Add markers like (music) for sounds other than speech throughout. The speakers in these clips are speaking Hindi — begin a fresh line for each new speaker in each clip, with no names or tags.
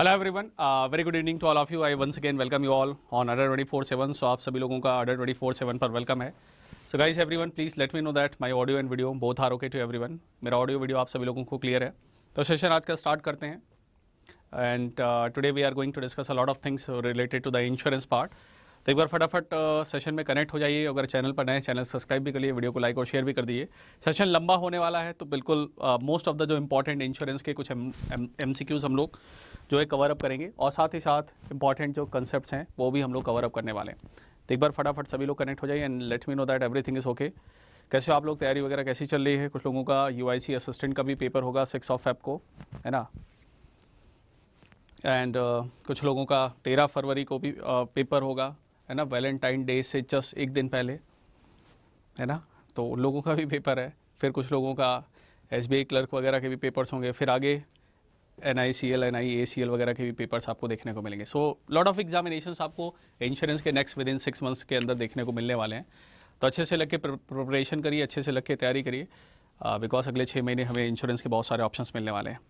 Hello everyone very good evening to all of you I once again welcome you all on Adda twenty four seven so आप सभी लोगों का अडर ट्वेंटी फोर सेवन पर वेलकम है so guys everyone please let me know that my audio and video both are okay to everyone मेरा ऑडियो वीडियो आप सभी लोगों को क्लियर है तो सेशन आज का स्टार्ट करते हैं and today we are going to discuss a lot of things related to the insurance part तो एक बार फटाफट सेशन में कनेक्ट हो जाइए अगर चैनल पर नए चैनल सब्सक्राइब भी करिए वीडियो को लाइक और शेयर भी कर दिए सेशन लंबा होने वाला है तो बिल्कुल मोस्ट ऑफ द जो इम्पॉर्टेंट इंश्योरेंस के कुछ एम सी क्यूज़ हम लोग जो है कवर अप करेंगे और साथ ही साथ इंपॉर्टेंट जो कंसेप्ट हैं वो भी हम लोग कवर अप करने वाले हैं तो एक बार फटाफट सभी लोग कनेक्ट हो जाइए and let me know that everything is okay कैसे आप लोग तैयारी वगैरह कैसी चल रही है कुछ लोगों का यू असिस्टेंट का भी पेपर होगा सिक्स ऑफ एप को है ना एंड uh, कुछ लोगों का तेरह फरवरी को भी uh, पेपर होगा है ना वैलेंटाइन डे से जस्ट एक दिन पहले है ना तो लोगों का भी पेपर है फिर कुछ लोगों का एस क्लर्क वगैरह के भी पेपर्स होंगे फिर आगे N I C L N I A C L वगैरह के भी पेपर्स आपको देखने को मिलेंगे सो लॉट ऑफ एग्जामिनेशन आपको इंश्योरेंस के next within six months के अंदर देखने को मिलने वाले हैं तो अच्छे से लग के प्रिपरेशन करिए अच्छे से लग के तैयारी करिए बिकॉज uh, अगले छः महीने हमें इंश्योरेंस के बहुत सारे ऑप्शंस मिलने वाले हैं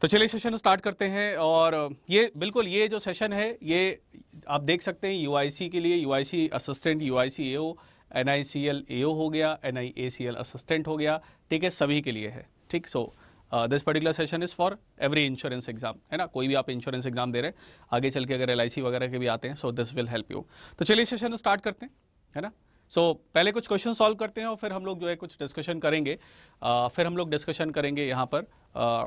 तो चलिए सेशन स्टार्ट करते हैं और ये बिल्कुल ये जो सेशन है ये आप देख सकते हैं यूआईसी के लिए UIC assistant UIC AO NICL AO हो गया एनआईएसीएल असिस्टेंट हो गया ठीक है सभी के लिए है ठीक so this particular session is for every insurance exam है ना कोई भी आप इंश्योरेंस एग्जाम दे रहे हैं आगे चल के अगर एल वगैरह के भी आते हैं so this will help you तो चलिए सेशन स्टार्ट करते हैं है ना सो so, पहले कुछ क्वेश्चन सॉल्व करते हैं और फिर हम लोग जो है कुछ डिस्कशन करेंगे आ, फिर हम लोग डिस्कशन करेंगे यहाँ पर आ,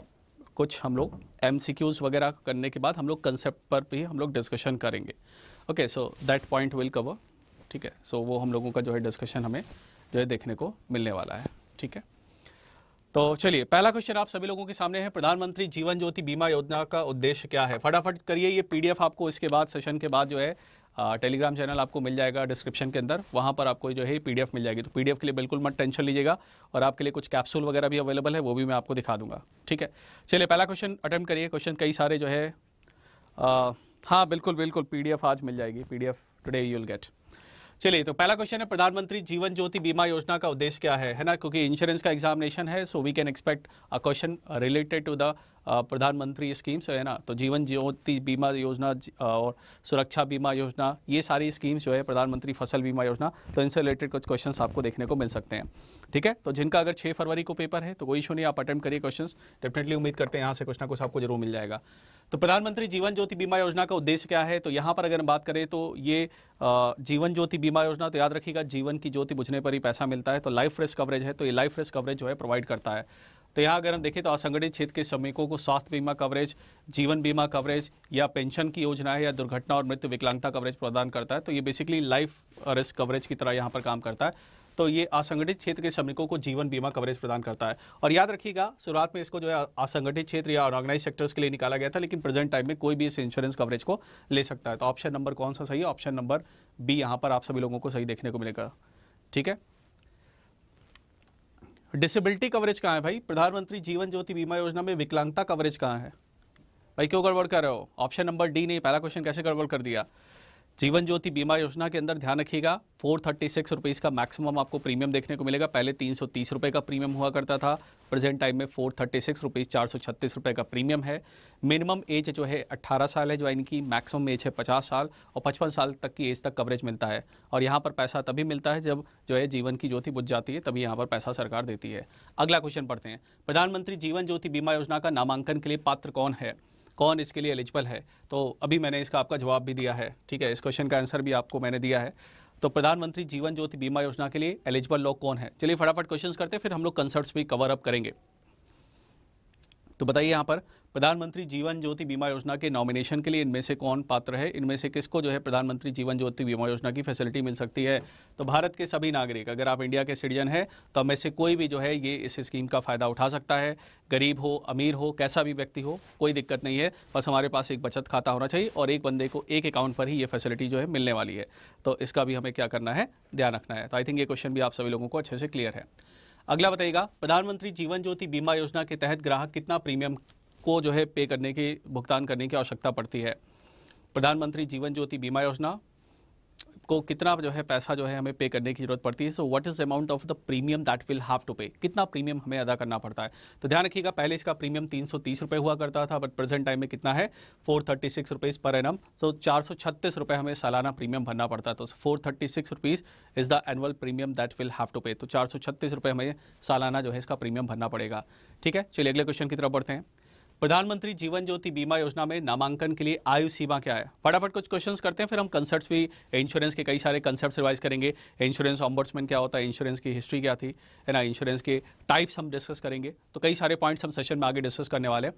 कुछ हम लोग एम वगैरह करने के बाद हम लोग कंसेप्ट पर भी हम लोग डिस्कशन करेंगे okay so that point will cover ठीक है सो so, वो हम लोगों का जो है डिस्कशन हमें जो है देखने को मिलने वाला है ठीक है तो चलिए पहला क्वेश्चन आप सभी लोगों के सामने है प्रधानमंत्री जीवन ज्योति बीमा योजना का उद्देश्य क्या है फटाफट करिए ये पीडीएफ आपको इसके बाद सेशन के बाद जो है टेलीग्राम चैनल आपको मिल जाएगा डिस्क्रिप्शन के अंदर वहाँ पर आपको जो है पीडीएफ मिल जाएगी तो पीडीएफ के लिए बिल्कुल मत टेंशन लीजिएगा और आपके लिए कुछ कैप्सूल वगैरह भी अवेलेबल है वो भी मैं आपको दिखा दूंगा ठीक है चलिए पहला क्वेश्चन अटैम्प्ट करिए क्वेश्चन कई सारे जो है आ, हाँ बिल्कुल बिल्कुल पी आज मिल जाएगी P today you will get चलिए तो पहला क्वेश्चन है प्रधानमंत्री जीवन ज्योति बीमा योजना का उद्देश्य क्या है है ना क्योंकि इंश्योरेंस का एग्जामिनेशन है so we can expect a question related to the Pradhan Mantri schemes है ना तो जीवन ज्योति बीमा योजना uh, और सुरक्षा बीमा योजना ये सारी स्कीम्स जो है प्रधानमंत्री फसल बीमा योजना तो इनसे रिलेटेड कुछ क्वेश्चन आपको देखने को मिल सकते हैं ठीक है तो जिनका अगर छः फरवरी को पेपर है तो कोई इशू नहीं आप अटैम्प्ट करिए क्वेश्चन डेफिनेटली उम्मीद करते हैं यहाँ से कुछ ना कुछ आपको जरूर मिल जाएगा तो प्रधानमंत्री जीवन ज्योति बीमा योजना का उद्देश्य क्या है तो यहाँ पर अगर हम बात करें तो ये जीवन ज्योति बीमा योजना तो याद रखिएगा जीवन की ज्योति बुझने पर ही पैसा मिलता है तो लाइफ रिस्क कवरेज है तो ये लाइफ रिस्क कवरेज जो है प्रोवाइड करता है तो यहाँ अगर हम देखें तो असंगठित क्षेत्र के श्रमिकों को स्वास्थ्य बीमा कवरेज जीवन बीमा कवरेज या पेंशन की योजना है या दुर्घटना और मृत्यु विकलांगता कवरेज प्रदान करता है तो ये बेसिकली लाइफ रिस्क कवरेज की तरह यहाँ पर काम करता है तो ये असंगठित क्षेत्र के श्रमिकों को जीवन बीमा कवरेज प्रदान करता है और याद रखिएगा शुरुआत में इसको जो है असंगठित क्षेत्र या ऑर्गेनाइज सेक्टर्स के लिए निकाला गया था लेकिन प्रेजेंट टाइम में कोई भी इस इंश्योरेंस कवरेज को ले सकता है तो ऑप्शन नंबर कौन सा सही है ऑप्शन नंबर बी यहाँ पर आप सभी लोगों को सही देखने को मिलेगा ठीक है डिसेबिलिटी कवरेज कहाँ है भाई प्रधानमंत्री जीवन ज्योति बीमा योजना में विकलांगता कवरेज कहाँ है भाई क्यों गड़बड़ कर रहे हो ऑप्शन नंबर डी नहीं पहला क्वेश्चन कैसे गड़बड़ कर दिया जीवन ज्योति बीमा योजना के अंदर ध्यान रखिएगा फोर थर्टी सिक्स रुपीज़ का मैक्सिमम आपको प्रीमियम देखने को मिलेगा पहले तीन सौ तीस रुपये का प्रीमियम हुआ करता था प्रेजेंट टाइम में फोर थर्टी सिक्स रुपीज़ चार सौ छत्तीस रुपये का प्रीमियम है मिनिमम एज जो है अट्ठारह साल है जो इनकी मैक्सिमम एज है पचास साल और पचपन साल तक की एज तक कवरेज मिलता है और यहाँ पर पैसा तभी मिलता है जब जो है जीवन की ज्योति बुझ जाती है तभी यहाँ पर पैसा सरकार देती है अगला क्वेश्चन पढ़ते हैं प्रधानमंत्री जीवन ज्योति बीमा योजना का नामांकन के लिए पात्र कौन है कौन इसके लिए एलिजिबल है तो अभी मैंने इसका आपका जवाब भी दिया है ठीक है इस क्वेश्चन का आंसर भी आपको मैंने दिया है तो प्रधानमंत्री जीवन ज्योति बीमा योजना के लिए एलिजिबल लोग कौन है चलिए फटाफट क्वेश्चंस करते हैं फिर हम लोग कंसर्ट्स भी कवर अप करेंगे तो बताइए यहाँ पर प्रधानमंत्री जीवन ज्योति बीमा योजना के नॉमिनेशन के लिए इनमें से कौन पात्र है इनमें से किसको जो है प्रधानमंत्री जीवन ज्योति बीमा योजना की फैसिलिटी मिल सकती है तो भारत के सभी नागरिक अगर आप इंडिया के सिटीजन हैं तो हमें से कोई भी जो है ये इस स्कीम का फ़ायदा उठा सकता है गरीब हो अमीर हो कैसा भी व्यक्ति हो कोई दिक्कत नहीं है बस हमारे पास एक बचत खाता होना चाहिए और एक बंदे को एक अकाउंट पर ही ये फैसिलिटी जो है मिलने वाली है तो इसका भी हमें क्या करना है ध्यान रखना है तो आई थिंक ये क्वेश्चन भी आप सभी लोगों को अच्छे से क्लियर है अगला बताइएगा प्रधानमंत्री जीवन ज्योति बीमा योजना के तहत ग्राहक कितना प्रीमियम को जो है पे करने की भुगतान करने की आवश्यकता पड़ती है प्रधानमंत्री जीवन ज्योति बीमा योजना को कितना जो है पैसा जो है हमें पे करने की जरूरत पड़ती है so what is the amount of the premium that will have to pay कितना प्रीमियम हमें अदा करना पड़ता है तो ध्यान रखिएगा पहले इसका प्रीमियम तीन सौ हुआ करता था बट प्रेजेंट टाइम में कितना है four thirty six rupees per annum so चार सौ छत्तीस रुपये हमें सालाना प्रीमियम भरना पड़ता है तो four thirty six rupees is the annual premium that will have to pay तो चार सौ छत्तीस रुपये हमें सालाना जो है इसका प्रीमियम भरना पड़ेगा ठीक है चलिए अगले क्वेश्चन की तरफ बढ़ते हैं प्रधानमंत्री जीवन ज्योति बीमा योजना में नामांकन के लिए आयु सीमा क्या है फटाफट कुछ क्वेश्चंस करते हैं फिर हम कंसर्ट्स भी इंश्योरेंस के कई सारे कंसेप्ट रिवाइज करेंगे इंश्योरेंस ऑम्बर्ट्समैन क्या होता है इंश्योरेंस की हिस्ट्री क्या थी है ना इंश्योरेंस के टाइप्स हम डिस्कस करेंगे तो कई सारे पॉइंट्स हम सेशन में आगे डिस्कस करने वाले हैं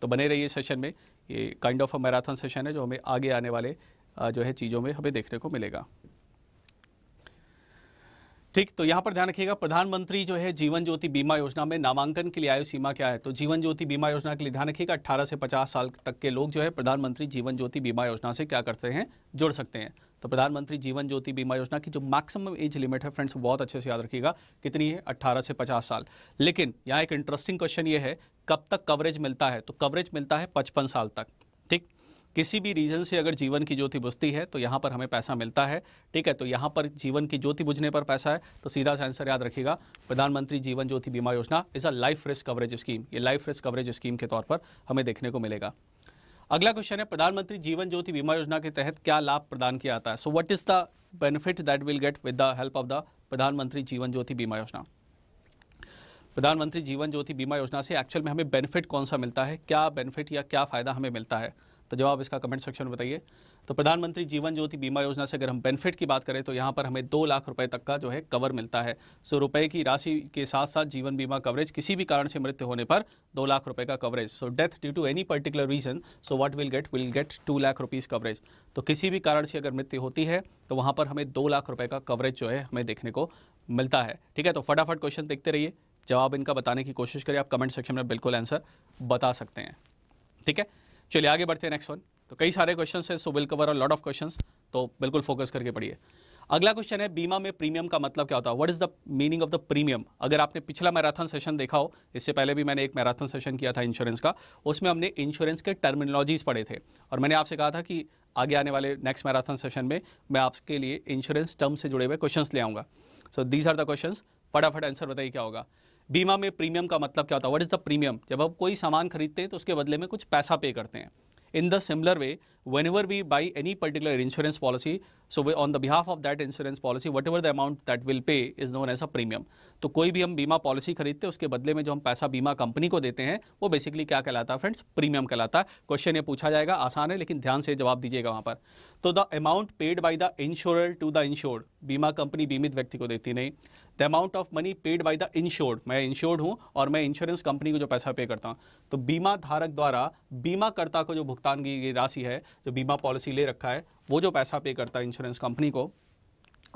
तो बने रहिए सेशन में ये kind of a marathon session है जो हमें आगे आने वाले जो है चीज़ों में हमें देखने को मिलेगा ठीक तो यहाँ पर ध्यान रखिएगा प्रधानमंत्री जो है जीवन ज्योति बीमा योजना में नामांकन के लिए आयु सीमा क्या है तो जीवन ज्योति बीमा योजना के लिए ध्यान रखिएगा अट्ठारह से पचास साल तक के लोग जो है प्रधानमंत्री जीवन ज्योति बीमा योजना से क्या करते हैं जुड़ सकते हैं तो प्रधानमंत्री जीवन ज्योति बीमा योजना की जो मैक्सिमम एज लिमिट है फ्रेंड्स बहुत अच्छे से याद रखिएगा कितनी है 18 से 50 साल लेकिन यहाँ एक इंटरेस्टिंग क्वेश्चन ये है कब तक कवरेज मिलता है तो कवरेज मिलता है पचपन साल तक ठीक किसी भी रीजन से अगर जीवन की ज्योति बुझती है तो यहाँ पर हमें पैसा मिलता है ठीक है तो यहाँ पर जीवन की ज्योति बुझने पर पैसा है तो सीधा सा आंसर याद रखिएगा प्रधानमंत्री Jeevan Jyoti Bima Yojana is a life risk coverage scheme ये लाइफ रिस्क कवरेज स्कीम के तौर पर हमें देखने को मिलेगा अगला क्वेश्चन है प्रधानमंत्री जीवन ज्योति बीमा योजना के तहत क्या लाभ प्रदान किया जाता है so what is the benefit that we'll get with the help of the Pradhan Mantri Jeevan Jyoti Bima योजना प्रधानमंत्री जीवन ज्योति बीमा योजना से एक्चुअल में हमें बेनिफिट कौन सा मिलता है क्या बेनिफिट या क्या फ़ायदा हमें मिलता है तो जवाब इसका कमेंट सेक्शन में बताइए तो प्रधानमंत्री जीवन ज्योति बीमा योजना से अगर हम बेनिफिट की बात करें तो यहाँ पर हमें दो लाख रुपए तक का जो है कवर मिलता है सो रुपए की राशि के साथ साथ जीवन बीमा कवरेज किसी भी कारण से मृत्यु होने पर दो लाख रुपए का coverage so death due to any particular reason so what we'll get we'll get two lakh rupees coverage तो किसी भी कारण से अगर मृत्यु होती है तो वहाँ पर हमें दो लाख रुपये का कवरेज जो है हमें देखने को मिलता है ठीक है तो फटाफट क्वेश्चन देखते रहिए जवाब इनका बताने की कोशिश करिए आप कमेंट सेक्शन में बिल्कुल आंसर बता सकते हैं ठीक है चलिए आगे बढ़ते हैं नेक्स्ट वन तो कई सारे क्वेश्चन हैं सो विल कवर और लॉट ऑफ क्वेश्चन तो बिल्कुल फोकस करके पढ़िए अगला क्वेश्चन है बीमा में प्रीमियम का मतलब क्या होता है what is the meaning of the premium अगर आपने पिछला मैराथन सेशन देखा हो इससे पहले भी मैंने एक मैराथन सेशन किया था इंश्योरेंस का उसमें हमने इंश्योरेंस के टर्मिनोलॉजीज़ पढ़े थे और मैंने आपसे कहा था कि आगे आने वाले नेक्स्ट मैराथन सेशन में मैं आपके लिए इंश्योरेंस टर्म से जुड़े हुए क्वेश्चन ले आऊँगा so these are the question फटाफट आंसर बताइए क्या होगा बीमा में प्रीमियम का मतलब क्या होता है वट इज़ द प्रीमियम जब आप कोई सामान खरीदते हैं तो उसके बदले में कुछ पैसा पे करते हैं in the similar way whenever we buy any particular insurance policy, so we, on the behalf of that insurance policy, whatever the amount that will pay is known as a premium. तो कोई भी हम बीमा पॉलिसी खरीदते हैं उसके बदले में जो हम पैसा बीमा कंपनी को देते हैं वो बेसिकली क्या कहलाता है फ्रेंड्स प्रीमियम कहलाता है क्वेश्चन ये पूछा जाएगा आसान है लेकिन ध्यान से जवाब दीजिएगा वहाँ पर तो the amount paid by the insurer to the insured बीमा कंपनी बीमित व्यक्ति को देती नहीं the amount of money paid by the insured मैं इंश्योर्ड हूँ और मैं इंश्योरेंस कंपनी को जो पैसा पे करता हूँ तो बीमा धारक द्वारा बीमाकर्ता को जो भुगतान की गई राशि है जो बीमा पॉलिसी ले रखा है वो जो पैसा पे करता है इंश्योरेंस कंपनी को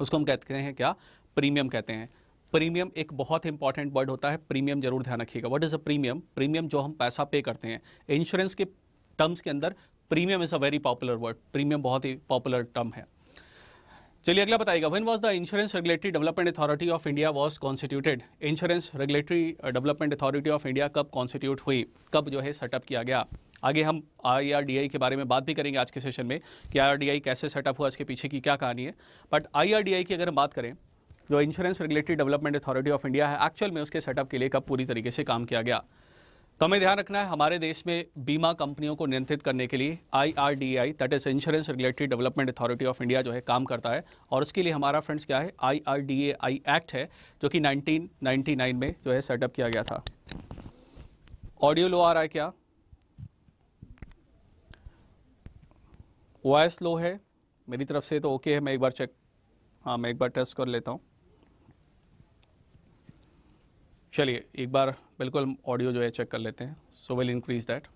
उसको हम कहते हैं क्या प्रीमियम कहते हैं प्रीमियम एक बहुत इंपॉर्टेंट वर्ड होता है प्रीमियम जरूर ध्यान रखिएगा what is a premium premium जो हम पैसा पे करते हैं इंश्योरेंस के टर्म्स के अंदर premium is a very popular word premium बहुत ही पॉपुलर टर्म है चलिए अगला बताएगा when was the insurance regulatory development authority of India was constituted insurance regulatory development authority of India कब कॉन्स्टिट्यूट हुई कब जो है सेटअप किया गया आगे हम आई के बारे में बात भी करेंगे आज के सेशन में कि आई कैसे सेटअप हुआ इसके पीछे की क्या कहानी है बट आई की अगर हम बात करें जो insurance regulatory development authority of India है एक्चुअल में उसके सेटअप के लिए कब पूरी तरीके से काम किया गया तो हमें ध्यान रखना है हमारे देश में बीमा कंपनियों को नियंत्रित करने के लिए I R D I that is insurance regulatory development authority of India जो है काम करता है और उसके लिए हमारा फ्रेंड्स क्या है I R D A I act है जो कि 1999 में जो है सेटअप किया गया था ऑडियो लो आ रहा है क्या ओ आई लो है मेरी तरफ से तो ओके है मैं एक बार चेक हाँ मैं एक बार टेस्ट कर लेता हूँ चलिए एक बार बिल्कुल ऑडियो जो है चेक कर लेते हैं सो विल इंक्रीज दैट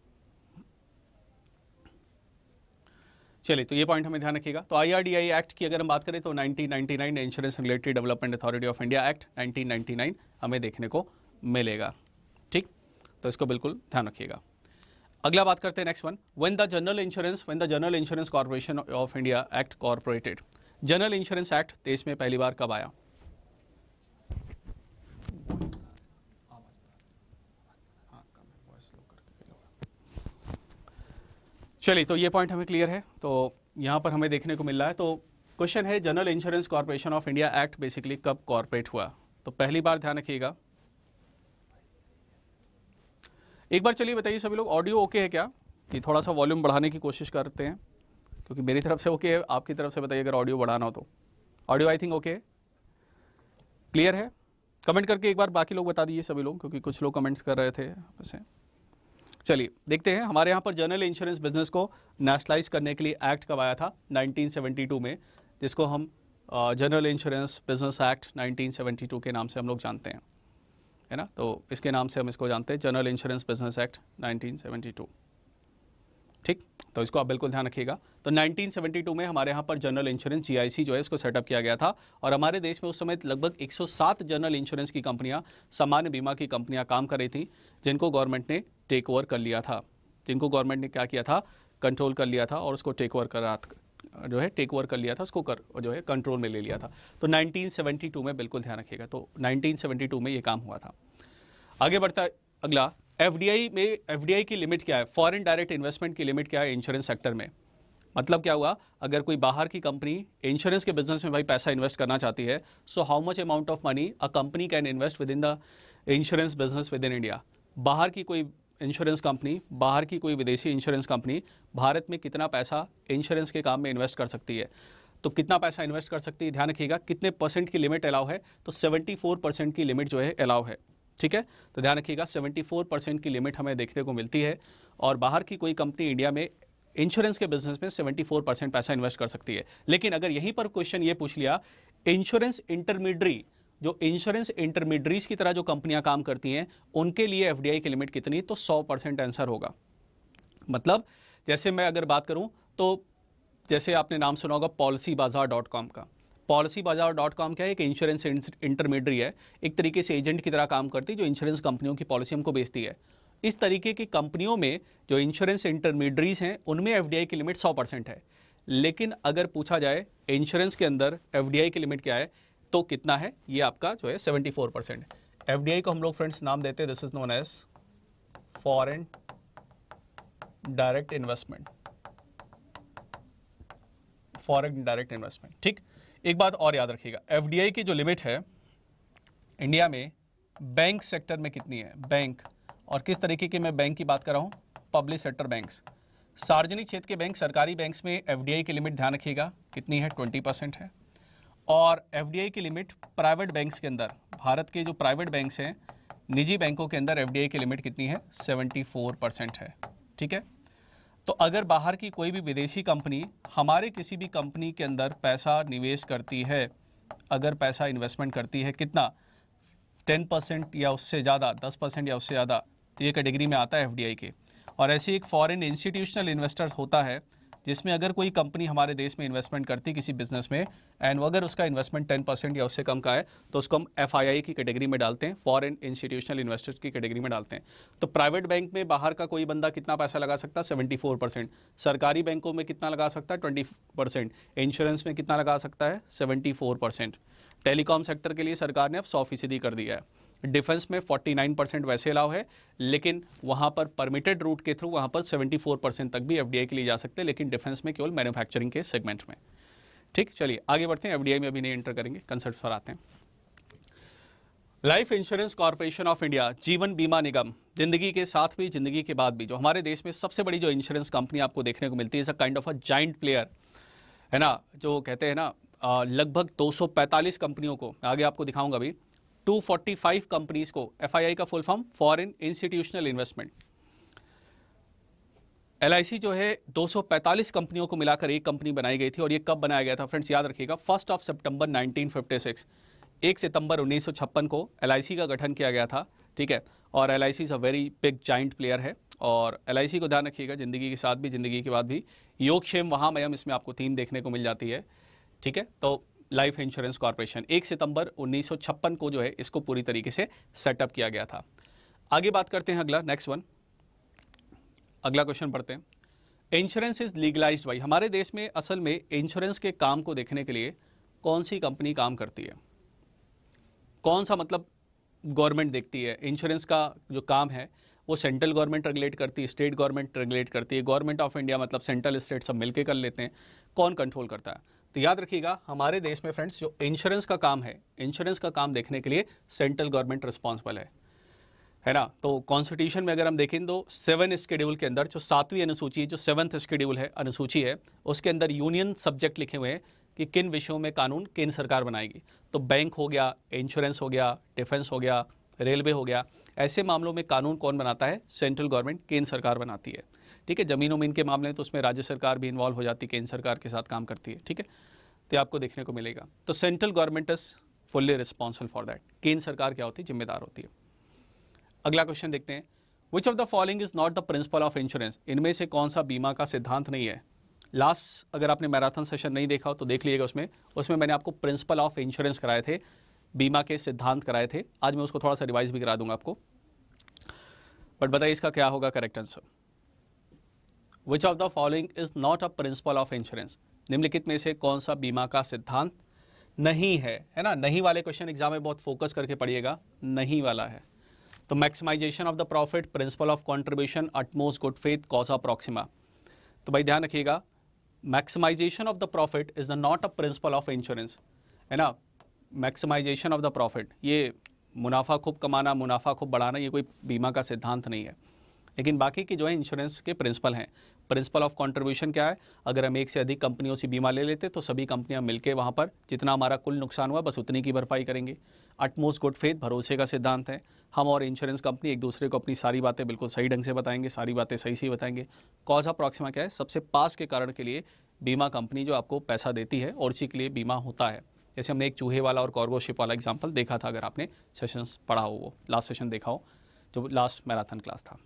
चलिए तो ये पॉइंट हमें ध्यान रखिएगा तो आईआरडीआई एक्ट की अगर हम बात करें तो 1999 insurance related development authority of India act 1999 हमें देखने को मिलेगा ठीक तो इसको बिल्कुल ध्यान रखिएगा अगला बात करते हैं next one when the general insurance when the general insurance corporation of India act corporated general insurance act देश में पहली बार कब आया चलिए तो ये पॉइंट हमें क्लियर है तो यहाँ पर हमें देखने को मिल रहा है तो क्वेश्चन है general insurance corporation of India act basically कब कॉरपोरेट हुआ तो पहली बार ध्यान रखिएगा एक बार चलिए बताइए सभी लोग ऑडियो ओके है क्या कि थोड़ा सा वॉल्यूम बढ़ाने की कोशिश करते हैं क्योंकि मेरी तरफ से ओके है आपकी तरफ से बताइए अगर ऑडियो बढ़ाना हो तो audio I think okay clear है कमेंट करके एक बार बाकी लोग बता दीजिए सभी लोग क्योंकि कुछ लोग कमेंट्स कर रहे थे वैसे चलिए देखते हैं हमारे यहाँ पर जनरल इंश्योरेंस बिजनेस को नेशनलाइज करने के लिए एक्ट कब आया था 1972 में जिसको हम जनरल इंश्योरेंस बिजनेस एक्ट 1972 के नाम से हम लोग जानते हैं है ना तो इसके नाम से हम इसको जानते हैं जनरल इंश्योरेंस बिजनेस एक्ट 1972 ठीक तो इसको आप बिल्कुल ध्यान रखिएगा तो 1972 में हमारे यहाँ पर जनरल इंश्योरेंस जी जो है उसको सेटअप किया गया था और हमारे देश में उस समय लगभग 107 जनरल इंश्योरेंस की कंपनियाँ सामान्य बीमा की कंपनियाँ काम कर रही थी जिनको गवर्नमेंट ने टेक ओवर कर लिया था जिनको गवर्नमेंट ने क्या किया था कंट्रोल कर लिया था और उसको टेक ओवर करा जो है टेक ओवर कर लिया था उसको कर जो है कंट्रोल में ले लिया था तो 1972 में बिल्कुल ध्यान रखिएगा तो 1972 में ये काम हुआ था आगे बढ़ता अगला एफ में एफ की लिमिट क्या है फॉरेन डायरेक्ट इन्वेस्टमेंट की लिमिट क्या है इंश्योरेंस सेक्टर में मतलब क्या हुआ अगर कोई बाहर की कंपनी इंश्योरेंस के बिजनेस में भाई पैसा इन्वेस्ट करना चाहती है so how much amount of money a company can invest with in the insurance business with in India बाहर की कोई इंश्योरेंस कंपनी बाहर की कोई विदेशी इंश्योरेंस कंपनी भारत में कितना पैसा इंश्योरेंस के काम में इन्वेस्ट कर सकती है तो कितना पैसा इन्वेस्ट कर सकती है ध्यान रखिएगा कितने परसेंट की लिमिट अलाउ है तो 74 परसेंट की लिमिट जो है अलाउ है ठीक है तो ध्यान रखिएगा 74 परसेंट की लिमिट हमें देखने को मिलती है और बाहर की कोई कंपनी इंडिया में इंश्योरेंस के बिजनेस में 74 परसेंट पैसा इन्वेस्ट कर सकती है लेकिन अगर यहीं पर क्वेश्चन ये पूछ लिया इंश्योरेंस इंटरमीडियरी जो इंश्योरेंस इंटरमीडरीज की तरह जो कंपनियां काम करती हैं उनके लिए एफडीआई की लिमिट कितनी तो 100 परसेंट आंसर होगा मतलब जैसे मैं अगर बात करूं तो जैसे आपने नाम सुना होगा पॉलिसी बाजार डॉट कॉम का पॉलिसी बाजार डॉट कॉम क्या है एक इंश्योरेंस इंटरमीडरी है एक तरीके से एजेंट की तरह काम करती है जो इंश्योरेंस कंपनियों की पॉलिसी हमको बेचती है इस तरीके की कंपनियों में जो इंश्योरेंस इंटरमीडरीज हैं उनमें एफ की लिमिट सौ परसेंट है लेकिन अगर पूछा जाए इंश्योरेंस के अंदर एफ की लिमिट क्या है तो कितना है ये आपका जो है 74 परसेंट एफ को हम लोग फ्रेंड्स नाम देते हैं this is known as foreign direct investment foreign direct investment ठीक एक बात और याद रखिएगा एफ की जो लिमिट है इंडिया में बैंक सेक्टर में कितनी है बैंक और किस तरीके की मैं बैंक की बात कर रहा हूँ पब्लिक सेक्टर बैंक्स सार्वजनिक क्षेत्र के बैंक सरकारी बैंक्स में एफ की लिमिट ध्यान रखिएगा कितनी है ट्वेंटी परसेंट है और एफ की लिमिट प्राइवेट बैंक्स के अंदर भारत के जो प्राइवेट बैंक्स हैं निजी बैंकों के अंदर एफ की लिमिट कितनी है 74 परसेंट है ठीक है तो अगर बाहर की कोई भी विदेशी कंपनी हमारे किसी भी कंपनी के अंदर पैसा निवेश करती है अगर पैसा इन्वेस्टमेंट करती है कितना 10 परसेंट या उससे ज़्यादा 10 परसेंट या उससे ज़्यादा ये कैटेगरी में आता है एफ के और ऐसे एक फॉरेन इंस्टीट्यूशनल इन्वेस्टर होता है जिसमें अगर कोई कंपनी हमारे देश में इन्वेस्टमेंट करती किसी बिजनेस में एंड अगर उसका इन्वेस्टमेंट टेन परसेंट या उससे कम का है तो उसको हम एफ की कैटेगरी में डालते हैं फॉरेन इंस्टीट्यूशनल इन्वेस्टर्स की कैटेगरी में डालते हैं तो प्राइवेट बैंक में बाहर का कोई बंदा कितना पैसा लगा सकता है सेवेंटी सरकारी बैंकों में कितना लगा सकता है ट्वेंटी इंश्योरेंस में कितना लगा सकता है सेवेंटी टेलीकॉम सेक्टर के लिए सरकार ने अब सौ फीसदी कर दिया है डिफेंस में 49 परसेंट वैसे अलाव है लेकिन वहाँ पर परमिटेड रूट के थ्रू वहाँ पर 74 परसेंट तक भी एफ के लिए जा सकते हैं लेकिन डिफेंस में केवल मैन्युफैक्चरिंग के सेगमेंट में ठीक चलिए आगे बढ़ते हैं एफ में अभी नहीं एंटर करेंगे कंसर्ट पर आते हैं life insurance corporation of India Jeevan Bima निगम जिंदगी के साथ भी जिंदगी के बाद भी जो हमारे देश में सबसे बड़ी जो इंश्योरेंस कंपनी आपको देखने को मिलती है is a kind of a giant player है ना जो कहते हैं ना लगभग 245 कंपनियों को आगे आपको दिखाऊंगा अभी 245 कंपनीज को एफआईआई का full form foreign institutional investment L जो है 245 कंपनियों को मिलाकर एक कंपनी बनाई गई थी और ये कब बनाया गया था फ्रेंड्स याद रखिएगा फर्स्ट ऑफ सितंबर 1956 एक सितंबर 1956 को एल का गठन किया गया था ठीक है और L I C is a very big giant player है और एल को ध्यान रखिएगा ज़िंदगी के साथ भी ज़िंदगी के बाद भी योग क्षेम वहाँ मयम इसमें आपको थीम देखने को मिल जाती है ठीक है तो लाइफ इंश्योरेंस कॉरपोरेशन एक सितंबर 1956 को जो है इसको पूरी तरीके से सेटअप किया गया था आगे बात करते हैं अगला नेक्स्ट वन अगला क्वेश्चन पढ़ते हैं इंश्योरेंस इज लीगलाइज भाई हमारे देश में असल में इंश्योरेंस के काम को देखने के लिए कौन सी कंपनी काम करती है कौन सा मतलब गवर्नमेंट देखती है इंश्योरेंस का जो काम है वो सेंट्रल गवर्नमेंट रेगुलेट करती है स्टेट गवर्नमेंट रेगुलेट करती है गवर्नमेंट ऑफ इंडिया मतलब सेंट्रल स्टेट सब मिलके कर लेते हैं कौन कंट्रोल करता है तो याद रखिएगा हमारे देश में फ्रेंड्स जो इंश्योरेंस का काम है इंश्योरेंस का काम देखने के लिए सेंट्रल गवर्नमेंट रिस्पॉन्सिबल है है ना तो कॉन्स्टिट्यूशन में अगर हम देखें तो सेवन स्केड्यूल के अंदर जो सातवीं अनुसूची है जो सेवन्थ स्केड्यूल है अनुसूची है उसके अंदर यूनियन सब्जेक्ट लिखे हुए हैं कि किन विषयों में कानून केंद्र सरकार बनाएगी तो बैंक हो गया इंश्योरेंस हो गया डिफेंस हो गया रेलवे हो गया ऐसे मामलों में कानून कौन बनाता है सेंट्रल गवर्नमेंट केंद्र सरकार बनाती है ठीक है जमीन उमीन के मामले में तो उसमें राज्य सरकार भी इन्वॉल्व हो जाती है केंद्र सरकार के साथ काम करती है ठीक है तो आपको देखने को मिलेगा तो central government is fully responsible for that केंद्र सरकार क्या होती है जिम्मेदार होती है अगला क्वेश्चन देखते हैं which of the following is not the principle of insurance इनमें से कौन सा बीमा का सिद्धांत नहीं है लास्ट अगर आपने मैराथन सेशन नहीं देखा हो तो देख लीजिएगा उसमें उसमें मैंने आपको प्रिंसिपल ऑफ इंश्योरेंस कराए थे बीमा के सिद्धांत कराए थे आज मैं उसको थोड़ा सा रिवाइज भी करा दूंगा आपको बट बताइए इसका क्या होगा correct answer which of the following is not a principle of insurance निम्नलिखित में से कौन सा बीमा का सिद्धांत नहीं है है ना नहीं वाले क्वेश्चन एग्जाम में बहुत फोकस करके पढ़िएगा नहीं वाला है तो maximisation of the profit principle of contribution utmost good faith causa proxima तो भाई ध्यान रखिएगा maximisation of the profit is the not a principle of insurance है ना मैक्सिमाइजेशन ऑफ द प्रॉफिट ये मुनाफा खूब कमाना मुनाफा खूब बढ़ाना ये कोई बीमा का सिद्धांत नहीं है लेकिन बाकी के जो है इंश्योरेंस के प्रिंसिपल हैं प्रिंसिपल ऑफ कंट्रीब्यूशन क्या है अगर हम एक से अधिक कंपनियों से बीमा ले लेते तो सभी कंपनियां मिलकर वहाँ पर जितना हमारा कुल नुकसान हुआ बस उतनी की भरपाई करेंगे अटमोस्ट गुड फेथ भरोसे का सिद्धांत है हम और इंश्योरेंस कंपनी एक दूसरे को अपनी सारी बातें बिल्कुल सही ढंग से बताएंगे सारी बातें सही से बताएंगे कॉज ऑफ प्रॉक्सिमा क्या है सबसे पास के कारण के लिए बीमा कंपनी जो आपको पैसा देती है और इसी के लिए बीमा होता है जैसे हमने एक चूहे वाला और कॉर्गोशिप वाला एग्जाम्पल देखा था अगर आपने सेशंस पढ़ा हो वो लास्ट सेशन देखा हो जो लास्ट मैराथन क्लास था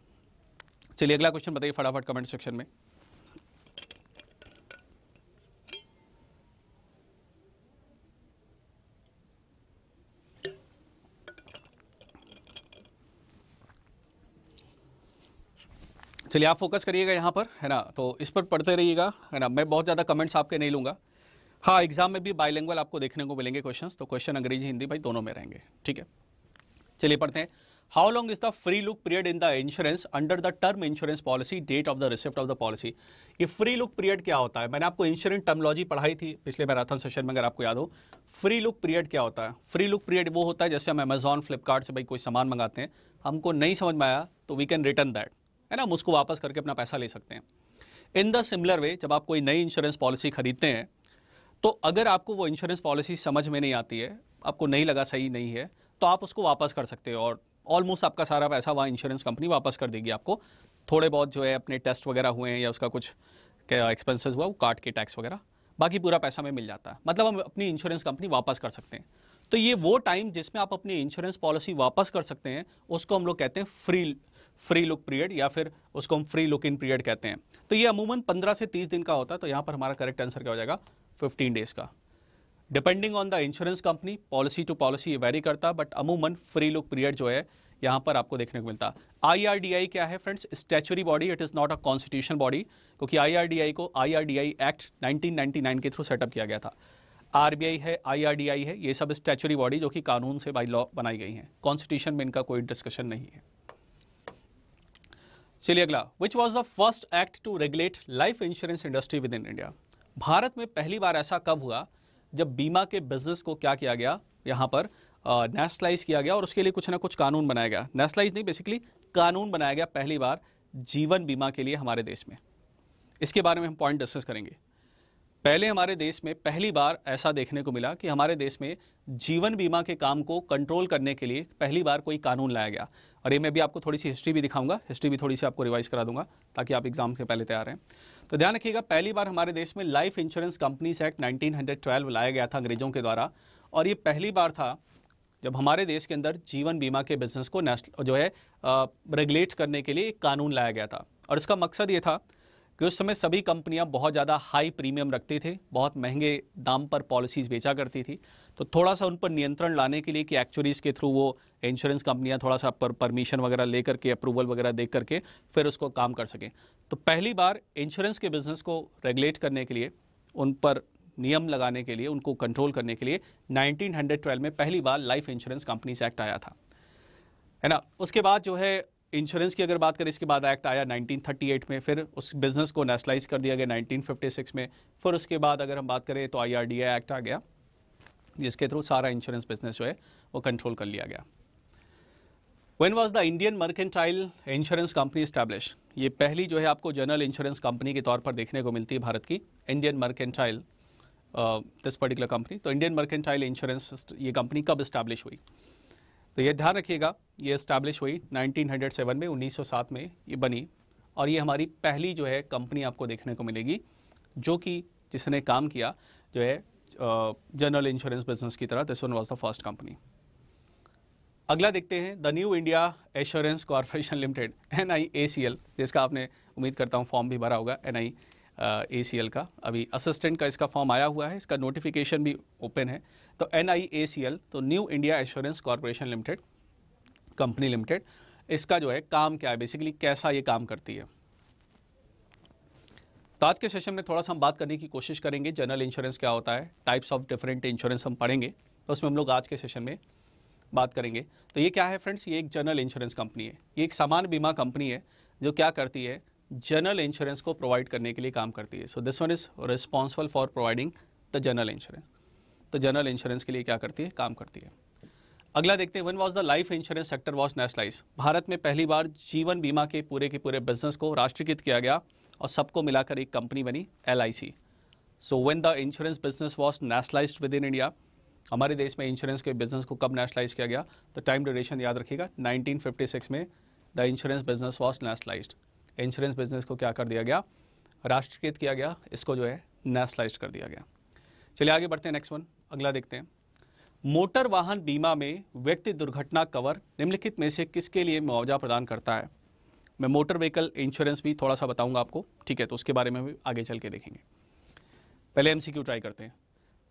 चलिए अगला क्वेश्चन बताइए फटाफट कमेंट सेक्शन में चलिए आप फोकस करिएगा यहाँ पर है ना तो इस पर पढ़ते रहिएगा है ना मैं बहुत ज़्यादा कमेंट्स आपके नहीं लूँगा हाँ एग्ज़ाम में भी बाइलैंग्वल आपको देखने को मिलेंगे क्वेश्चंस तो क्वेश्चन अंग्रेजी हिंदी भाई दोनों में रहेंगे ठीक है चलिए पढ़ते हैं how long is the free look period in the insurance under the term insurance policy date of the receipt of the policy ये फ्री लुक पीरियड क्या होता है मैंने आपको इंश्योरेंस टर्मोलॉजी पढ़ाई थी पिछले मैराथन सेशन में अगर आपको याद हो फ्री लुक पीरियड क्या होता है फ्री लुक पीरियड वो होता है जैसे हम अमेजॉन फ्लिपकार्ट से भाई कोई सामान मंगाते हैं हमको नहीं समझ में आया तो वी कैन रिटर्न दैट है ना हम उसको वापस करके अपना पैसा ले सकते हैं इन द सिमिलर वे जब आप कोई नई इंश्योरेंस पॉलिसी खरीदते हैं तो अगर आपको वो इंश्योरेंस पॉलिसी समझ में नहीं आती है आपको नहीं लगा सही नहीं है तो आप उसको वापस कर सकते हो और ऑलमोस्ट आपका सारा पैसा वहाँ इंश्योरेंस कंपनी वापस कर देगी आपको थोड़े बहुत जो है अपने टेस्ट वगैरह हुए हैं या उसका कुछ एक्सपेंसेस हुआ वो काट के टैक्स वगैरह बाकी पूरा पैसा हमें मिल जाता है मतलब हम अपनी इंश्योरेंस कंपनी वापस कर सकते हैं तो ये वो टाइम जिसमें आप अपनी इंश्योरेंस पॉलिसी वापस कर सकते हैं उसको हम लोग कहते हैं फ्री फ्री लुक पीरियड या फिर उसको हम फ्री लुक इन पीरियड कहते हैं तो ये अमूमन 15 से 30 दिन का होता है तो यहाँ पर हमारा करेक्ट आंसर क्या हो जाएगा 15 डेज़ का depending on the insurance company policy to policy ये वेरी करता बट अमूमन फ्री लुक पीरियड जो है यहां पर आपको देखने को मिलता आई क्या है friends statutory body it is not a constitution body क्योंकि आई को आई एक्ट 1999 के थ्रू सेटअप किया गया था आरबीआई है आई है ये सब स्टैचुरी बॉडी जो कि कानून से बाई लॉ बनाई गई हैं कॉन्स्टिट्यूशन में इनका कोई डिस्कशन नहीं है चलिए अगला which was the first act to regulate life insurance industry with in India Bharat में पहली बार ऐसा कब हुआ जब बीमा के बिजनेस को क्या किया गया यहां पर नेशनलाइज किया गया और उसके लिए कुछ ना कुछ कानून बनाया गया नेशनलाइज नहीं बेसिकली कानून बनाया गया पहली बार जीवन बीमा के लिए हमारे देश में इसके बारे में हम पॉइंट डिस्कस करेंगे पहले हमारे देश में पहली बार ऐसा देखने को मिला कि हमारे देश में जीवन बीमा के काम को कंट्रोल करने के लिए पहली बार कोई कानून लाया गया और ये मैं भी आपको थोड़ी सी हिस्ट्री भी दिखाऊंगा हिस्ट्री भी थोड़ी सी आपको रिवाइज करा दूंगा ताकि आप एग्जाम से पहले तैयार हैं तो ध्यान रखिएगा पहली बार हमारे देश में life insurance companies act nineteen लाया गया था अंग्रेजों के द्वारा और ये पहली बार था जब हमारे देश के अंदर जीवन बीमा के बिजनेस को नेशनल जो है रेगुलेट करने के लिए एक कानून लाया गया था और इसका मकसद ये था कि उस समय सभी कंपनियां बहुत ज़्यादा हाई प्रीमियम रखती थी बहुत महंगे दाम पर पॉलिसीज़ बेचा करती थी तो थोड़ा सा उन पर नियंत्रण लाने के लिए कि एक्चुअरीज़ के थ्रू वो इंश्योरेंस कंपनियां थोड़ा सा पर परमिशन वगैरह ले करके अप्रूवल वगैरह दे करके फिर उसको काम कर सकें तो पहली बार इंश्योरेंस के बिज़नेस को रेगुलेट करने के लिए उन पर नियम लगाने के लिए उनको कंट्रोल करने के लिए 1912 में पहली बार लाइफ इंश्योरेंस कंपनीज एक्ट आया था है ना उसके बाद जो है इंश्योरेंस की अगर बात करें इसके बाद एक्ट आया 1938 में फिर उस बिज़नेस को नेशनलाइज कर दिया गया 1956 में फिर उसके बाद अगर हम बात करें तो आई एक्ट आ गया जिसके थ्रू सारा इंश्योरेंस बिजनेस जो है वो कंट्रोल कर लिया गया when was the Indian mercantile insurance company establish ये पहली जो है आपको जनरल इंश्योरेंस कंपनी के तौर पर देखने को मिलती है भारत की Indian mercantile this particular company तो इंडियन मर्केंटाइल इंश्योरेंस ये कंपनी कब इस्टेब्लिश हुई तो ये ध्यान रखिएगा ये इस्टेब्लिश हुई 1907 में 1907 में ये बनी और ये हमारी पहली जो है कंपनी आपको देखने को मिलेगी जो कि जिसने काम किया जो है जनरल इंश्योरेंस बिजनेस की तरह this one was the first company अगला देखते हैं the new India assurance corporation limited N I A C L जिसका आपने उम्मीद करता हूँ फॉर्म भी भरा होगा N I A C L का अभी असिस्टेंट का इसका फॉर्म आया हुआ है इसका नोटिफिकेशन भी ओपन है तो N I A C L तो new India assurance corporation limited company limited इसका जो है काम क्या है बेसिकली कैसा ये काम करती है तो आज के सेशन में थोड़ा सा हम बात करने की कोशिश करेंगे जनरल इंश्योरेंस क्या होता है टाइप्स ऑफ डिफरेंट इंश्योरेंस हम पढ़ेंगे तो उसमें हम लोग आज के सेशन में बात करेंगे तो ये क्या है फ्रेंड्स ये एक जनरल इंश्योरेंस कंपनी है ये एक सामान्य बीमा कंपनी है जो क्या करती है जनरल इंश्योरेंस को प्रोवाइड करने के लिए काम करती है so this one is responsible for providing the general insurance तो जनरल इंश्योरेंस के लिए क्या करती है काम करती है अगला देखते हैं when was the life insurance sector was nationalise Bharat में पहली बार जीवन बीमा के पूरे के पूरे बिजनेस को राष्ट्रीयकृत किया गया और सबको मिलाकर एक कंपनी बनी L so when the insurance business was nationalise with in India हमारे देश में इंश्योरेंस के बिजनेस को कब नेशनलाइज किया गया तो टाइम ड्यूरेशन याद रखिएगा 1956 में the insurance business was nationalised insurance business को क्या कर दिया गया राष्ट्रीयकृत किया गया इसको जो है नेशनलाइज कर दिया गया चलिए आगे बढ़ते हैं नेक्स्ट वन अगला देखते हैं मोटर वाहन बीमा में व्यक्ति दुर्घटना कवर निम्नलिखित में से किसके लिए मुआवजा प्रदान करता है मैं मोटर व्हीकल इंश्योरेंस भी थोड़ा सा बताऊंगा आपको ठीक है तो उसके बारे में भी आगे चल के देखेंगे पहले एमसीक्यू ट्राई करते हैं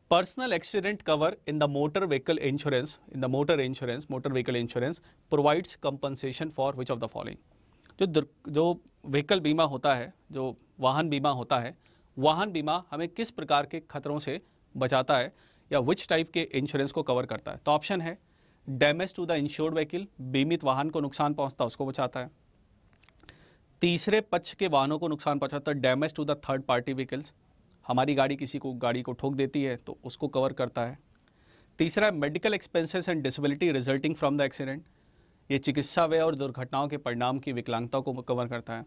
personal accident cover in the motor vehicle insurance in the motor insurance motor vehicle insurance provides compensation for which of the following जो जो व्हीकल बीमा होता है जो वाहन बीमा होता है वाहन बीमा हमें किस प्रकार के खतरों से बचाता है या विच टाइप के इंश्योरेंस को कवर करता है तो ऑप्शन है damage to the insured vehicle बीमित वाहन को नुकसान पहुंचता है उसको बचाता है तीसरे पक्ष के वाहनों को नुकसान पहुंचाता है damage to the third party vehicles हमारी गाड़ी किसी को गाड़ी को ठोक देती है तो उसको कवर करता है तीसरा medical expenses and disability resulting from the accident ये चिकित्सा व्यय और दुर्घटनाओं के परिणाम की विकलांगता को कवर करता है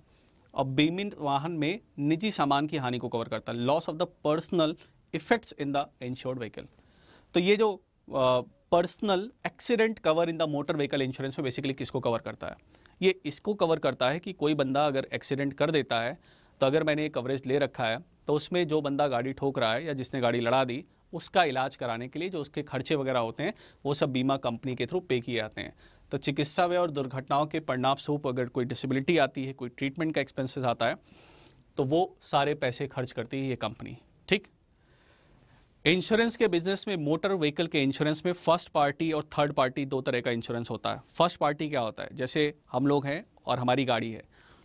और बीमित वाहन में निजी सामान की हानि को कवर करता है loss of the personal effects in the insured vehicle तो ये जो personal accident cover in the motor vehicle insurance में बेसिकली किसको कवर करता है ये इसको कवर करता है कि कोई बंदा अगर एक्सीडेंट कर देता है तो अगर मैंने ये कवरेज ले रखा है तो उसमें जो बंदा गाड़ी ठोक रहा है या जिसने गाड़ी लड़ा दी उसका इलाज कराने के लिए जो उसके खर्चे वगैरह होते हैं वो सब बीमा कंपनी के थ्रू पे किए जाते हैं तो चिकित्सा व्यय और दुर्घटनाओं के परिणाम स्वरूप अगर कोई डिसेबिलिटी आती है कोई ट्रीटमेंट का एक्सपेंसेस आता है तो वो सारे पैसे खर्च करती है ये कंपनी ठीक इंश्योरेंस के बिजनेस में मोटर व्हीकल के इंश्योरेंस में फर्स्ट पार्टी और थर्ड पार्टी दो तरह का इंश्योरेंस होता है फर्स्ट पार्टी क्या होता है जैसे हम लोग हैं और हमारी गाड़ी है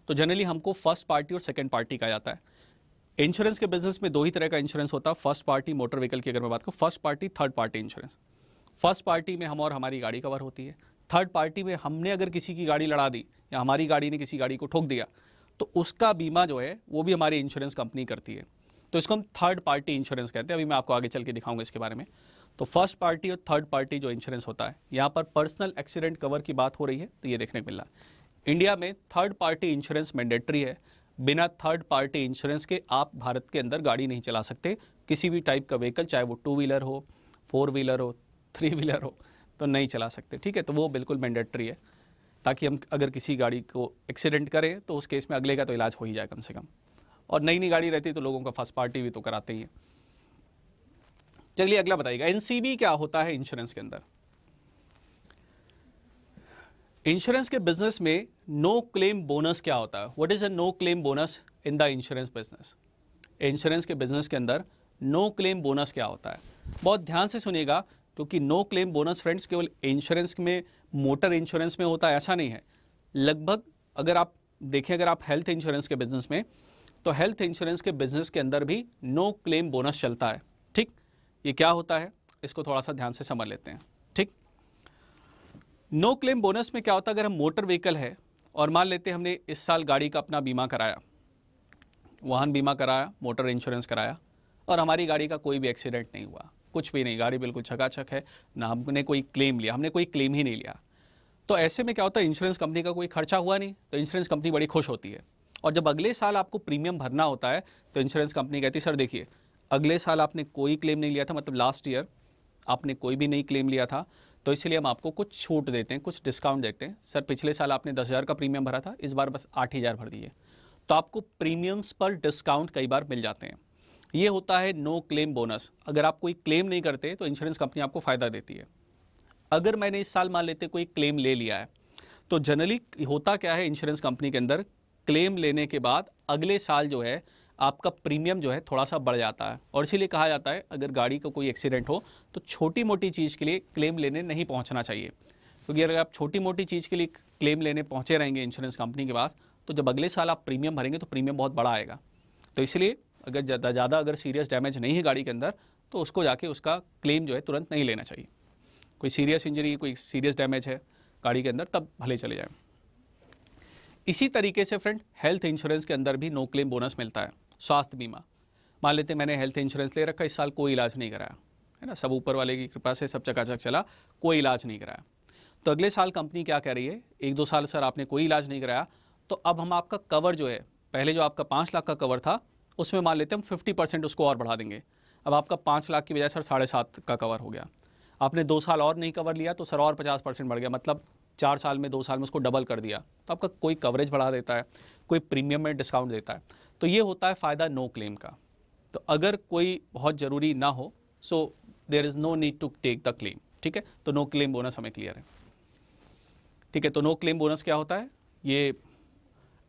तो जनरली हमको फर्स्ट पार्टी और सेकेंड पार्टी कहा जाता है इंश्योरेंस के बिजनेस में दो ही तरह का इंश्योरेंस होता है फर्स्ट पार्टी मोटर व्हीकल की अगर मैं बात करूँ first party third party insurance first party में हम और हमारी गाड़ी कवर होती है थर्ड पार्टी में हमने अगर किसी की गाड़ी लड़ा दी या हमारी गाड़ी ने किसी गाड़ी को ठोक दिया तो उसका बीमा जो है वो भी हमारी इंश्योरेंस कंपनी करती है तो इसको हम थर्ड पार्टी इंश्योरेंस कहते हैं अभी मैं आपको आगे चल के दिखाऊंगा इसके बारे में तो फर्स्ट पार्टी और थर्ड पार्टी जो इंश्योरेंस होता है यहाँ पर पर्सनल एक्सीडेंट कवर की बात हो रही है तो ये देखने को मिल रहा है इंडिया में थर्ड पार्टी इंश्योरेंस मैंडेटरी है बिना थर्ड पार्टी इंश्योरेंस के आप भारत के अंदर गाड़ी नहीं चला सकते किसी भी टाइप का व्हीकल चाहे वो टू व्हीलर हो फोर व्हीलर हो थ्री व्हीलर हो तो नहीं चला सकते ठीक है तो वो बिल्कुल मैंडेटरी है ताकि हम अगर किसी गाड़ी को एक्सीडेंट करें तो उस केस में अगले का तो इलाज हो ही जाए कम से कम और नई नई गाड़ी रहती है तो लोगों का फर्स्ट पार्टी भी तो कराते ही है चलिए अगला बताइएगा एनसीबी क्या होता है इंश्योरेंस के अंदर इंश्योरेंस के बिजनेस में नो क्लेम बोनस क्या होता है what is a no claim bonus in the insurance business insurance के बिजनेस के अंदर नो क्लेम बोनस क्या होता है बहुत ध्यान से सुनिएगा क्योंकि नो क्लेम बोनस फ्रेंड्स केवल इंश्योरेंस में मोटर इंश्योरेंस में होता है ऐसा नहीं है लगभग अगर आप देखें अगर आप हेल्थ इंश्योरेंस के बिजनेस में तो हेल्थ इंश्योरेंस के बिजनेस के अंदर भी नो क्लेम बोनस चलता है ठीक ये क्या होता है इसको थोड़ा सा ध्यान से समझ लेते हैं ठीक नो क्लेम बोनस में क्या होता है अगर हम मोटर व्हीकल है और मान लेते हैं हमने इस साल गाड़ी का अपना बीमा कराया वाहन बीमा कराया मोटर इंश्योरेंस कराया और हमारी गाड़ी का कोई भी एक्सीडेंट नहीं हुआ कुछ भी नहीं गाड़ी बिल्कुल छकाछक है ना हमने कोई क्लेम लिया हमने कोई क्लेम ही नहीं लिया तो ऐसे में क्या होता है इंश्योरेंस कंपनी का कोई खर्चा हुआ नहीं तो इंश्योरेंस कंपनी बड़ी खुश होती है और जब अगले साल आपको प्रीमियम भरना होता है तो इंश्योरेंस कंपनी कहती है सर देखिए अगले साल आपने कोई क्लेम नहीं लिया था मतलब लास्ट ईयर आपने कोई भी नहीं क्लेम लिया था तो इसलिए हम आपको कुछ छूट देते हैं कुछ डिस्काउंट देते हैं सर पिछले साल आपने दस हज़ार का प्रीमियम भरा था इस बार बस आठ हज़ार भर दिए तो आपको प्रीमियम्स पर डिस्काउंट कई बार मिल जाते हैं ये होता है नो क्लेम बोनस अगर आप कोई क्लेम नहीं करते तो इंश्योरेंस कंपनी आपको फ़ायदा देती है अगर मैंने इस साल मान लेते कोई क्लेम ले लिया है तो जनरली होता क्या है इंश्योरेंस कंपनी के अंदर क्लेम लेने के बाद अगले साल जो है आपका प्रीमियम जो है थोड़ा सा बढ़ जाता है और इसीलिए कहा जाता है अगर गाड़ी का को कोई एक्सीडेंट हो तो छोटी मोटी चीज़ के लिए क्लेम लेने नहीं पहुंचना चाहिए क्योंकि तो अगर आप छोटी मोटी चीज़ के लिए क्लेम लेने पहुंचे रहेंगे इंश्योरेंस कंपनी के पास तो जब अगले साल आप प्रीमियम भरेंगे तो प्रीमियम बहुत बड़ा आएगा तो इसलिए अगर ज़्यादा अगर सीरियस डैमेज नहीं है गाड़ी के अंदर तो उसको जाके उसका क्लेम जो है तुरंत नहीं लेना चाहिए कोई सीरियस इंजरी कोई सीरियस डैमेज है गाड़ी के अंदर तब भले चले जाएँ इसी तरीके से फ्रेंड हेल्थ इंश्योरेंस के अंदर भी नो क्लेम बोनस मिलता है स्वास्थ्य बीमा मान लेते मैंने हेल्थ इंश्योरेंस ले रखा इस साल कोई इलाज नहीं कराया है ना सब ऊपर वाले की कृपा से सब चकाचक चला कोई इलाज नहीं कराया तो अगले साल कंपनी क्या कह रही है एक दो साल सर आपने कोई इलाज नहीं कराया तो अब हम आपका कवर जो है पहले जो आपका पाँच लाख का कवर था उसमें मान लेते हैं हम फिफ्टी परसेंट उसको और बढ़ा देंगे अब आपका पाँच लाख की बजाय सर साढ़े सात का कवर हो गया आपने दो साल और नहीं कवर लिया तो सर और पचास परसेंट बढ़ गया मतलब चार साल में दो साल में उसको डबल कर दिया तो आपका कोई कवरेज बढ़ा देता है कोई प्रीमियम में डिस्काउंट देता है तो ये होता है फ़ायदा नो क्लेम का तो अगर कोई बहुत ज़रूरी ना हो so there is no need to take the claim ठीक है तो नो क्लेम बोनस हमें क्लियर है ठीक है तो नो क्लेम बोनस क्या होता है ये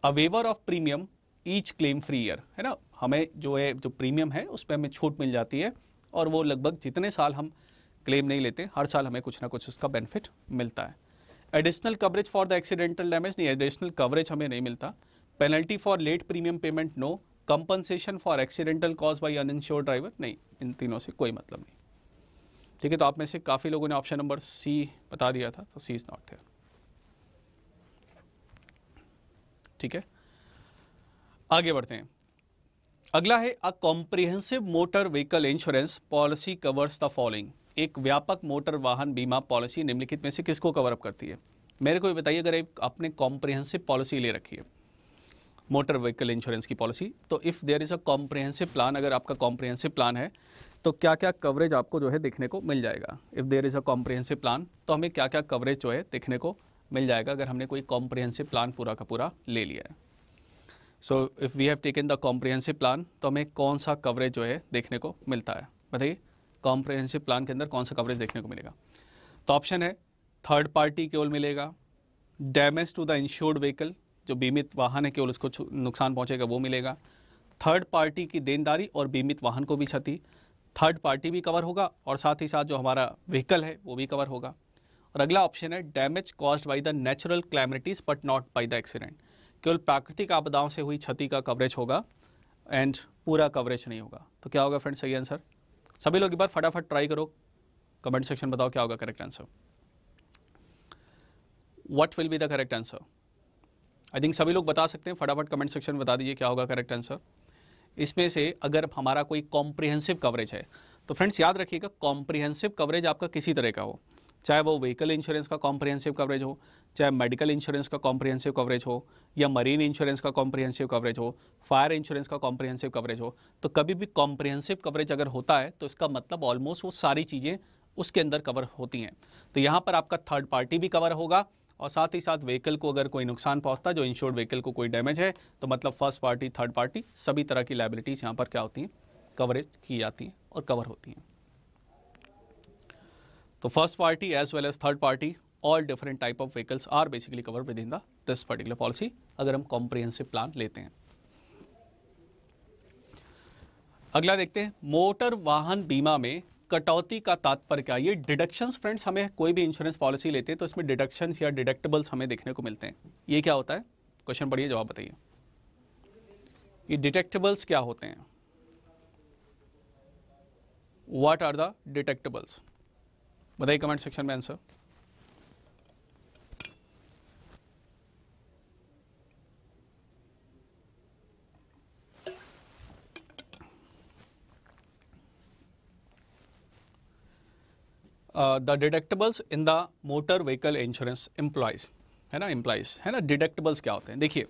a waiver of premium each claim free year है ना हमें जो है जो प्रीमियम है उस पर हमें छूट मिल जाती है और वो लगभग जितने साल हम क्लेम नहीं लेते हर साल हमें कुछ ना कुछ उसका बेनिफिट मिलता है additional coverage for the accidental damage नहीं एडिशनल कवरेज हमें नहीं मिलता penalty for late premium payment no compensation for accidental cause by uninsured driver नहीं इन तीनों से कोई मतलब नहीं ठीक है तो आप में से काफ़ी लोगों ने ऑप्शन नंबर सी बता दिया था तो सी इज़ नॉट थे ठीक है आगे बढ़ते हैं अगला है a comprehensive motor vehicle insurance policy covers the following एक व्यापक मोटर वाहन बीमा पॉलिसी निम्नलिखित में से किसको कवर अप करती है मेरे को भी बताइए अगर एक आपने कॉम्प्रिहेंसिव पॉलिसी ले रखी है मोटर व्हीकल इंश्योरेंस की पॉलिसी तो if there is a comprehensive plan अगर आपका कॉम्प्रिहेंसिव प्लान है तो क्या क्या कवरेज आपको जो है देखने को मिल जाएगा if there is a comprehensive plan तो हमें क्या क्या कवरेज जो है देखने को मिल जाएगा अगर हमने कोई कॉम्प्रिहेंसिव प्लान पूरा का पूरा ले लिया है so if we have taken the comprehensive plan तो हमें कौन सा कवरेज जो है देखने को मिलता है बताइए कॉम्प्रिहेंसिव प्लान के अंदर कौन सा कवरेज देखने को मिलेगा तो ऑप्शन है थर्ड पार्टी केवल मिलेगा damage to the insured vehicle जो बीमित वाहन है केवल उसको नुकसान पहुंचेगा वो मिलेगा थर्ड पार्टी की देनदारी और बीमित वाहन को भी क्षति थर्ड पार्टी भी कवर होगा और साथ ही साथ जो हमारा व्हीकल है वो भी कवर होगा और अगला ऑप्शन है damage caused by the natural calamities but not by the accident केवल प्राकृतिक आपदाओं से हुई क्षति का कवरेज होगा एंड पूरा कवरेज नहीं होगा तो क्या होगा फ्रेंड्स सही आंसर सभी लोग एक बार फटाफट ट्राई करो कमेंट सेक्शन बताओ क्या होगा correct answer what will be the correct answer I think सभी लोग बता सकते हैं फटाफट कमेंट सेक्शन में बता दीजिए क्या होगा करेक्ट आंसर इसमें से अगर हमारा कोई कॉम्प्रिहेंसिव कवरेज है तो फ्रेंड्स याद रखिएगा कॉम्प्रिहेंसिव कवरेज आपका किसी तरह का हो चाहे वो व्हीकल इंश्योरेंस का कॉम्प्रिहेंसिव कवरेज हो चाहे मेडिकल इंश्योरेंस का कॉम्प्रिहेंसिव कवरेज हो या मरीन इंश्योरेंस का कॉम्प्रिहेंसिव कवरेज हो फायर इंश्योरेंस का कॉम्प्रिहेंसिव कवरेज हो तो कभी भी कॉम्प्रिहेंसिव कवरेज अगर होता है तो इसका मतलब ऑलमोस्ट वो सारी चीज़ें उसके अंदर कवर होती हैं तो यहाँ पर आपका थर्ड पार्टी भी कवर होगा और साथ ही साथ व्हीकल को अगर कोई नुकसान पहुंचता जो इंश्योर्ड व्हीकल को कोई डैमेज है तो मतलब फर्स्ट पार्टी थर्ड पार्टी सभी तरह की लाइबिलिटीज़ यहाँ पर क्या होती हैं कवरेज की जाती हैं और कवर होती हैं तो party as well as third party all different type of vehicles are basically cover with in the this particular policy अगर हम कॉम्प्रिहेंसिव प्लान लेते हैं अगला देखते हैं मोटर वाहन बीमा में कटौती का तात्पर्य क्या ये डिडक्शंस फ्रेंड्स हमें कोई भी इंश्योरेंस पॉलिसी लेते हैं तो इसमें डिडक्शंस या डिडक्टेबल्स हमें देखने को मिलते हैं ये क्या होता है क्वेश्चन पढ़िए जवाब बताइए ये डिटेक्टेबल्स क्या होते हैं वाट आर द डिटेक्टेबल्स बताइए कमेंट सेक्शन में answer the deductibles in the motor vehicle insurance employees है ना एम्प्लॉयज है ना डिडक्टेबल्स क्या होते हैं देखिए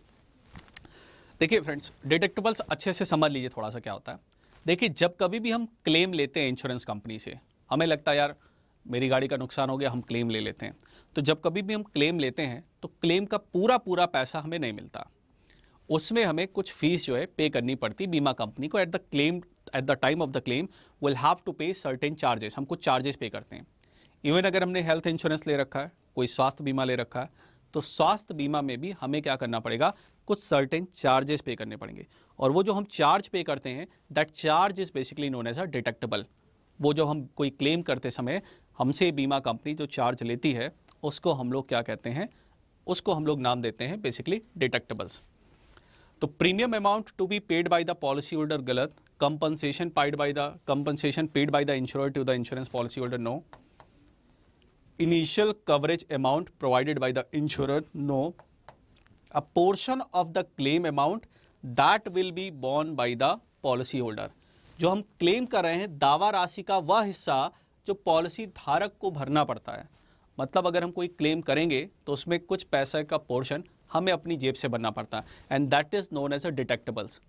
देखिए फ्रेंड्स डिडक्टेबल्स अच्छे से समझ लीजिए थोड़ा सा क्या होता है देखिए जब कभी भी हम क्लेम लेते हैं इंश्योरेंस कंपनी से हमें लगता है यार मेरी गाड़ी का नुकसान हो गया हम क्लेम ले लेते हैं तो जब कभी भी हम क्लेम लेते हैं तो क्लेम का पूरा पूरा पैसा हमें नहीं मिलता उसमें हमें कुछ फीस जो है पे करनी पड़ती बीमा कंपनी को at the claim at the time of the claim will have to pay certain charges हम कुछ चार्जेस पे करते हैं इवन अगर हमने हेल्थ इंश्योरेंस ले रखा है कोई स्वास्थ्य बीमा ले रखा है तो स्वास्थ्य बीमा में भी हमें क्या करना पड़ेगा कुछ सर्टेन चार्जेस पे करने पड़ेंगे और वो जो हम चार्ज पे करते हैं that charge is basically known as a deductible वो जो हम कोई क्लेम करते समय हमसे बीमा कंपनी जो चार्ज लेती है उसको हम लोग क्या कहते हैं उसको हम लोग नाम देते हैं बेसिकली डिटेक्टेबल्स तो premium amount to be paid by the policy holder गलत compensation paid by the compensation paid by the ensure to the insurance policy holder no initial coverage amount provided by the insurer no a portion of the claim amount that will be borne by the policy holder जो हम क्लेम कर रहे हैं दावा राशि का वह हिस्सा जो पॉलिसी धारक को भरना पड़ता है मतलब अगर हम कोई क्लेम करेंगे तो उसमें कुछ पैसे का पोर्शन हमें अपनी जेब से भरना पड़ता है and that is known as a deductibles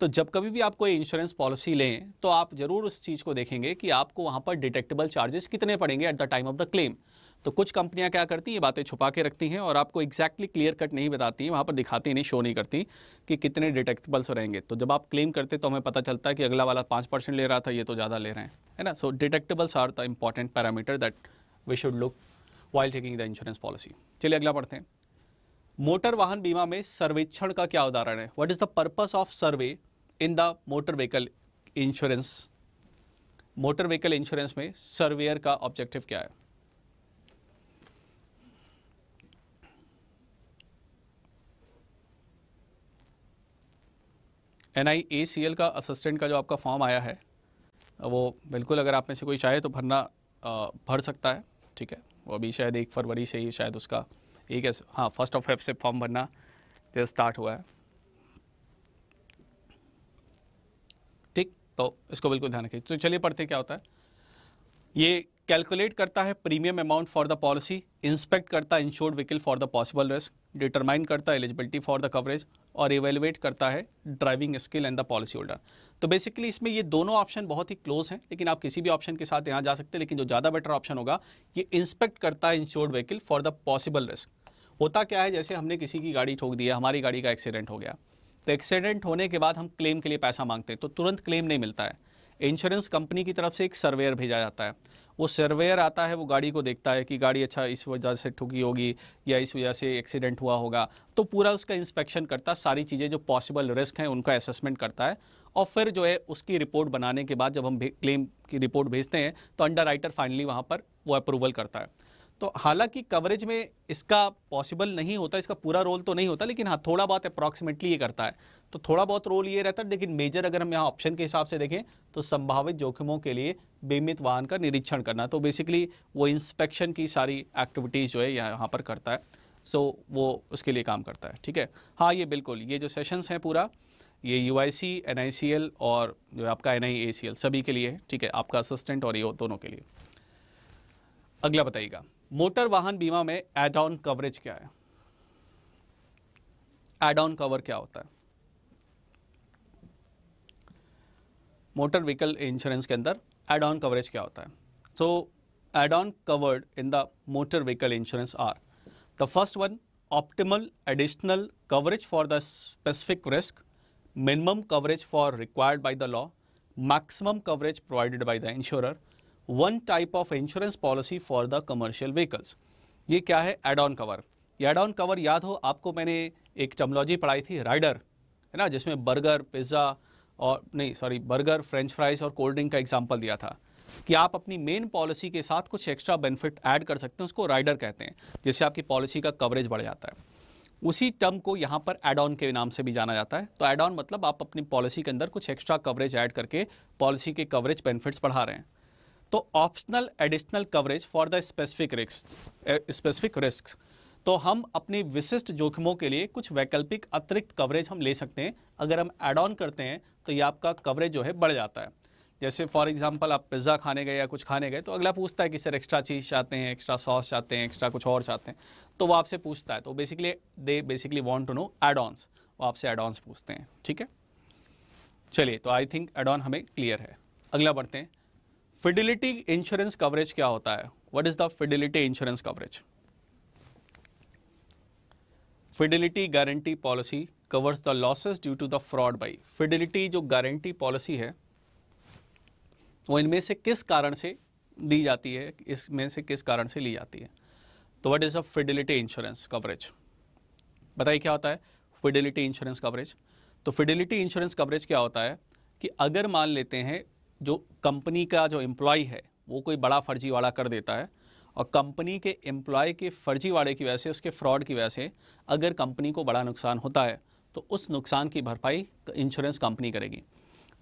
तो जब कभी भी आप कोई इंश्योरेंस पॉलिसी लें तो आप ज़रूर उस चीज़ को देखेंगे कि आपको वहाँ पर डिटेक्टेबल चार्जेस कितने पड़ेंगे at the time of the claim तो कुछ कंपनियां क्या करती हैं ये बातें छुपा के रखती हैं और आपको एग्जैक्टली क्लियर कट नहीं बताती हैं वहाँ पर दिखाती नहीं शो नहीं करती कि कितने डिटेक्टेबल्स रहेंगे तो जब आप क्लेम करते तो हमें पता चलता है कि अगला वाला पाँच परसेंट ले रहा था ये तो ज़्यादा ले रहे हैं है ना so deductibles are the important parameter that we should look while taking the insurance policy चलिए अगला पढ़ते हैं मोटर वाहन बीमा में सर्वेक्षण का क्या उदाहरण है what is the purpose of survey in the motor vehicle insurance motor vehicle insurance में सर्वेयर का ऑब्जेक्टिव क्या है N I A C L का असिस्टेंट का जो आपका फॉर्म आया है वो बिल्कुल अगर आप में से कोई चाहे तो भरना भर सकता है ठीक है वो अभी शायद एक फरवरी से ही शायद उसका एक हाँ फर्स्ट ऑफ एफ से फॉर्म भरना जैसे स्टार्ट हुआ है ठीक तो इसको बिल्कुल ध्यान रखिए तो चलिए पढ़ते क्या होता है ये कैलकुलेट करता है premium amount for the policy inspect करता है insured vehicle for the possible risk determine करता है एलिजिबिलिटी फॉर द कवरेज और इवेलुएट करता है driving skill and the policy holder तो बेसिकली इसमें ये दोनों ऑप्शन बहुत ही क्लोज हैं लेकिन आप किसी भी ऑप्शन के साथ यहाँ जा सकते हैं लेकिन जो ज़्यादा बेटर ऑप्शन होगा ये इंस्पेक्ट करता है insured vehicle for the possible risk होता क्या है जैसे हमने किसी की गाड़ी ठोक दी है हमारी गाड़ी का एक्सीडेंट हो गया तो एक्सीडेंट होने के बाद हम क्लेम के लिए पैसा मांगते हैं तो तुरंत क्लेम नहीं मिलता है इंश्योरेंस कंपनी की तरफ से एक सर्वेयर भेजा जाता है वो सर्वेयर आता है वो गाड़ी को देखता है कि गाड़ी अच्छा इस वजह से ठुकी होगी या इस वजह से एक्सीडेंट हुआ होगा तो पूरा उसका इंस्पेक्शन करता है सारी चीज़ें जो पॉसिबल रिस्क हैं उनका असेसमेंट करता है और फिर जो है उसकी रिपोर्ट बनाने के बाद जब हम क्लेम की रिपोर्ट भेजते हैं तो अंडर फाइनली वहाँ पर वो अप्रूवल करता है तो हालांकि कवरेज में इसका पॉसिबल नहीं होता इसका पूरा रोल तो नहीं होता लेकिन हाँ थोड़ा बहुत अप्रॉक्सीमेटली ये करता है तो थोड़ा बहुत रोल ये रहता है लेकिन मेजर अगर हम यहाँ ऑप्शन के हिसाब से देखें तो संभावित जोखिमों के लिए बीमित वाहन का निरीक्षण करना तो बेसिकली वो इंस्पेक्शन की सारी एक्टिविटीज़ जो है यहाँ पर करता है सो so, वो उसके लिए काम करता है ठीक है हाँ ये बिल्कुल ये जो सेशंस हैं पूरा ये U I C N I C L और जो है आपका N I A C L सभी के लिए ठीक है आपका असिस्टेंट और ये दोनों के लिए अगला बताइएगा मोटर वाहन बीमा में एड ऑन कवरेज क्या है एड ऑन कवर क्या होता है मोटर व्हीकल इंश्योरेंस के अंदर एड ऑन कवरेज क्या होता है so add on covered in the motor vehicle insurance are the first one optimal additional coverage for the specific risk minimum coverage for required by the law maximum coverage provided by the insurer one type of insurance policy for the commercial vehicles ये क्या है एड ऑन कवर ये एड ऑन कवर याद हो आपको मैंने एक टमोलॉजी पढ़ाई थी राइडर है ना जिसमें बर्गर पिज्ज़ा और नहीं सॉरी बर्गर फ्रेंच फ्राइज और कोल्ड ड्रिंक का एग्जाम्पल दिया था कि आप अपनी मेन पॉलिसी के साथ कुछ एक्स्ट्रा बेनिफिट ऐड कर सकते हैं उसको राइडर कहते हैं जिससे आपकी पॉलिसी का कवरेज बढ़ जाता है उसी टर्म को यहाँ पर एड ऑन के नाम से भी जाना जाता है तो एड ऑन मतलब आप अपनी पॉलिसी के अंदर कुछ एक्स्ट्रा कवरेज ऐड करके पॉलिसी के कवरेज बेनिफिट्स बढ़ा रहे हैं तो optional additional coverage for the specific risk specific risk तो हम अपने विशिष्ट जोखिमों के लिए कुछ वैकल्पिक अतिरिक्त कवरेज हम ले सकते हैं अगर हम एड ऑन करते हैं तो ये आपका कवरेज जो है बढ़ जाता है जैसे फॉर एग्जांपल आप पिज़्ज़ा खाने गए या कुछ खाने गए तो अगला पूछता है कि सर एक्स्ट्रा चीज़ चाहते हैं एक्स्ट्रा सॉस चाहते हैं एक्स्ट्रा कुछ और चाहते हैं तो वो आपसे पूछता है तो basically they basically want to know add वो आपसे एड पूछते हैं ठीक है चलिए तो आई थिंक एड ऑन हमें क्लियर है अगला बढ़ते हैं फिडिलिटी इंश्योरेंस कवरेज क्या होता है what is the fidelity insurance coverage fidelity guarantee policy covers the losses due to the fraud by fidelity जो गारंटी पॉलिसी है वो इनमें से किस कारण से दी जाती है इसमें से किस कारण से ली जाती है तो what is a fidelity insurance coverage बताइए क्या होता है फिडिलिटी इंश्योरेंस कवरेज तो फिडिलिटी इंश्योरेंस कवरेज क्या होता है कि अगर मान लेते हैं जो कंपनी का जो एम्प्लॉय है वो कोई बड़ा फर्जीवाड़ा कर देता है और कंपनी के एम्प्लॉय के फर्जीवाड़े की वजह से उसके फ्रॉड की वजह से अगर कंपनी को बड़ा नुकसान होता है तो उस नुकसान की भरपाई इंश्योरेंस कंपनी करेगी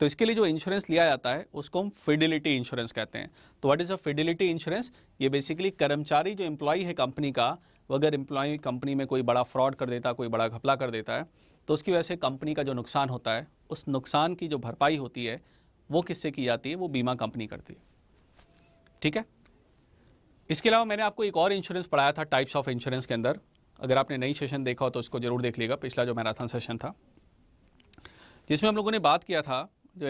तो इसके लिए जो इंश्योरेंस लिया जाता है उसको हम फिडिलिटी इंश्योरेंस कहते हैं तो what is a fidelity insurance ये बेसिकली कर्मचारी जो एम्प्लॉय है कंपनी का वो अगर एम्प्लॉय कंपनी में कोई बड़ा फ्रॉड कर देता है कोई बड़ा घपला कर देता है तो उसकी वजह से कंपनी का जो नुकसान होता है उस नुकसान की जो भरपाई होती है वो किससे की जाती है वो बीमा कंपनी करती है ठीक है इसके अलावा मैंने आपको एक और इंश्योरेंस पढ़ाया था टाइप्स ऑफ इंश्योरेंस के अंदर अगर आपने नई सेशन देखा हो तो उसको ज़रूर देख लीजिएगा पिछला जो मैराथन सेशन था जिसमें हम लोगों ने बात किया था जो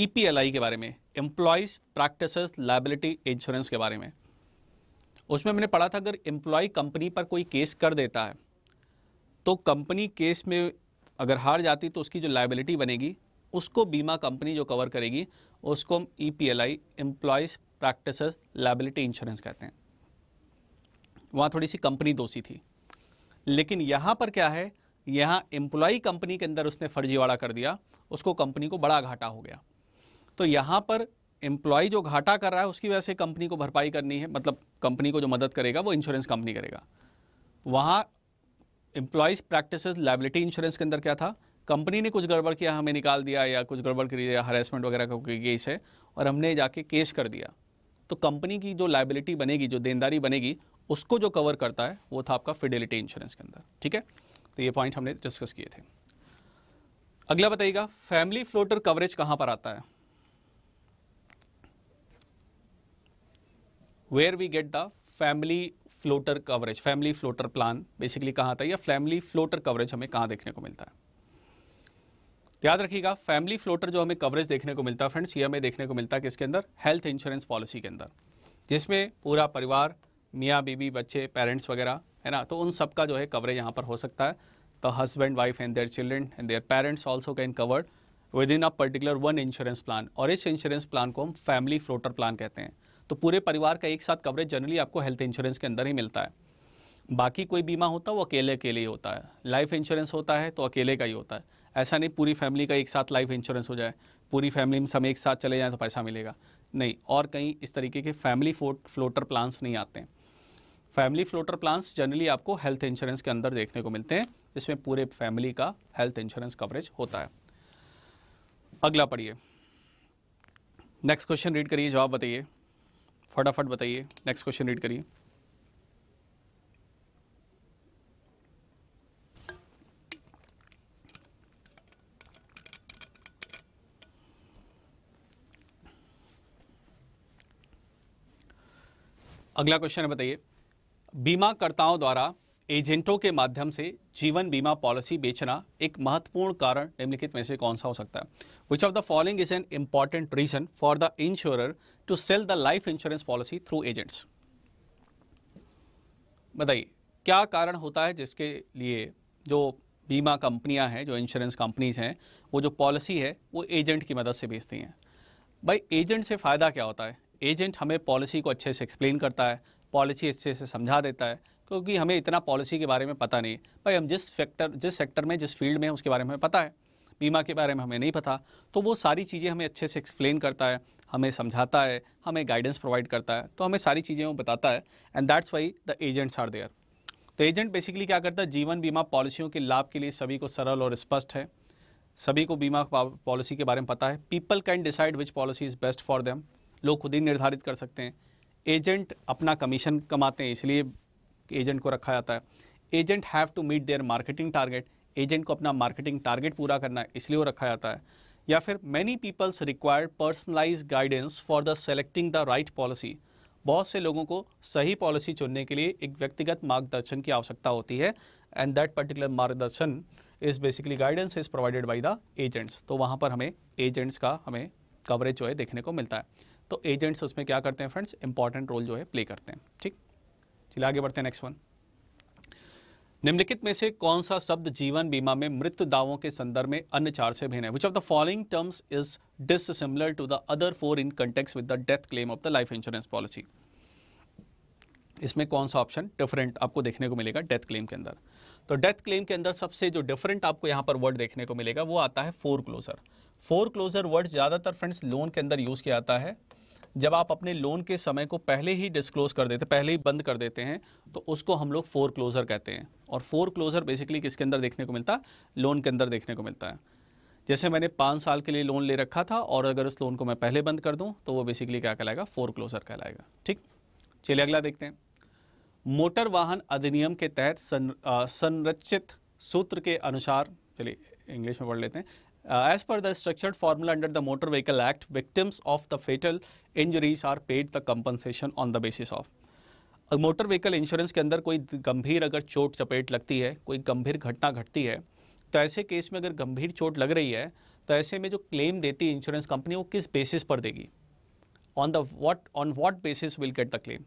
ई e के बारे में एम्प्लॉयज़ प्रैक्टिस लाइबिलिटी इंश्योरेंस के बारे में उसमें मैंने पढ़ा था अगर एम्प्लॉय कंपनी पर कोई केस कर देता है तो कंपनी केस में अगर हार जाती तो उसकी जो लाइबिलिटी बनेगी उसको बीमा कंपनी जो कवर करेगी उसको हम E P L I employees practice liability insurance कहते हैं वहां थोड़ी सी कंपनी दोषी थी लेकिन यहां पर क्या है यहां एम्प्लॉई कंपनी के अंदर उसने फर्जीवाड़ा कर दिया उसको कंपनी को बड़ा घाटा हो गया तो यहां पर एम्प्लॉय जो घाटा कर रहा है उसकी वजह से कंपनी को भरपाई करनी है मतलब कंपनी को जो मदद करेगा वो इंश्योरेंस कंपनी करेगा वहां एम्प्लॉयज़ प्रैक्टिस लाइबिलिटी इंश्योरेंस के अंदर क्या था कंपनी ने कुछ गड़बड़ किया हमें निकाल दिया या कुछ गड़बड़ कर दिया हरेसमेंट वगैरह का कोई केस है और हमने जाके केस कर दिया तो कंपनी की जो लाइबिलिटी बनेगी जो देनदारी बनेगी उसको जो कवर करता है वो था आपका फिडेलिटी इंश्योरेंस के अंदर ठीक है तो ये पॉइंट हमने डिस्कस किए थे अगला बताइएगा फैमिली फ्लोटर कवरेज कहां पर आता है where we get the family floater coverage family floater plan basically कहां आता है या फैमिली फ्लोटर कवरेज हमें कहां देखने को मिलता है याद रखिएगा फैमिली फ्लोटर जो हमें कवरेज देखने को मिलता है फ्रेंड्स ये हमें देखने को मिलता है किसके अंदर हेल्थ इंश्योरेंस पॉलिसी के अंदर जिसमें पूरा परिवार मियाँ बीबी बच्चे पेरेंट्स वगैरह है ना तो उन सब का जो है कवरेज यहाँ पर हो सकता है तो husband wife and their children and their parents also can covered with in a particular one insurance plan और इस इंश्योरेंस प्लान को हम फैमिली फ्लोटर प्लान कहते हैं तो पूरे परिवार का एक साथ कवरेज जनरली आपको हेल्थ इंश्योरेंस के अंदर ही मिलता है बाकी कोई बीमा होता है वो अकेले अकेले ही होता है लाइफ इंश्योरेंस होता है तो अकेले का ही होता है ऐसा नहीं पूरी फैमिली का एक साथ लाइफ इंश्योरेंस हो जाए पूरी फैमिली में सब एक साथ चले जाएँ तो पैसा मिलेगा नहीं और कहीं इस तरीके के फैमिली फ्लोटर प्लान्स नहीं आते हैं फैमिली फ्लोटर प्लान्स जनरली आपको हेल्थ इंश्योरेंस के अंदर देखने को मिलते हैं इसमें पूरे फैमिली का हेल्थ इंश्योरेंस कवरेज होता है अगला पढ़िए नेक्स्ट क्वेश्चन रीड करिए जवाब बताइए फटाफट बताइए नेक्स्ट क्वेश्चन रीड करिए अगला क्वेश्चन है बताइए बीमाकर्ताओं द्वारा एजेंटों के माध्यम से जीवन बीमा पॉलिसी बेचना एक महत्वपूर्ण कारण निम्नलिखित में से कौन सा हो सकता है which of the following is an important reason for the insurer to sell the life insurance policy through agents बताइए क्या कारण होता है जिसके लिए जो बीमा कंपनियां हैं जो इंश्योरेंस कंपनीज हैं वो जो पॉलिसी है वो एजेंट की मदद से बेचती हैं भाई एजेंट से फ़ायदा क्या होता है एजेंट हमें पॉलिसी को अच्छे से एक्सप्लेन करता है पॉलिसी अच्छे से समझा देता है क्योंकि हमें इतना पॉलिसी के बारे में पता नहीं भाई हम जिस फैक्टर जिस सेक्टर में जिस फील्ड में उसके बारे में हमें पता है बीमा के बारे में हमें नहीं पता तो वो सारी चीज़ें हमें अच्छे से एक्सप्लेन करता है हमें समझाता है हमें गाइडेंस प्रोवाइड करता है तो हमें सारी चीज़ें वो बताता है and that's why the agents are there तो एजेंट बेसिकली क्या करता है जीवन बीमा पॉलिसियों के लाभ के लिए सभी को सरल और स्पष्ट है सभी को बीमा पॉलिसी के बारे में पता है people can decide which policy is best for them लोग खुद ही निर्धारित कर सकते हैं एजेंट अपना कमीशन कमाते हैं इसलिए एजेंट को रखा जाता है agent have to meet their marketing target agent को अपना मार्केटिंग टारगेट पूरा करना है इसलिए वो रखा जाता है या फिर many peoples required personalise guidance for the selecting the right policy बहुत से लोगों को सही पॉलिसी चुनने के लिए एक व्यक्तिगत मार्गदर्शन की आवश्यकता होती है एंड दैट पर्टिकुलर मार्गदर्शन is basically guidance is provided by the agents तो वहाँ पर हमें एजेंट्स का हमें कवरेज जो है देखने को मिलता है तो एजेंट्स उसमें क्या करते हैं फ्रेंड्स इंपॉर्टेंट रोल जो है प्ले करते हैं ठीक चलिए आगे बढ़ते हैं नेक्स्ट वन निम्नलिखित में से कौन सा शब्द जीवन बीमा में मृत दावों के संदर्भ में अन्य चार से भिन्न है which of the following terms is dissimilar to the other four in context with the death claim of the life insurance policy इसमें कौन सा ऑप्शन डिफरेंट आपको देखने को मिलेगा डेथ क्लेम के अंदर तो डेथ क्लेम के अंदर सबसे जो डिफरेंट आपको यहाँ पर वर्ड देखने को मिलेगा वो आता है foreclosure foreclosure word ज़्यादातर फ्रेंड्स लोन के अंदर यूज़ किया जाता है जब आप अपने लोन के समय को पहले ही डिस्क्लोज कर देते पहले ही बंद कर देते हैं तो उसको हम लोग फोर क्लोज़र कहते हैं और फोर क्लोज़र बेसिकली किसके अंदर देखने को मिलता है लोन के अंदर देखने को मिलता है जैसे मैंने पाँच साल के लिए लोन ले रखा था और अगर उस लोन को मैं पहले बंद कर दूँ तो वो बेसिकली क्या कहलाएगा फोर क्लोज़र कहलाएगा ठीक चलिए अगला देखते हैं मोटर वाहन अधिनियम के तहत सं, संरचित सूत्र के अनुसार चलिए इंग्लिश में पढ़ लेते हैं Uh, as per the structured formula under the Motor Vehicle Act, victims of the fatal injuries are paid the compensation on the basis of. Motor vehicle insurance के अंदर कोई गंभीर अगर चोट चपेट लगती है कोई गंभीर घटना घटती है तो ऐसे केस में अगर गंभीर चोट लग रही है तो ऐसे में जो क्लेम देती है इंश्योरेंस कंपनी वो किस बेसिस पर देगी on the what on what basis will get the claim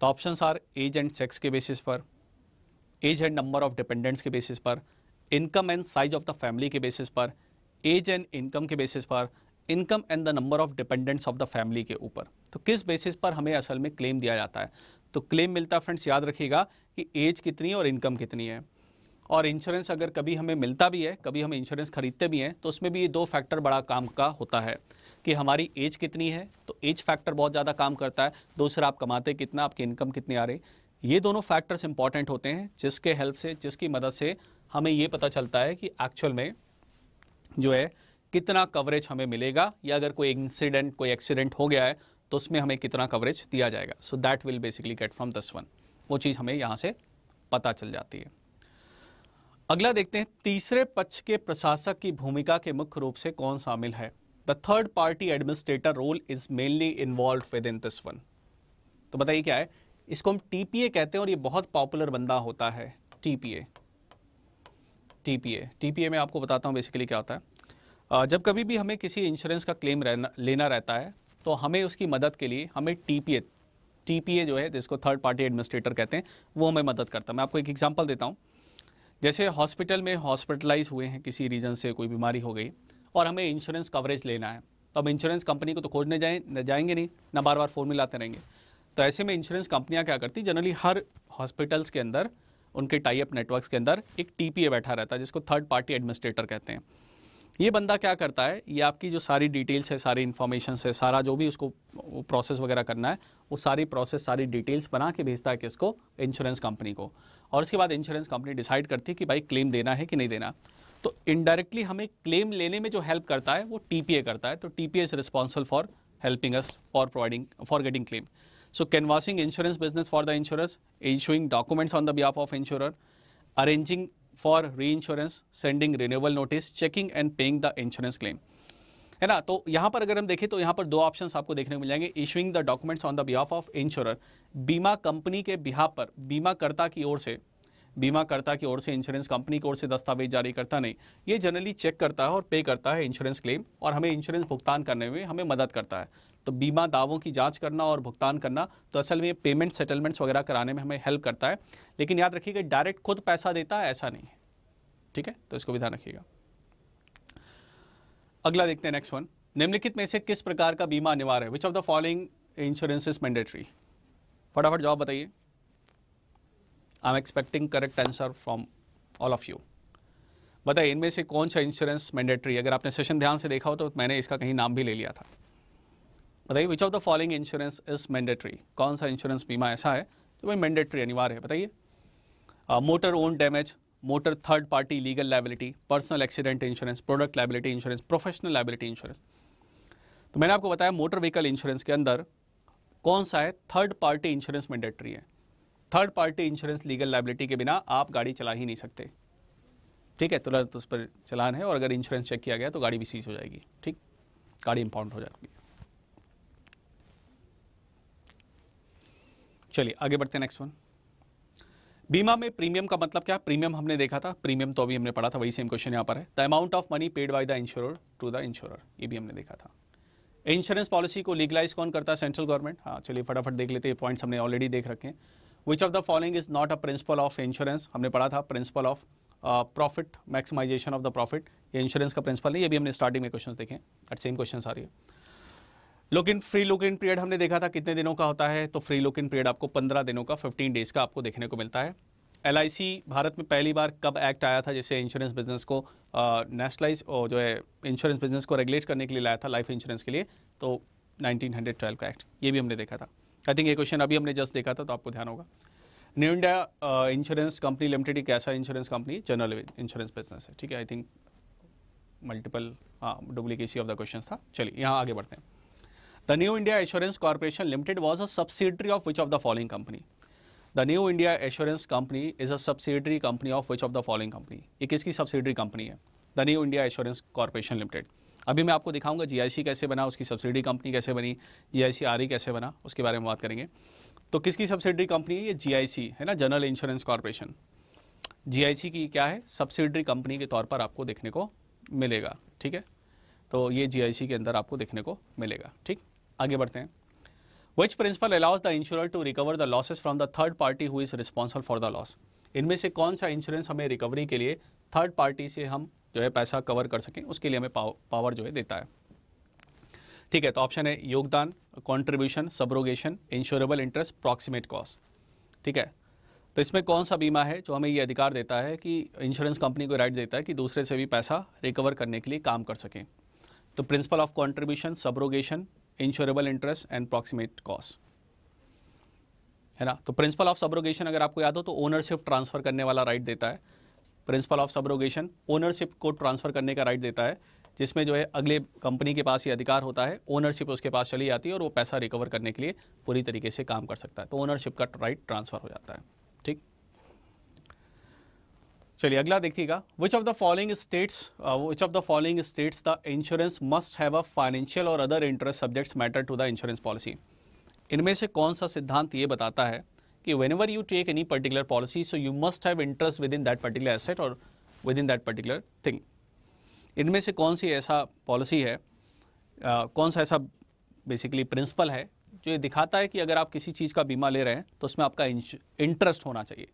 तो option are age and sex के बेसिस पर age and number of dependents के बेसिस पर income and size of the family के बेसिस पर एज एंड इनकम के बेसिस पर income and the number of dependents of the family के ऊपर तो किस बेसिस पर हमें असल में क्लेम दिया जाता है तो क्लेम मिलता है फ्रेंड्स याद रखिएगा कि एज कितनी है और इनकम कितनी है और इंश्योरेंस अगर कभी हमें मिलता भी है कभी हम इंश्योरेंस खरीदते भी हैं तो उसमें भी ये दो फैक्टर बड़ा काम का होता है कि हमारी एज कितनी है तो एज फैक्टर बहुत ज़्यादा काम करता है दूसरा आप कमाते कितना आपकी इनकम कितनी आ रही ये दोनों फैक्टर्स इंपॉर्टेंट होते हैं जिसके हेल्प से जिसकी मदद से हमें ये पता चलता है कि एक्चुअल में जो है कितना कवरेज हमें मिलेगा या अगर कोई इंसिडेंट कोई एक्सीडेंट हो गया है तो उसमें हमें कितना कवरेज दिया जाएगा so that will basically get from this one वो चीज़ हमें यहाँ से पता चल जाती है अगला देखते हैं तीसरे पक्ष के प्रशासक की भूमिका के मुख्य रूप से कौन शामिल है the third party administrator role is mainly involve with in this one तो बताइए क्या है इसको हम टीपीए कहते हैं और ये बहुत पॉपुलर बंदा होता है टीपीए टीपीए टीपीए में आपको बताता हूँ बेसिकली क्या होता है जब कभी भी हमें किसी इंश्योरेंस का क्लेम रहना लेना रहता है तो हमें उसकी मदद के लिए हमें टीपीए टीपीए जो है जिसको थर्ड पार्टी एडमिनिस्ट्रेटर कहते हैं वो हमें मदद करता है मैं आपको एक एग्जांपल देता हूँ जैसे हॉस्पिटल में हॉस्पिटलाइज हुए हैं किसी रीजन से कोई बीमारी हो गई और हमें इंश्योरेंस कवरेज लेना है तो हम इंश्योरेंस कंपनी को तो खोजने जाए न जाएंगे नहीं ना बार बार फॉर्म मिलाते रहेंगे तो ऐसे में इंश्योरेंस कंपनियाँ क्या करती जनरली हर हॉस्पिटल्स के अंदर उनके टाई अप नेटवर्क्स के अंदर एक टीपीए बैठा रहता है जिसको थर्ड पार्टी एडमिनिस्ट्रेटर कहते हैं ये बंदा क्या करता है ये आपकी जो सारी डिटेल्स है सारी इन्फॉर्मेशन है सारा जो भी उसको प्रोसेस वगैरह करना है वो सारी प्रोसेस सारी डिटेल्स बना के भेजता है किसको इंश्योरेंस कंपनी को और उसके बाद इंश्योरेंस कंपनी डिसाइड करती है कि भाई क्लेम देना है कि नहीं देना तो इनडायरेक्टली हमें क्लेम लेने में जो हेल्प करता है वो टी करता है तो T P is responsible for helping us for providing for getting claim So canvassing insurance business for the insurers, issuing documents on the behalf of insurer, arranging for reinsurance, sending renewal notice, checking and paying the insurance claim. है ना तो यहाँ पर अगर हम देखें तो यहाँ पर दो ऑप्शन आपको देखने को मिल जाएंगे issuing the documents on the behalf of insurer बीमा कंपनी के बिहाफ पर बीमाकर्ता की ओर से बीमाकर्ता की ओर से इंश्योरेंस कंपनी की ओर से दस्तावेज जारी करता नहीं ये जनरली चेक करता है और पे करता है इंश्योरेंस क्लेम और हमें इंश्योरेंस भुगतान करने में हमें मदद करता है तो बीमा दावों की जाँच करना और भुगतान करना तो असल में पेमेंट सेटलमेंट्स वगैरह कराने में हमें हेल्प करता है लेकिन याद रखिएगा डायरेक्ट खुद पैसा देता है ऐसा नहीं है ठीक है तो इसको भी ध्यान रखिएगा अगला देखते हैं नेक्स्ट वन निम्नलिखित में से किस प्रकार का बीमा अनिवार्य है which of the following insurance is mandatory फटाफट जवाब बताइए I am expecting correct answer from all of you बताइए इनमें से कौन सा इंश्योरेंस मैंडेटरी अगर आपने सेशन ध्यान से देखा हो तो मैंने इसका कहीं नाम भी ले लिया था बताइए which of the following insurance is mandatory कौन सा इंश्योरेंस बीमा ऐसा है जो भाई मैंडेटरी अनिवार्य है बताइए motor own damage motor third party legal liability personal accident insurance product liability insurance professional liability insurance तो मैंने आपको बताया मोटर व्हीकल इंश्योरेंस के अंदर कौन सा है थर्ड पार्टी इंश्योरेंस मैंडेटरी है third party insurance legal liability के बिना आप गाड़ी चला ही नहीं सकते ठीक है तुरंत तो उस पर चलान है और अगर इंश्योरेंस चेक किया गया तो गाड़ी भी सीज हो जाएगी ठीक गाड़ी इंपाउंड हो जाएगी चलिए आगे बढ़ते हैं नेक्स्ट वन बीमा में प्रीमियम का मतलब क्या प्रीमियम हमने देखा था प्रीमियम तो अभी हमने पढ़ा था वही सेम क्वेश्चन यहाँ पर है the amount of money paid by the ensure to the insure ये भी हमने देखा था इंश्योरेंस पॉलिसी को लीगलाइज कौन करता है सेंट्रल गवर्नमेंट हाँ चलिए फटाफट देख लेते हैं पॉइंट्स हमने ऑलरेडी देख रखे हैं which of the following is not a principle of insurance हमने पढ़ा था principle of profit maximization of the profit ये इंश्योरेंस का प्रिंसिपल नहीं ये भी हमने स्टार्टिंग में क्वेश्चन देखें एट सेम क्वेश्चन आ रही है look in free look in period हमने देखा था कितने दिनों का होता है तो फ्री लुक इन पीरियड आपको पंद्रह दिनों का फिफ्टीन डेज़ का आपको देखने को मिलता है एल भारत में पहली बार कब एक्ट आया था जिसे इंश्योरेंस बिजनेस को नेशनलाइज और जो है इंश्योरेंस बिजनेस को रेगुलेट करने के लिए लाया था लाइफ इंश्योरेंस के लिए तो 1912 का एक्ट ये भी हमने देखा था आई थिंक ये क्वेश्चन अभी हमने जस्ट देखा था तो आपको ध्यान होगा New India insurance company limited एक ऐसा insurance company general insurance business है ठीक है आई थिंक मल्टीपल हाँ डुप्लीकेसी ऑफ द क्वेश्चन था चलिए यहाँ आगे बढ़ते हैं The New India Assurance Corporation Limited was a subsidiary of which of the following company? The New India Assurance Company is a subsidiary company of which of the following company? ये किसकी subsidiary company है? The New India Assurance Corporation Limited. अभी मैं आपको दिखाऊंगा जीआईसी कैसे बना उसकी सब्सिडी कंपनी कैसे बनी जीआईसी आरई कैसे बना उसके बारे में बात करेंगे तो किसकी सब्सिडी कंपनी है ये जीआईसी है ना जनरल इंश्योरेंस कॉरपोरेशन जीआईसी की क्या है सब्सिडी कंपनी के तौर पर आपको देखने को मिलेगा ठीक है तो ये जीआईसी के अंदर आपको देखने को मिलेगा ठीक आगे बढ़ते हैं which principle allows the ensure to recover the losses from the third party who is responsible for the loss इनमें से कौन सा इंश्योरेंस हमें रिकवरी के लिए थर्ड पार्टी से हम जो है पैसा कवर कर सकें उसके लिए हमें पावर जो है देता है ठीक है तो ऑप्शन है योगदान contribution subrogation insurable interest proximate cost ठीक है तो इसमें कौन सा बीमा है जो हमें ये अधिकार देता है कि इंश्योरेंस कंपनी को राइट देता है कि दूसरे से भी पैसा रिकवर करने के लिए काम कर सकें तो principle of contribution subrogation insurable interest and approximate cost है ना तो प्रिंसिपल ऑफ सब्रोगेशन अगर आपको याद हो तो ओनरशिप ट्रांसफ़र करने वाला राइट देता है प्रिंसिपल ऑफ सब्रोगेशन ओनरशिप को ट्रांसफ़र करने का राइट देता है जिसमें जो है अगले कंपनी के पास ये अधिकार होता है ओनरशिप उसके पास चली जाती है और वो पैसा रिकवर करने के लिए पूरी तरीके से काम कर सकता है तो ओनरशिप का राइट ट्रांसफ़र हो जाता है ठीक चलिए अगला देखिएगा which of the following states which of the following states the insurance must have a financial or other interest subjects matter to the insurance policy इनमें से कौन सा सिद्धांत ये बताता है कि whenever you take any particular policy so you must have interest within that particular asset और within that particular thing इनमें से कौन सी ऐसा पॉलिसी है uh, कौन सा ऐसा बेसिकली प्रिंसिपल है जो ये दिखाता है कि अगर आप किसी चीज़ का बीमा ले रहे हैं तो उसमें आपका इंटरेस्ट होना चाहिए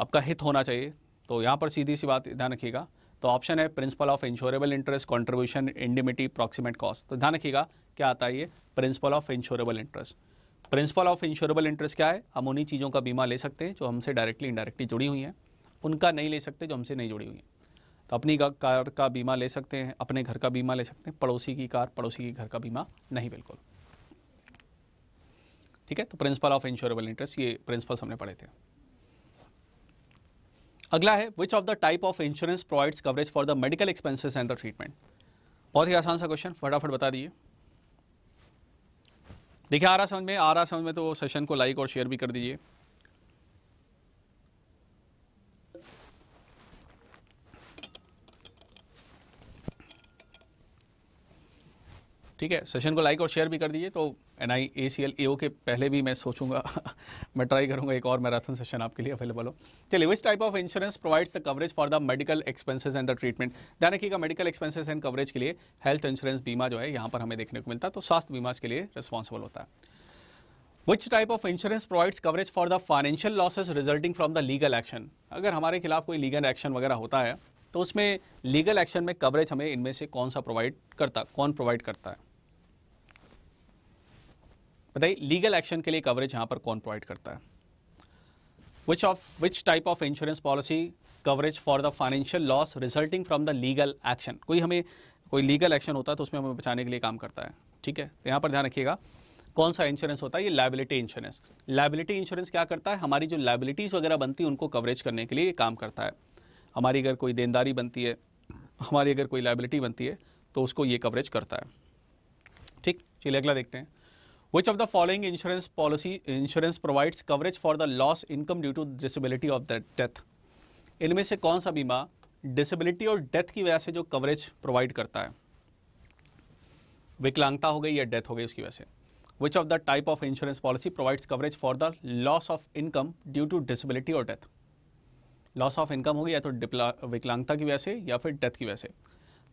आपका हित होना चाहिए तो यहाँ पर सीधी सी बात ध्यान रखिएगा तो ऑप्शन है principle of insurable interest contribution indemnity proximate cost तो ध्यान रखिएगा क्या आता है ये principle of insurable interest principle of insurable interest क्या है हम उन्हीं चीज़ों का बीमा ले सकते हैं जो हमसे डायरेक्टली इंडायरेक्टली जुड़ी हुई हैं उनका नहीं ले सकते जो हमसे नहीं जुड़ी हुई हैं तो अपनी कार का बीमा ले सकते हैं अपने घर का बीमा ले सकते हैं पड़ोसी की कार पड़ोसी के घर का बीमा नहीं बिल्कुल ठीक है तो प्रिंसिपल ऑफ इंश्योरेबल इंटरेस्ट ये प्रिंसिपल्स हमने पढ़े थे अगला है which of the type of insurance provides coverage for the medical expenses and the treatment बहुत ही आसान सा क्वेश्चन फटाफट बता दिए देखिए आ रहा समझ में आ रहा समझ में तो सेशन को लाइक और शेयर भी कर दीजिए ठीक है सेशन को लाइक और शेयर भी कर दीजिए तो N I A C L A ओ के पहले भी मैं सोचूंगा (laughs) मैं ट्राई करूंगा एक और मैराथन सेशन आपके लिए अवेलेबल हो चलिए which type of insurance provides the coverage for the medical expenses and the treatment ध्यान रखिएगा मेडिकल एक्सपेंसेस एंड कवरेज के लिए हेल्थ इंश्योरेंस बीमा जो है यहाँ पर हमें देखने को मिलता है तो स्वास्थ्य बीमा के लिए रिस्पॉन्सिबल होता है which type of insurance provides coverage for the financial losses resulting from the legal action अगर हमारे खिलाफ कोई लीगल एक्शन वगैरह होता है तो उसमें लीगल एक्शन में कवरेज हमें इनमें से कौन सा प्रोवाइड करता कौन प्रोवाइड करता है बताइए लीगल एक्शन के लिए कवरेज यहाँ पर कौन प्रोवाइड करता है which of which type of insurance policy coverage for the financial loss resulting from the legal action कोई हमें कोई लीगल एक्शन होता है तो उसमें हमें बचाने के लिए काम करता है ठीक है तो यहाँ पर ध्यान रखिएगा कौन सा इंश्योरेंस होता है ये लाइबिलिटी इंश्योरेंस लाइबिलिटी इंश्योरेंस क्या करता है हमारी जो लाइबिलिटीज़ वगैरह बनती है उनको कवरेज करने के लिए काम करता है हमारी अगर कोई देनदारी बनती है हमारी अगर कोई लाइबिलिटी बनती है तो उसको ये कवरेज करता है ठीक चलिए अगला देखते हैं Which of the following insurance policy insurance provides coverage for the loss income due to disability of the death? इनमें से कौन सा बीमा डिसेबिलिटी और डेथ की वजह से जो कवरेज प्रोवाइड करता है विकलांगता हो गई या डेथ हो गई उसकी वजह से which of the type of insurance policy provides coverage for the loss of income due to disability or death loss of income होगी या तो विकलांगता की वजह से या फिर डेथ की वजह से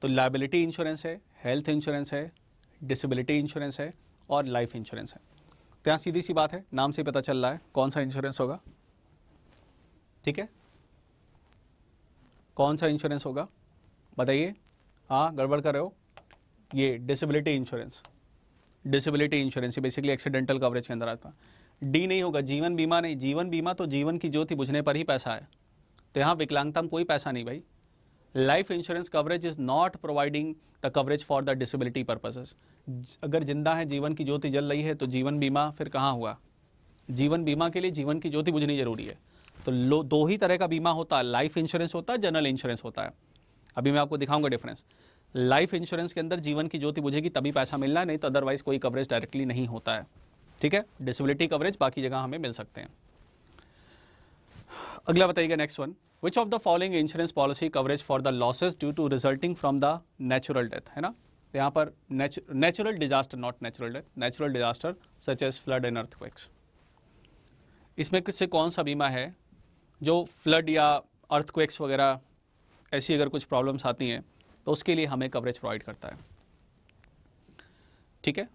तो लाइबिलिटी इंश्योरेंस है हेल्थ इंश्योरेंस है डिसेबिलिटी इंश्योरेंस है और लाइफ इंश्योरेंस है तो यहाँ सीधी सी बात है नाम से ही पता चल रहा है कौन सा इंश्योरेंस होगा ठीक है कौन सा इंश्योरेंस होगा बताइए हाँ गड़बड़ कर रहे हो ये डिसेबिलिटी इंश्योरेंस डिसेबिलिटी इंश्योरेंस ये बेसिकली एक्सीडेंटल कवरेज के अंदर आता डी नहीं होगा जीवन बीमा नहीं जीवन बीमा तो जीवन की ज्योति बुझने पर ही पैसा है तो यहाँ विकलांगता में कोई पैसा नहीं भाई life insurance coverage is not providing the coverage for the disability purposes अगर जिंदा है जीवन की ज्योति जल रही है तो जीवन बीमा फिर कहाँ हुआ जीवन बीमा के लिए जीवन की ज्योति बुझनी जरूरी है तो दो ही तरह का बीमा होता है लाइफ इंश्योरेंस होता है जनरल इंश्योरेंस होता है अभी मैं आपको दिखाऊंगा डिफरेंस लाइफ इंश्योरेंस के अंदर जीवन की ज्योति बुझेगी तभी पैसा मिलना नहीं तो अदरवाइज़ कोई कवरेज डायरेक्टली नहीं होता है ठीक है डिसेबिलिटी कवरेज बाकी जगह हमें मिल सकते हैं अगला बताइएगा next one which of the following insurance policy coverage for the losses due to resulting from the natural death है ना यहाँ पर natural disaster not natural death natural disaster such as flood and earthquakes इसमें से कौन सा बीमा है जो फ्लड या अर्थक्वेक्स वगैरह ऐसी अगर कुछ प्रॉब्लम्स आती हैं तो उसके लिए हमें कवरेज प्रोवाइड करता है ठीक है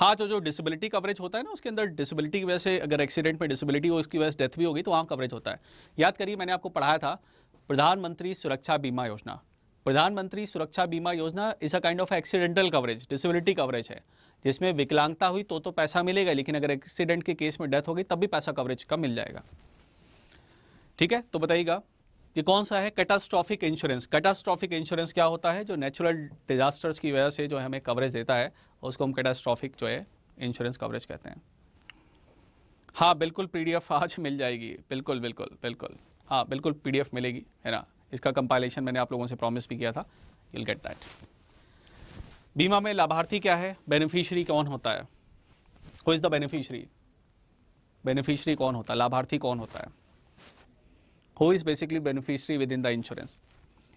हाँ तो जो डिसेबिलिटी कवरेज होता है ना उसके अंदर डिसेबिलिटी की वजह से अगर एक्सीडेंट में डिसेबिलिटी हो उसकी वजह से डेथ भी होगी तो वहाँ कवरेज होता है याद करिए मैंने आपको पढ़ाया था प्रधानमंत्री सुरक्षा बीमा योजना प्रधानमंत्री Suraksha Bima Yojana is a kind of accidental coverage disability coverage है जिसमें विकलांगता हुई तो तो पैसा मिलेगा लेकिन अगर एक्सीडेंट के केस में डेथ होगी तब भी पैसा कवरेज का मिल जाएगा ठीक है तो बताइएगा ये कौन सा है कैटास्ट्रॉफिक इंश्योरेंस कैटास्ट्रॉफिक इंश्योरेंस क्या होता है जो नेचुरल डिजास्टर्स की वजह से जो हमें कवरेज देता है उसको हम कैटास्ट्रॉफिक जो है इंश्योरेंस कवरेज कहते हैं हाँ बिल्कुल पीडीएफ आज मिल जाएगी बिल्कुल बिल्कुल बिल्कुल हाँ बिल्कुल पीडीएफ मिलेगी है ना इसका कंपाइलेशन मैंने आप लोगों से प्रॉमिस भी किया था यूल गेट दैट बीमा में लाभार्थी क्या है बेनिफिशरी कौन होता है who is the beneficiary beneficiary कौन होता है लाभार्थी कौन होता है who is basically beneficiary with in the insurance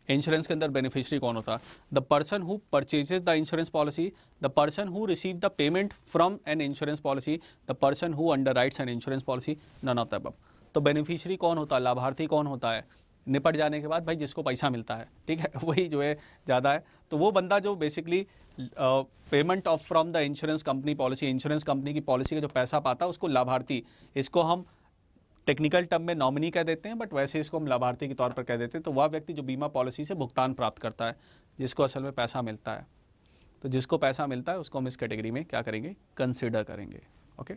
insurance के अंदर बेनिफिशियरी कौन होता the person who purchases the insurance policy the person who receive the payment from an insurance policy the person who underwrites an insurance policy none of the above तो बेनिफिशियरी कौन होता है लाभार्थी कौन होता है निपट जाने के बाद भाई जिसको पैसा मिलता है ठीक है (laughs) वही जो है ज़्यादा है तो वो बंदा जो basically payment of from the insurance company policy insurance company की पॉलिसी का जो पैसा पाता है उसको लाभार्थी इसको हम टेक्निकल टर्म में नॉमिनी कह देते हैं बट वैसे इसको हम लाभार्थी के तौर पर कह देते हैं तो वह व्यक्ति जो बीमा पॉलिसी से भुगतान प्राप्त करता है जिसको असल में पैसा मिलता है तो जिसको पैसा मिलता है उसको हम इस कैटेगरी में क्या करेंगे कंसिडर करेंगे ओके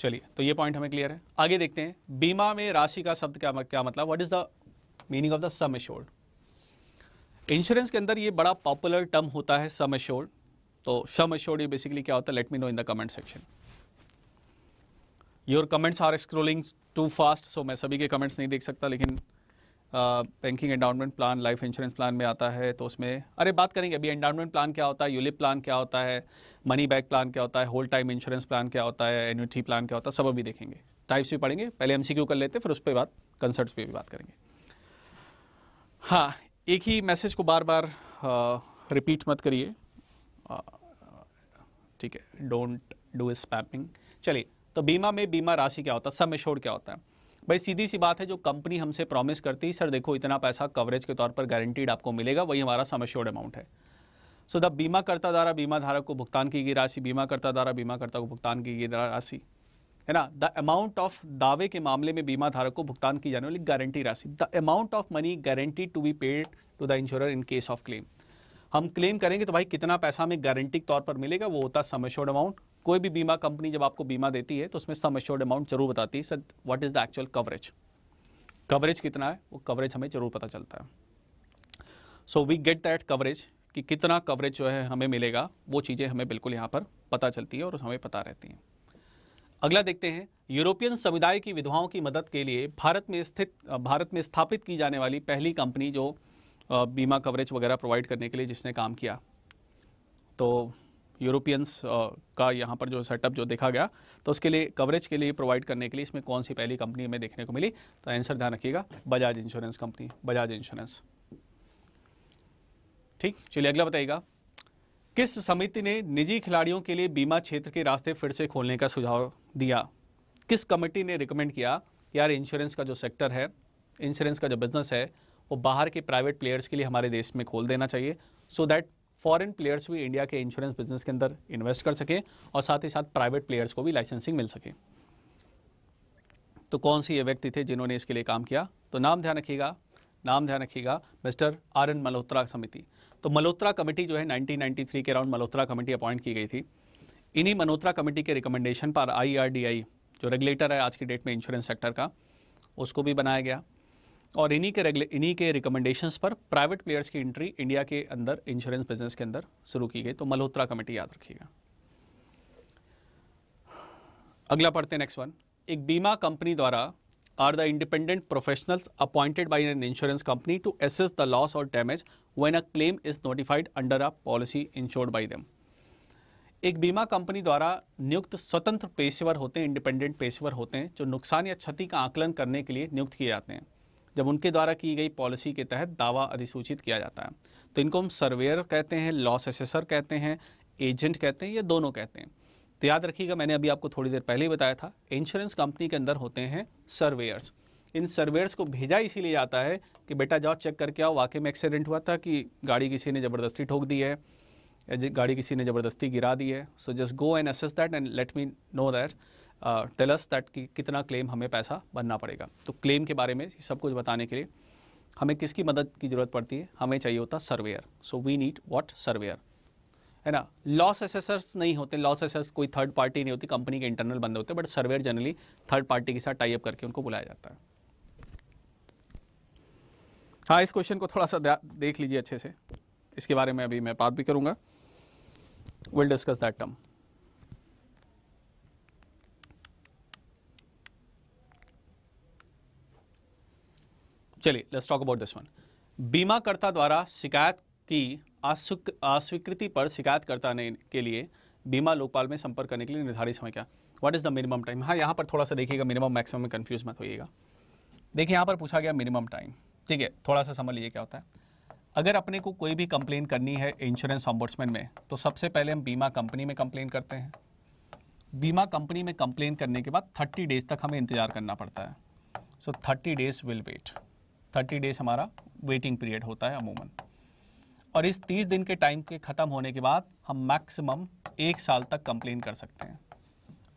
चलिए तो ये पॉइंट हमें क्लियर है आगे देखते हैं बीमा में राशि का शब्द क्या क्या मतलब what is the meaning of the sum assured insurance के अंदर ये बड़ा पॉपुलर टर्म होता है सम एश्योर्ड तो सम एश्योर्ड ये बेसिकली क्या होता है let me know in the comment section your comments are scrolling too fast so मैं सभी के कमेंट्स नहीं देख सकता लेकिन banking endowment plan life insurance plan में आता है तो उसमें अरे बात करेंगे अभी एंडाउनमेंट प्लान क्या होता है यूलिप प्लान क्या होता है मनी बैक प्लान क्या होता है होल टाइम इंश्योरेंस प्लान क्या होता है एन्यूटी प्लान क्या होता है सब अभी देखेंगे टाइप्स भी पढ़ेंगे पहले एम कर लेते फिर उस पर बात कंसर्ट्स पर भी बात करेंगे हाँ एक ही मैसेज को बार बार रिपीट मत करिए ठीक है डोंट डू स्पैपिंग चलिए तो बीमा में बीमा राशि क्या होता है सम एश्योर्ड क्या होता है भाई सीधी सी बात है जो कंपनी हमसे प्रॉमिस करती है सर देखो इतना पैसा कवरेज के तौर पर गारंटीड आपको मिलेगा वही हमारा सम एश्योर्ड अमाउंट है सो द द बीमाकर्ता द्वारा बीमा धारक को भुगतान की गई राशि बीमाकर्ता द्वारा बीमाकर्ता को भुगतान की गई राशि है ना द अमाउंट ऑफ दावे के मामले में बीमा धारक को भुगतान की जाने वाली गारंटी राशि the amount of money guarantee to be paid to the insurer in case of claim हम क्लेम करेंगे तो भाई कितना पैसा हमें गारंटी के तौर पर मिलेगा वो होता है समश्योर्ड अमाउंट कोई भी बीमा कंपनी जब आपको बीमा देती है तो उसमें सम एश्योर्ड अमाउंट जरूर बताती है sir what is the actual coverage coverage कितना है वो कवरेज हमें जरूर पता चलता है so we get that coverage कि कितना कवरेज जो है हमें मिलेगा वो चीज़ें हमें बिल्कुल यहाँ पर पता चलती है और हमें पता रहती हैं अगला देखते हैं यूरोपियन समुदाय की विधवाओं की मदद के लिए भारत में स्थित भारत में स्थापित की जाने वाली पहली कंपनी जो बीमा कवरेज वगैरह प्रोवाइड करने के लिए जिसने काम किया तो यूरोपियंस का यहाँ पर जो सेटअप जो देखा गया तो उसके लिए कवरेज के लिए प्रोवाइड करने के लिए इसमें कौन सी पहली कंपनी हमें देखने को मिली तो आंसर ध्यान रखिएगा Bajaj insurance company Bajaj insurance ठीक चलिए अगला बताइएगा किस समिति ने निजी खिलाड़ियों के लिए बीमा क्षेत्र के रास्ते फिर से खोलने का सुझाव दिया किस कमेटी ने रिकमेंड किया यार इंश्योरेंस का जो सेक्टर है इंश्योरेंस का जो बिजनेस है वो बाहर के प्राइवेट प्लेयर्स के लिए हमारे देश में खोल देना चाहिए so so that foreign players भी इंडिया के इंश्योरेंस बिजनेस के अंदर इन्वेस्ट कर सके और साथ ही साथ प्राइवेट प्लेयर्स को भी लाइसेंसिंग मिल सके तो कौन से ये व्यक्ति थे जिन्होंने इसके लिए काम किया तो नाम ध्यान रखिएगा नाम ध्यान रखिएगा मिस्टर आर एन मल्होत्रा समिति तो मल्होत्रा कमेटी जो है 1993 के अराउंड मल्होत्रा कमेटी अपॉइंट की गई थी इन्हीं मल्होत्रा कमेटी के रिकमेंडेशन पर आई जो रेगुलेटर है आज की डेट में इंश्योरेंस सेक्टर का उसको भी बनाया गया और इन्हीं के रेगुले इन्हीं के रिकमेंडेशंस पर प्राइवेट प्लेयर्स की एंट्री इंडिया के अंदर इंश्योरेंस बिजनेस के अंदर शुरू की गई तो मल्होत्रा कमेटी याद रखिएगा अगला पढ़ते हैं नेक्स्ट वन एक बीमा कंपनी द्वारा are the independent professionals appointed by an insurance company to assess the loss or damage when a claim is notified under a policy insured by them. एक बीमा कंपनी द्वारा नियुक्त स्वतंत्र पेशेवर होते हैं इंडिपेंडेंट पेशेवर होते हैं जो नुकसान या क्षति का आकलन करने के लिए नियुक्त किए जाते हैं जब उनके द्वारा की गई पॉलिसी के तहत दावा अधिसूचित किया जाता है तो इनको हम सर्वेयर कहते हैं लॉस एसेसर कहते हैं एजेंट कहते हैं ये दोनों कहते हैं तो याद रखिएगा मैंने अभी आपको थोड़ी देर पहले ही बताया था इंश्योरेंस कंपनी के अंदर होते हैं सर्वेयर्स इन सर्वेयर्स को भेजा इसीलिए जाता है कि बेटा जाओ चेक करके आओ वाकई में एक्सीडेंट हुआ था कि गाड़ी किसी ने ज़बरदस्ती ठोक दी है गाड़ी किसी ने ज़बरदस्ती गिरा दी है so just go and assess that and let me know that tells that कि कितना क्लेम हमें पैसा भरना पड़ेगा तो क्लेम के बारे में सब कुछ बताने के लिए हमें किसकी मदद की ज़रूरत पड़ती है हमें चाहिए होता surveyor so we need what surveyor है ना लॉस एसेसर्स नहीं होते लॉस एसेसर्स कोई थर्ड पार्टी नहीं होती कंपनी के इंटरनल बंदे होते but surveyor generally third party के साथ टाइप करके उनको बुलाया जाता है हाँ इस क्वेश्चन को थोड़ा सा देख लीजिए अच्छे से इसके बारे में अभी मैं बात भी करूँगा विल डिस्कस दैट टर्म चलिए let's talk about this one बीमाकर्ता द्वारा शिकायत की अस्वीकृति पर शिकायतकर्ता ने के लिए बीमा लोकपाल में संपर्क करने के लिए निर्धारित समय क्या what is the minimum time हाँ यहाँ पर थोड़ा सा देखिएगा मिनिमम मैक्सिमम में कन्फ्यूज मत होइएगा देखिए यहाँ पर पूछा गया मिनिमम टाइम ठीक है थोड़ा सा समझ लीजिए क्या होता है अगर अपने को कोई भी कंप्लेन करनी है इंश्योरेंस ऑम्बोर्ट्समैन में तो सबसे पहले हम बीमा कंपनी में कंप्लेन करते हैं बीमा कंपनी में कंप्लेन करने के बाद 30 डेज तक हमें इंतज़ार करना पड़ता है so thirty 30 days will wait thirty days हमारा वेटिंग पीरियड होता है अमूमन और इस तीस दिन के टाइम के ख़त्म होने के बाद हम मैक्सिमम एक साल तक कंप्लेन कर सकते हैं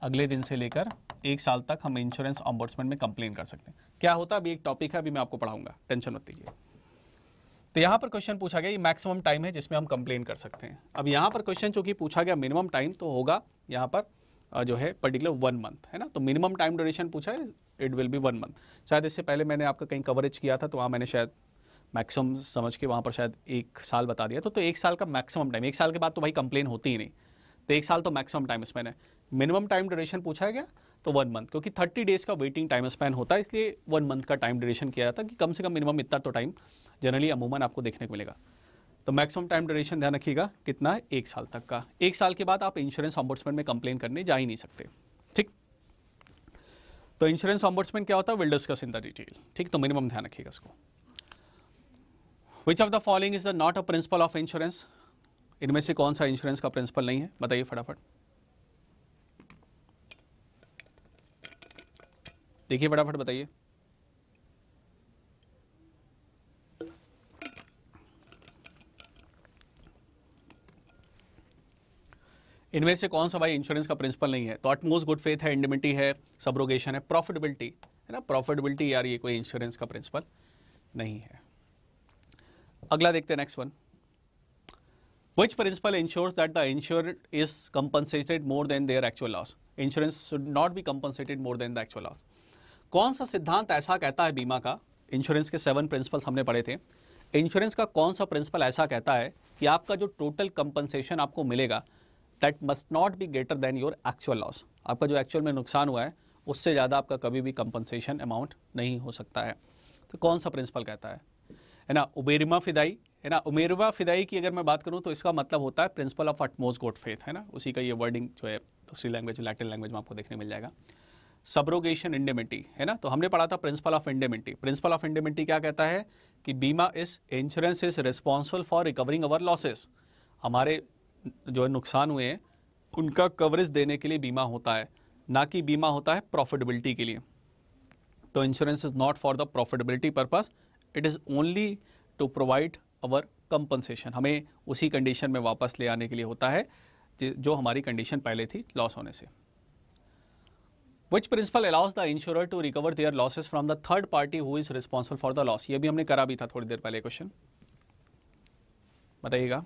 अगले दिन से लेकर एक साल तक हम इंश्योरेंस ऑम्बोर्समेंट में कंप्लेन कर सकते हैं क्या होता है अभी एक टॉपिक है अभी मैं आपको पढ़ाऊंगा टेंशन मत लीजिए तो यहाँ पर क्वेश्चन पूछा गया ये मैक्सिमम टाइम है जिसमें हम कंप्लेन कर सकते हैं अब यहाँ पर क्वेश्चन चूँकि पूछा गया मिनिमम टाइम तो होगा यहाँ पर जो है पर्टिकुलर वन मंथ है ना तो मिनिमम टाइम ड्यूरेशन पूछा है it will be one month शायद इससे पहले मैंने आपका कहीं कवरेज किया था तो वहाँ मैंने शायद मैक्सिमम समझ के वहाँ पर शायद एक साल बता दिया तो तो एक साल का मैक्सिमम टाइम एक साल के बाद तो भाई कंप्लेन होती ही नहीं तो एक साल तो मैक्सिमम टाइम स्पैन है मिनिमम टाइम ड्यूरेशन पूछा गया तो वन मंथ क्योंकि थर्टी डेज़ का वेटिंग टाइम स्पैन होता है इसलिए वन मंथ का टाइम ड्यूरेशन किया जाता है कि कम से कम मिनिमम इतना तो टाइम जनरली अमूमन आपको देखने को मिलेगा तो मैक्सिमम टाइम ड्यूरेशन ध्यान रखिएगा कितना एक साल तक का एक साल के बाद आप इंश्योरेंस ऑम्बर्ट्समैन में कंप्लेन करने जा ही नहीं सकते ठीक तो इंश्योरेंस ऑम्बोर्समेंट क्या होता है will discuss in the detail ठीक तो मिनिमम ध्यान रखिएगा इसको which of the following is the not a principle of insurance इनमें से कौन सा इंश्योरेंस का प्रिंसिपल नहीं है बताइए फटाफट देखिए फटाफट बताइए इनमें से कौन सा भाई इंश्योरेंस का प्रिंसिपल नहीं है तो अटमोस्ट गुड फेथ है इंडिमिटी है सबरोगेशन है प्रॉफिटेबिलिटी है ना प्रॉफिटेबिलिटी यार ये कोई इंश्योरेंस का प्रिंसिपल नहीं है अगला देखते हैं next one which principle insures that the insure is compensated more than their actual loss insurance should not be compensated more than the actual loss कौन सा सिद्धांत ऐसा कहता है बीमा का इंश्योरेंस के सेवन प्रिंसिपल्स हमने पढ़े थे इंश्योरेंस का कौन सा प्रिंसिपल ऐसा कहता है कि आपका जो टोटल कंपनसेशन आपको मिलेगा that must not be greater than your actual loss आपका जो एक्चुअल में नुकसान हुआ है उससे ज़्यादा आपका कभी भी कंपनसेशन अमाउंट नहीं हो सकता है तो कौन सा प्रिंसिपल कहता है है ना उबेरिमा फिदाई है ना उमेरवा फिदाई की अगर मैं बात करूँ तो इसका मतलब होता है प्रिंसिपल ऑफ अटमोज गोड फेथ है ना उसी का ये वर्डिंग जो है दूसरी लैंग्वेज लैटिन लैंग्वेज में आपको देखने मिल जाएगा सब्रोगेशन इंडेमिटी है ना तो हमने पढ़ा था principle of indemnity principle of indemnity क्या कहता है कि बीमा इस insurance is responsible for recovering our losses हमारे जो है नुकसान हुए हैं उनका कवरेज देने के लिए बीमा होता है ना कि बीमा होता है प्रॉफिटेबिलिटी के लिए तो insurance is not for the profitability purpose it is only to provide our compensation हमें उसी कंडीशन में वापस ले आने के लिए होता है जो हमारी कंडीशन पहले थी लॉस होने से which principle allows the ensure to recover their losses from the third party who is responsible for the loss ये भी हमने करा भी था थोड़ी देर पहले क्वेश्चन बताइएगा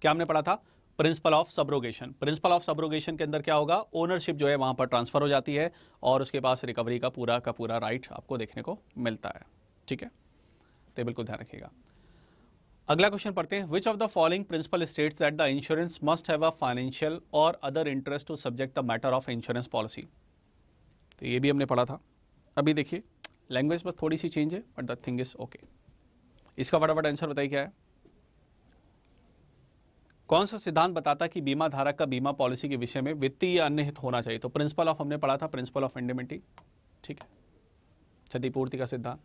क्या हमने पढ़ा था principle of subrogation principle of subrogation के अंदर क्या होगा ओनरशिप जो है वहां पर ट्रांसफ़र हो जाती है और उसके पास रिकवरी का पूरा का पूरा राइट आपको देखने को मिलता है ठीक है तो बिल्कुल ध्यान रखिएगा अगला क्वेश्चन पढ़ते हैं which of the following principle states that the insurance must have a financial or other interest to subject the matter of insurance policy तो ये भी हमने पढ़ा था अभी देखिए लैंग्वेज बस थोड़ी सी चेंज है but the thing is okay इसका फटाफट आंसर बताइए क्या है कौन सा सिद्धांत बताता कि बीमा धारक का बीमा पॉलिसी के विषय में वित्तीय हित होना चाहिए तो प्रिंसिपल ऑफ हमने पढ़ा था प्रिंसिपल ऑफ इंडेमिटी ठीक है क्षतिपूर्ति का सिद्धांत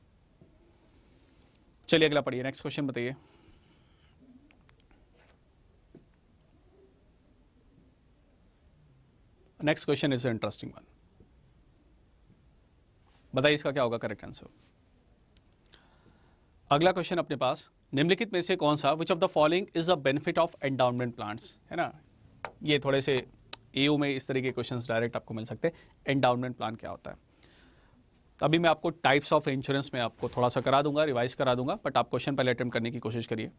चलिए अगला पढ़िए नेक्स्ट क्वेश्चन बताइए next question is interesting one बताइए इसका क्या होगा करेक्ट आंसर अगला क्वेश्चन अपने पास निम्नलिखित में से कौन सा which of the following is a benefit of endowment plans है ना ये थोड़े से ए में इस तरह के क्वेश्चन डायरेक्ट आपको मिल सकते हैं एंडाउनमेंट प्लान क्या होता है अभी मैं आपको टाइप्स ऑफ इंश्योरेंस में आपको थोड़ा सा करा दूंगा रिवाइज करा दूंगा बट आप क्वेश्चन पहले अटैम्प्ट करने की कोशिश करिए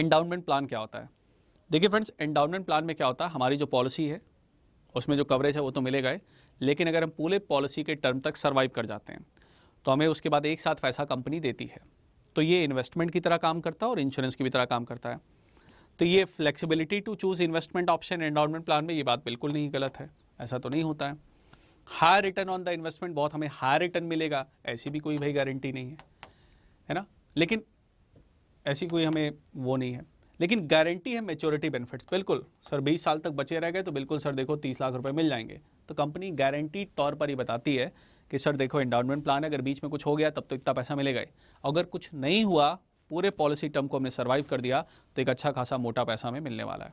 एंडाउनमेंट प्लान क्या होता है देखिए फ्रेंड्स एंडाउनमेंट प्लान में क्या होता है हमारी जो पॉलिसी है उसमें जो कवरेज है वो तो मिलेगा ही लेकिन अगर हम पूरे पॉलिसी के टर्म तक सर्वाइव कर जाते हैं तो हमें उसके बाद एक साथ पैसा कंपनी देती है तो ये इन्वेस्टमेंट की तरह काम करता है और इंश्योरेंस की भी तरह काम करता है तो ये flexibility to choose investment option endowment plan में ये बात बिल्कुल नहीं गलत है ऐसा तो नहीं होता है high return on the investment बहुत हमें हाई रिटर्न मिलेगा ऐसी भी कोई भाई गारंटी नहीं है है ना लेकिन ऐसी कोई हमें वो नहीं है लेकिन गारंटी है मेच्योरिटी बेनिफिट्स बिल्कुल सर 20 साल तक बचे रह गए तो बिल्कुल सर देखो 30 लाख रुपए मिल जाएंगे तो कंपनी गारंटी तौर पर ही बताती है कि सर देखो इंडाउनमेंट प्लान है अगर बीच में कुछ हो गया तब तो इतना पैसा मिलेगा अगर कुछ नहीं हुआ पूरे पॉलिसी टर्म को हमने सर्वाइव कर दिया तो एक अच्छा खासा मोटा पैसा हमें मिलने वाला है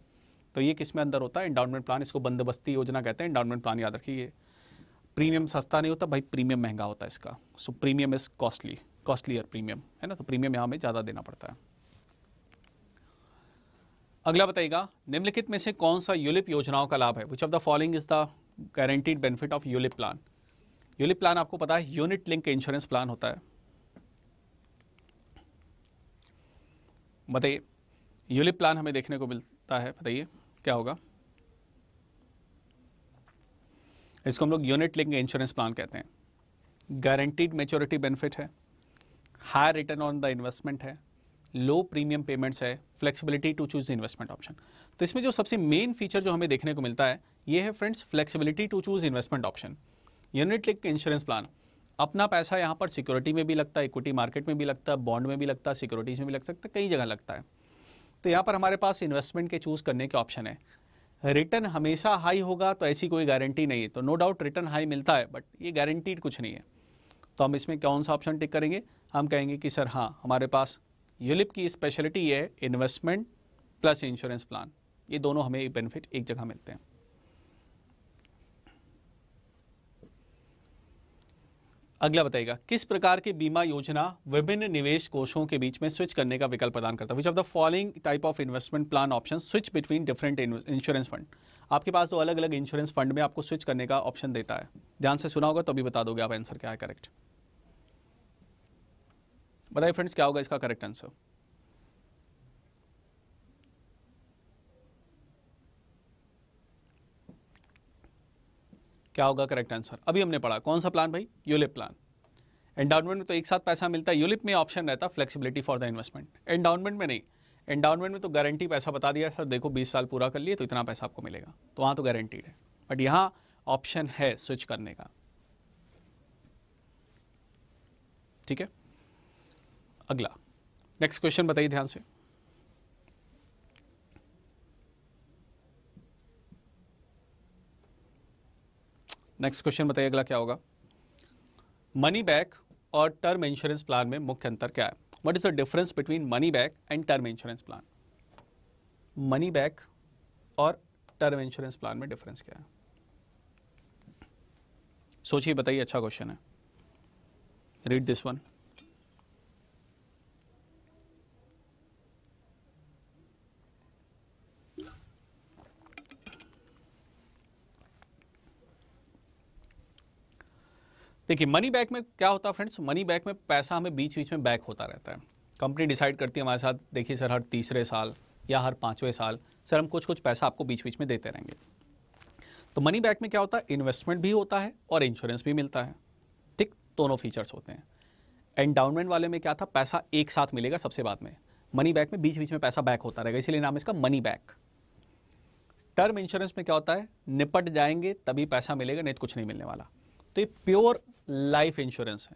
तो ये किस में अंदर होता है इंडाउनमेंट प्लान इसको बंदोबस्ती योजना कहते हैं इंडाउनमेंट प्लान याद रखिए प्रीमियम सस्ता नहीं होता भाई प्रीमियम महंगा होता है इसका सो प्रीमियम इज कॉस्टली और प्रीमियम है ना तो प्रीमियम यहाँ हमें ज़्यादा देना पड़ता है अगला बताइएगा निम्नलिखित में से कौन सा यूलिप योजनाओं का लाभ है which of the following is the guaranteed benefit of ULIP plan ULIP plan आपको पता है यूनिट लिंक इंश्योरेंस प्लान होता है बताइए यूलिप प्लान हमें देखने को मिलता है बताइए क्या होगा इसको हम लोग यूनिट लिंक इंश्योरेंस प्लान कहते हैं गारंटीड मेच्योरिटी बेनिफिट है higher return on the investment है लो प्रीमियम पेमेंट्स है flexibility to choose the investment option तो इसमें जो सबसे मेन फीचर जो हमें देखने को मिलता है ये है friends flexibility to choose investment option unit link insurance plan अपना पैसा यहाँ पर सिक्योरिटी में भी लगता है इक्विटी मार्केट में भी लगता है बॉन्ड में भी लगता है सिक्योरिटीज़ में भी लग सकता है कई जगह लगता है तो यहाँ पर हमारे पास इन्वेस्टमेंट के चूज़ करने के ऑप्शन है रिटर्न हमेशा हाई होगा तो ऐसी कोई गारंटी नहीं है तो नो डाउट रिटर्न हाई मिलता है बट ये गारंटीड कुछ नहीं है तो हम इसमें कौन सा ऑप्शन टिक करेंगे हम कहेंगे कि सर हाँ हमारे पास यूलिप की स्पेशलिटी है इन्वेस्टमेंट प्लस इंश्योरेंस प्लान ये दोनों हमें बेनिफिट एक जगह मिलते हैं अगला बताइएगा किस प्रकार की बीमा योजना विभिन्न निवेश कोषों के बीच में स्विच करने का विकल्प प्रदान करता है which of the following type of investment plan option switch between different insurance fund आपके पास दो अलग अलग इंश्योरेंस फंड में आपको स्विच करने का ऑप्शन देता है ध्यान से सुना होगा तो अभी बता दोगे आप आंसर क्या है करेक्ट बताइए फ्रेंड्स क्या होगा इसका करेक्ट आंसर क्या होगा करेक्ट आंसर अभी हमने पढ़ा कौन सा प्लान भाई यूलिप प्लान एंडाउनमेंट में तो एक साथ पैसा मिलता है यूलिप में ऑप्शन रहता है flexibility for the investment endowment में नहीं एंडाउनमेंट में तो गारंटी पैसा बता दिया सर देखो 20 साल पूरा कर लिए तो इतना पैसा आपको मिलेगा तो वहाँ तो गारंटीड है बट यहाँ ऑप्शन है स्विच करने का ठीक है अगला नेक्स्ट क्वेश्चन बताइए ध्यान से नेक्स्ट क्वेश्चन बताइए अगला क्या होगा मनी बैक और टर्म इंश्योरेंस प्लान में मुख्य अंतर क्या है what is the difference between money back and term insurance plan money back और टर्म इंश्योरेंस प्लान में डिफरेंस क्या है सोचिए बताइए अच्छा क्वेश्चन है रीड दिस वन देखिए मनी बैक में क्या होता है फ्रेंड्स मनी बैक में पैसा हमें बीच बीच में बैक होता रहता है कंपनी डिसाइड करती है हमारे साथ देखिए सर हर तीसरे साल या हर पाँचवें साल सर हम कुछ कुछ पैसा आपको बीच बीच में देते रहेंगे तो मनी बैक में क्या होता है इन्वेस्टमेंट भी होता है और इंश्योरेंस भी मिलता है ठीक दोनों फीचर्स होते हैं एंडाउनमेंट वाले में क्या था पैसा एक साथ मिलेगा सबसे बाद में मनी बैक में बीच बीच में पैसा बैक होता रहेगा इसीलिए नाम इसका मनी बैक टर्म इंश्योरेंस में क्या होता है निपट जाएंगे तभी पैसा मिलेगा नहीं तो कुछ नहीं मिलने वाला तो ये प्योर लाइफ इंश्योरेंस है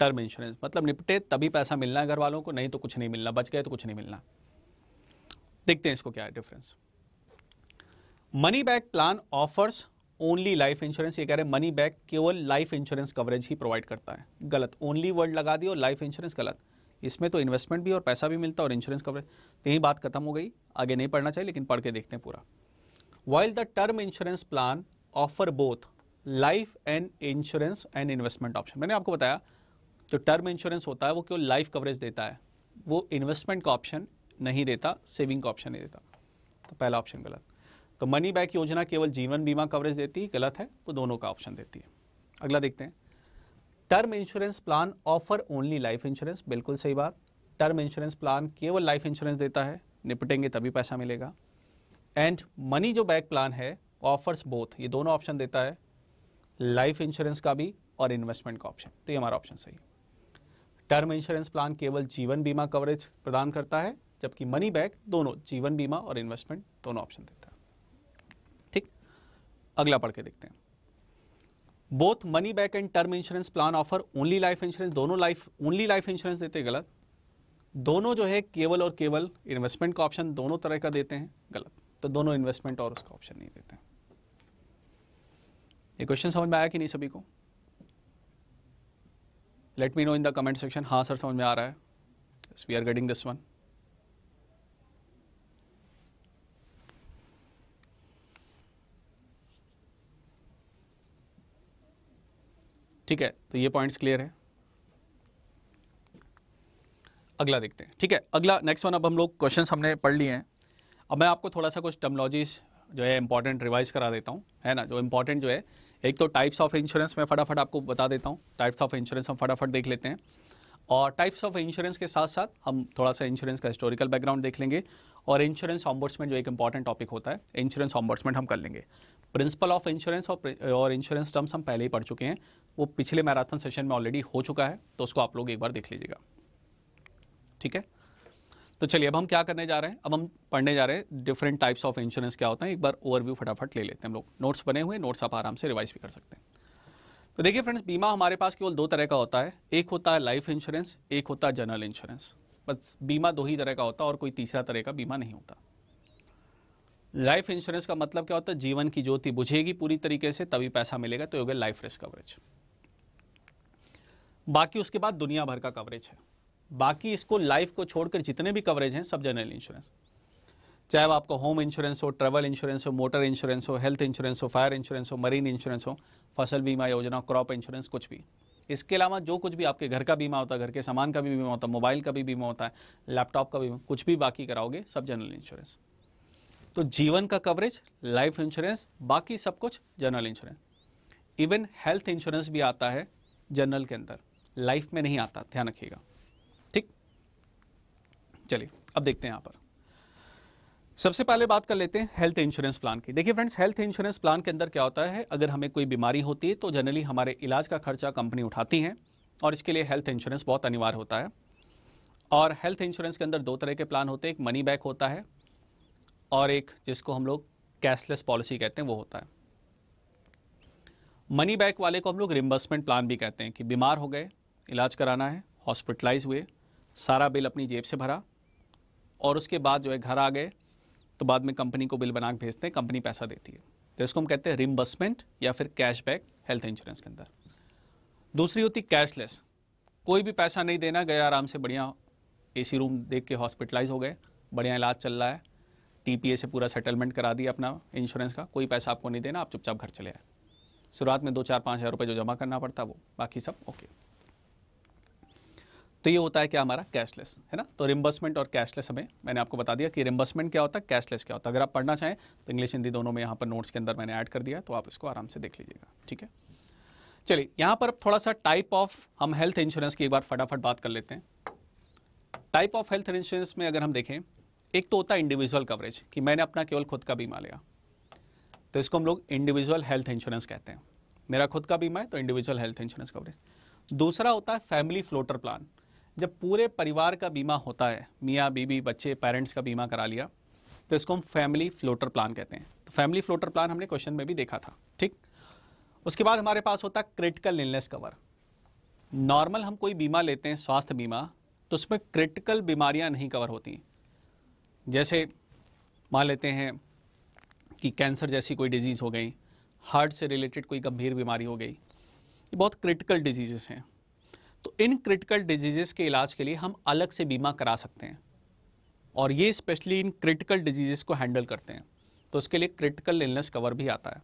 टर्म इंश्योरेंस मतलब निपटे तभी पैसा मिलना है घर वालों को नहीं तो कुछ नहीं मिलना बच गए तो कुछ नहीं मिलना देखते हैं इसको क्या है difference money back plan offers only life insurance ये कह रहे हैं मनी बैक केवल लाइफ इंश्योरेंस कवरेज ही प्रोवाइड करता है गलत ओनली वर्ड लगा दिया और लाइफ इंश्योरेंस गलत इसमें तो इन्वेस्टमेंट भी और पैसा भी मिलता है और इंश्योरेंस कवरेज तो यही बात खत्म हो गई आगे नहीं पढ़ना चाहिए लेकिन पढ़ के देखते हैं पूरा while the term insurance plan offer both life and insurance and investment option मैंने आपको बताया जो टर्म इंश्योरेंस होता है वो केवल लाइफ कवरेज देता है वो इन्वेस्टमेंट का ऑप्शन नहीं देता सेविंग का ऑप्शन नहीं देता तो पहला ऑप्शन गलत तो मनी बैक योजना केवल जीवन बीमा कवरेज देती है गलत है वो दोनों का ऑप्शन देती है अगला देखते हैं term insurance plan offer only life insurance बिल्कुल सही बात टर्म इंश्योरेंस प्लान केवल लाइफ इंश्योरेंस देता है निपटेंगे तभी पैसा मिलेगा एंड मनी जो बैक प्लान है ऑफर्स बोथ ये दोनों ऑप्शन देता है लाइफ इंश्योरेंस का भी और इन्वेस्टमेंट का ऑप्शन तो ये हमारा ऑप्शन सही है टर्म इंश्योरेंस प्लान केवल जीवन बीमा कवरेज प्रदान करता है जबकि मनी बैक दोनों जीवन बीमा और इन्वेस्टमेंट दोनों ऑप्शन देता है ठीक अगला पढ़ के देखते हैं both money back and term insurance plan offer only life insurance दोनों लाइफ ओनली लाइफ इंश्योरेंस देते गलत दोनों जो है केवल और केवल इन्वेस्टमेंट का ऑप्शन दोनों तरह का देते हैं गलत तो दोनों इन्वेस्टमेंट और उसका ऑप्शन नहीं देते हैं ये क्वेश्चन समझ में आया कि नहीं सभी को let me know in the comment section हाँ सर समझ में आ रहा है we are getting this one ठीक है तो ये पॉइंट्स क्लियर है अगला देखते हैं ठीक है अगला नेक्स्ट वन अब हम लोग क्वेश्चन हमने पढ़ लिए हैं अब मैं आपको थोड़ा सा कुछ टर्मोलॉजीज जो है इंपॉर्टेंट रिवाइज करा देता हूँ है ना जो इंपॉर्टेंट जो है एक तो टाइप्स ऑफ इंश्योरेंस मैं फटाफट आपको बता देता हूँ टाइप्स ऑफ इंश्योरेंस हम फटाफट देख लेते हैं और टाइप्स ऑफ इंश्योरेंस के साथ साथ हम थोड़ा सा इंश्योरेंस का हिस्टोरिकल बैकग्राउंड देख लेंगे और इंश्योरेंस ऑम्बर्समेंट जो एक इंपॉर्टेंट टॉपिक होता है इंश्योरेंस ऑम्बर्समेंट हम कर लेंगे प्रिंसिपल ऑफ इंश्योरेंस और इंश्योरेंस टर्म्स हम पहले ही पढ़ चुके हैं वो पिछले मैराथन सेशन में ऑलरेडी हो चुका है तो उसको आप लोग एक बार देख लीजिएगा ठीक है तो चलिए अब हम क्या करने जा रहे हैं अब हम पढ़ने जा रहे हैं डिफरेंट टाइप्स ऑफ इंश्योरेंस क्या होता है एक बार ओवरव्यू फटाफट ले लेते हैं हम लोग नोट्स बने हुए नोट्स आप आराम से रिवाइज भी कर सकते हैं तो देखिए फ्रेंड्स बीमा हमारे पास केवल दो तरह का होता है एक होता है लाइफ इंश्योरेंस एक होता है जनरल इंश्योरेंस बस बीमा दो ही तरह का होता है और कोई तीसरा तरह का बीमा नहीं होता लाइफ इंश्योरेंस का मतलब क्या होता है जीवन की ज्योति बुझेगी पूरी तरीके से तभी पैसा मिलेगा तो हो गया लाइफ रिस्क कवरेज बाकी उसके बाद दुनिया भर का कवरेज है बाकी इसको लाइफ को छोड़कर जितने भी कवरेज हैं सब जनरल इंश्योरेंस चाहे वो आपका होम इंश्योरेंस हो ट्रेवल इंश्योरेंस हो मोटर इंश्योरेंस हो हेल्थ इंश्योरेंस हो फायर इंश्योरेंस हो मरीन इंश्योरेंस हो फसल बीमा योजना क्रॉप इंश्योरेंस कुछ भी इसके अलावा जो कुछ भी आपके घर का बीमा होता है घर के सामान का भी बीमा होता है मोबाइल का भी बीमा होता है लैपटॉप का बीमा कुछ भी बाकी कराओगे सब जनरल इंश्योरेंस तो जीवन का कवरेज लाइफ इंश्योरेंस बाकी सब कुछ general insurance even health insurance भी आता है जनरल के अंदर लाइफ में नहीं आता ध्यान रखिएगा चलिए अब देखते हैं यहाँ पर सबसे पहले बात कर लेते हैं हेल्थ इंश्योरेंस प्लान की देखिए फ्रेंड्स हेल्थ इंश्योरेंस प्लान के अंदर क्या होता है अगर हमें कोई बीमारी होती है तो जनरली हमारे इलाज का खर्चा कंपनी उठाती है और इसके लिए हेल्थ इंश्योरेंस बहुत अनिवार्य होता है और हेल्थ इंश्योरेंस के अंदर दो तरह के प्लान होते हैं एक मनी बैक होता है और एक जिसको हम लोग कैशलेस पॉलिसी कहते हैं वो होता है मनी बैक वाले को हम लोग रिम्बर्समेंट प्लान भी कहते हैं कि बीमार हो गए इलाज कराना है हॉस्पिटलाइज हुए सारा बिल अपनी जेब से भरा और उसके बाद जो है घर आ गए तो बाद में कंपनी को बिल बना के भेजते हैं कंपनी पैसा देती है तो इसको हम कहते हैं रिम्बर्समेंट या फिर कैशबैक हेल्थ इंश्योरेंस के अंदर दूसरी होती कैशलेस कोई भी पैसा नहीं देना गया आराम से बढ़िया एसी रूम देख के हॉस्पिटलाइज हो गए बढ़िया इलाज चल रहा है टीपीए से पूरा सेटलमेंट करा दिया अपना इंश्योरेंस का कोई पैसा आपको नहीं देना आप चुपचाप घर चले आए शुरुआत में दो चार पाँच हज़ार रुपये जो जमा करना पड़ता वो बाकी सब ओके तो ये होता है क्या हमारा कैशलेस है ना तो रिम्बर्समेंट और कैशलेस हमें मैंने आपको बता दिया कि रिम्बर्समेंट क्या होता है कैशलेस क्या होता है अगर आप पढ़ना चाहें तो इंग्लिश हिंदी दोनों में यहाँ पर नोट्स के अंदर मैंने ऐड कर दिया तो आप इसको आराम से देख लीजिएगा ठीक है चलिए यहाँ पर थोड़ा सा टाइप ऑफ हम हेल्थ इंश्योरेंस की एक बार फटाफट बात कर लेते हैं टाइप ऑफ हेल्थ इंश्योरेंस में अगर हम देखें एक तो होता है इंडिविजुअल कवरेज कि मैंने अपना केवल खुद का बीमा लिया तो इसको हम लोग इंडिविजुअल हेल्थ इंश्योरेंस कहते हैं मेरा खुद का बीमा है तो इंडिविजुअल हेल्थ इंश्योरेंस कवरेज दूसरा होता है फैमिली फ्लोटर प्लान जब पूरे परिवार का बीमा होता है मियाँ बीबी बच्चे पेरेंट्स का बीमा करा लिया तो इसको हम फैमिली फ्लोटर प्लान कहते हैं तो फैमिली फ्लोटर प्लान हमने क्वेश्चन में भी देखा था ठीक उसके बाद हमारे पास होता है क्रिटिकल इलनेस कवर नॉर्मल हम कोई बीमा लेते हैं स्वास्थ्य बीमा तो उसमें क्रिटिकल बीमारियां नहीं कवर होती जैसे मान लेते हैं कि कैंसर जैसी कोई डिजीज़ हो गई हार्ट से रिलेटेड कोई गंभीर बीमारी हो गई ये बहुत क्रिटिकल डिजीजेस हैं तो इन क्रिटिकल डिजीजेस के इलाज के लिए हम अलग से बीमा करा सकते हैं और ये स्पेशली इन क्रिटिकल डिजीजेस को हैंडल करते हैं तो उसके लिए क्रिटिकल इलनेस कवर भी आता है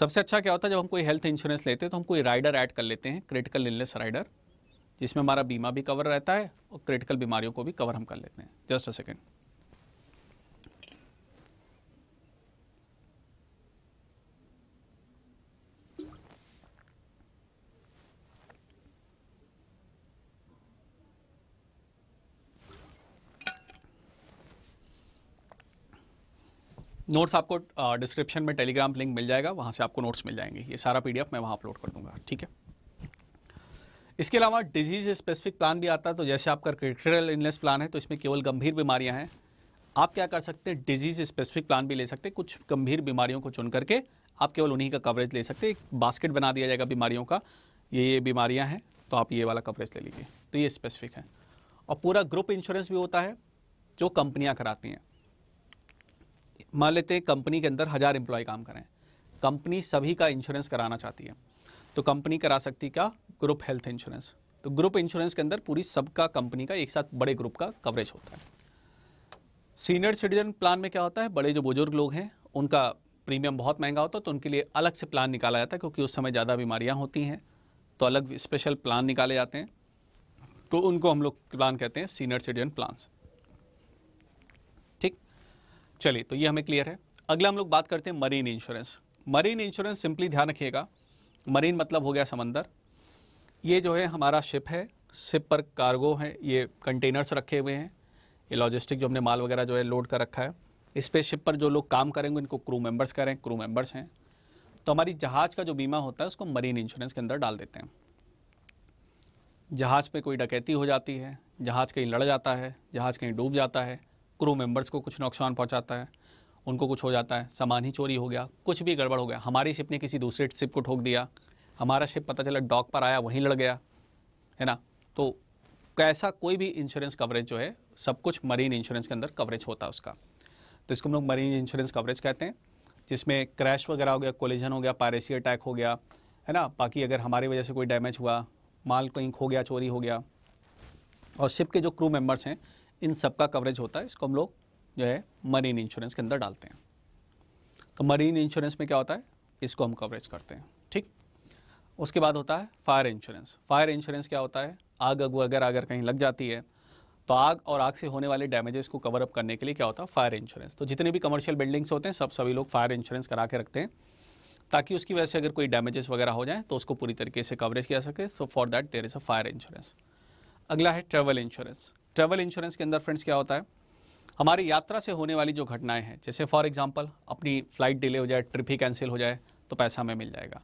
सबसे अच्छा क्या होता है जब हम कोई हेल्थ इंश्योरेंस लेते हैं तो हम कोई राइडर ऐड कर लेते हैं क्रिटिकल इलनेस राइडर जिसमें हमारा बीमा भी कवर रहता है और क्रिटिकल बीमारियों को भी कवर हम कर लेते हैं जस्ट अ सेकेंड नोट्स आपको डिस्क्रिप्शन में टेलीग्राम लिंक मिल जाएगा वहाँ से आपको नोट्स मिल जाएंगे ये सारा पीडीएफ मैं वहाँ अपलोड कर दूँगा ठीक है इसके अलावा डिजीज़ स्पेसिफिक प्लान भी आता है तो जैसे आपका क्रिटिकल इलनेस प्लान है तो इसमें केवल गंभीर बीमारियाँ हैं आप क्या कर सकते हैं डिजीज़ स्पेसिफिक प्लान भी ले सकते हैं कुछ गंभीर बीमारियों को चुन करके आप केवल उन्हीं का कवरेज ले सकते हैं एक बास्केट बना दिया जाएगा बीमारियों का ये ये बीमारियाँ हैं तो आप ये वाला कवरेज ले लीजिए तो ये स्पेसिफिक है और पूरा ग्रुप इंश्योरेंस भी होता है जो कंपनियाँ कराती हैं मान लेते हैं कंपनी के अंदर हज़ार एम्प्लॉय काम करें कंपनी सभी का इंश्योरेंस कराना चाहती है तो कंपनी करा सकती क्या ग्रुप हेल्थ इंश्योरेंस तो ग्रुप इंश्योरेंस के अंदर पूरी सबका कंपनी का एक साथ बड़े ग्रुप का कवरेज होता है सीनियर सिटीजन प्लान में क्या होता है बड़े जो बुजुर्ग लोग हैं उनका प्रीमियम बहुत महंगा होता है तो उनके लिए अलग से प्लान निकाला जाता है क्योंकि उस समय ज़्यादा बीमारियाँ होती हैं तो अलग स्पेशल प्लान निकाले जाते हैं तो उनको हम लोग प्लान कहते हैं सीनियर सिटीजन प्लान्स चलिए तो ये हमें क्लियर है अगला हम लोग बात करते हैं marine insurance marine insurance simply ध्यान रखिएगा मरीन मतलब हो गया समंदर ये जो है हमारा शिप है शिप पर कार्गो है ये कंटेनर्स रखे हुए हैं ये लॉजिस्टिक जो हमने माल वगैरह जो है लोड कर रखा है इस पर शिप पर जो लोग काम करेंगे इनको क्रू मेंबर्स करें क्रू मेंबर्स हैं तो हमारी जहाज़ का जो बीमा होता है उसको मरीन इंश्योरेंस के अंदर डाल देते हैं जहाज़ पे कोई डकैती हो जाती है जहाज़ कहीं लड़ जाता है जहाज़ कहीं डूब जाता है क्रू मेंबर्स को कुछ नुकसान पहुंचाता है उनको कुछ हो जाता है सामान ही चोरी हो गया कुछ भी गड़बड़ हो गया हमारी शिप ने किसी दूसरे शिप को ठोक दिया हमारा शिप पता चला डॉक पर आया वहीं लड़ गया है ना तो कैसा कोई भी इंश्योरेंस कवरेज जो है सब कुछ मरीन इंश्योरेंस के अंदर कवरेज होता है उसका तो इसको हम लोग मरीन इंश्योरेंस कवरेज कहते हैं जिसमें क्रैश वगैरह हो गया कोलिजन हो गया पायरेसी अटैक हो गया है ना बाकी अगर हमारी वजह से कोई डैमेज हुआ माल कहीं खो गया चोरी हो गया और शिप के जो क्रू मेंबर्स हैं इन सब का कवरेज होता है इसको हम लोग जो है मरीन इंश्योरेंस के अंदर डालते हैं तो मरीन इंश्योरेंस में क्या होता है इसको हम कवरेज करते हैं ठीक उसके बाद होता है फायर इंश्योरेंस फायर इंश्योरेंस क्या होता है आग अगर अगर कहीं लग जाती है तो आग और आग से होने वाले डैमेजेस को कवर अप करने के लिए क्या होता है फायर इंश्योरेंस तो जितने भी कमर्शियल बिल्डिंग्स होते हैं सब सभी लोग फायर इंश्योरेंस करा के रखते हैं ताकि उसकी वजह से अगर कोई डैमेजेस वगैरह हो जाए तो उसको पूरी तरीके से कवरेज किया सके so for that there is a fire insurance अगला है ट्रेवल इंश्योरेंस ट्रैवल इंश्योरेंस के अंदर फ्रेंड्स क्या होता है हमारी यात्रा से होने वाली जो घटनाएं हैं जैसे फॉर एग्जांपल अपनी फ़्लाइट डिले हो जाए ट्रिप ही कैंसिल हो जाए तो पैसा हमें मिल जाएगा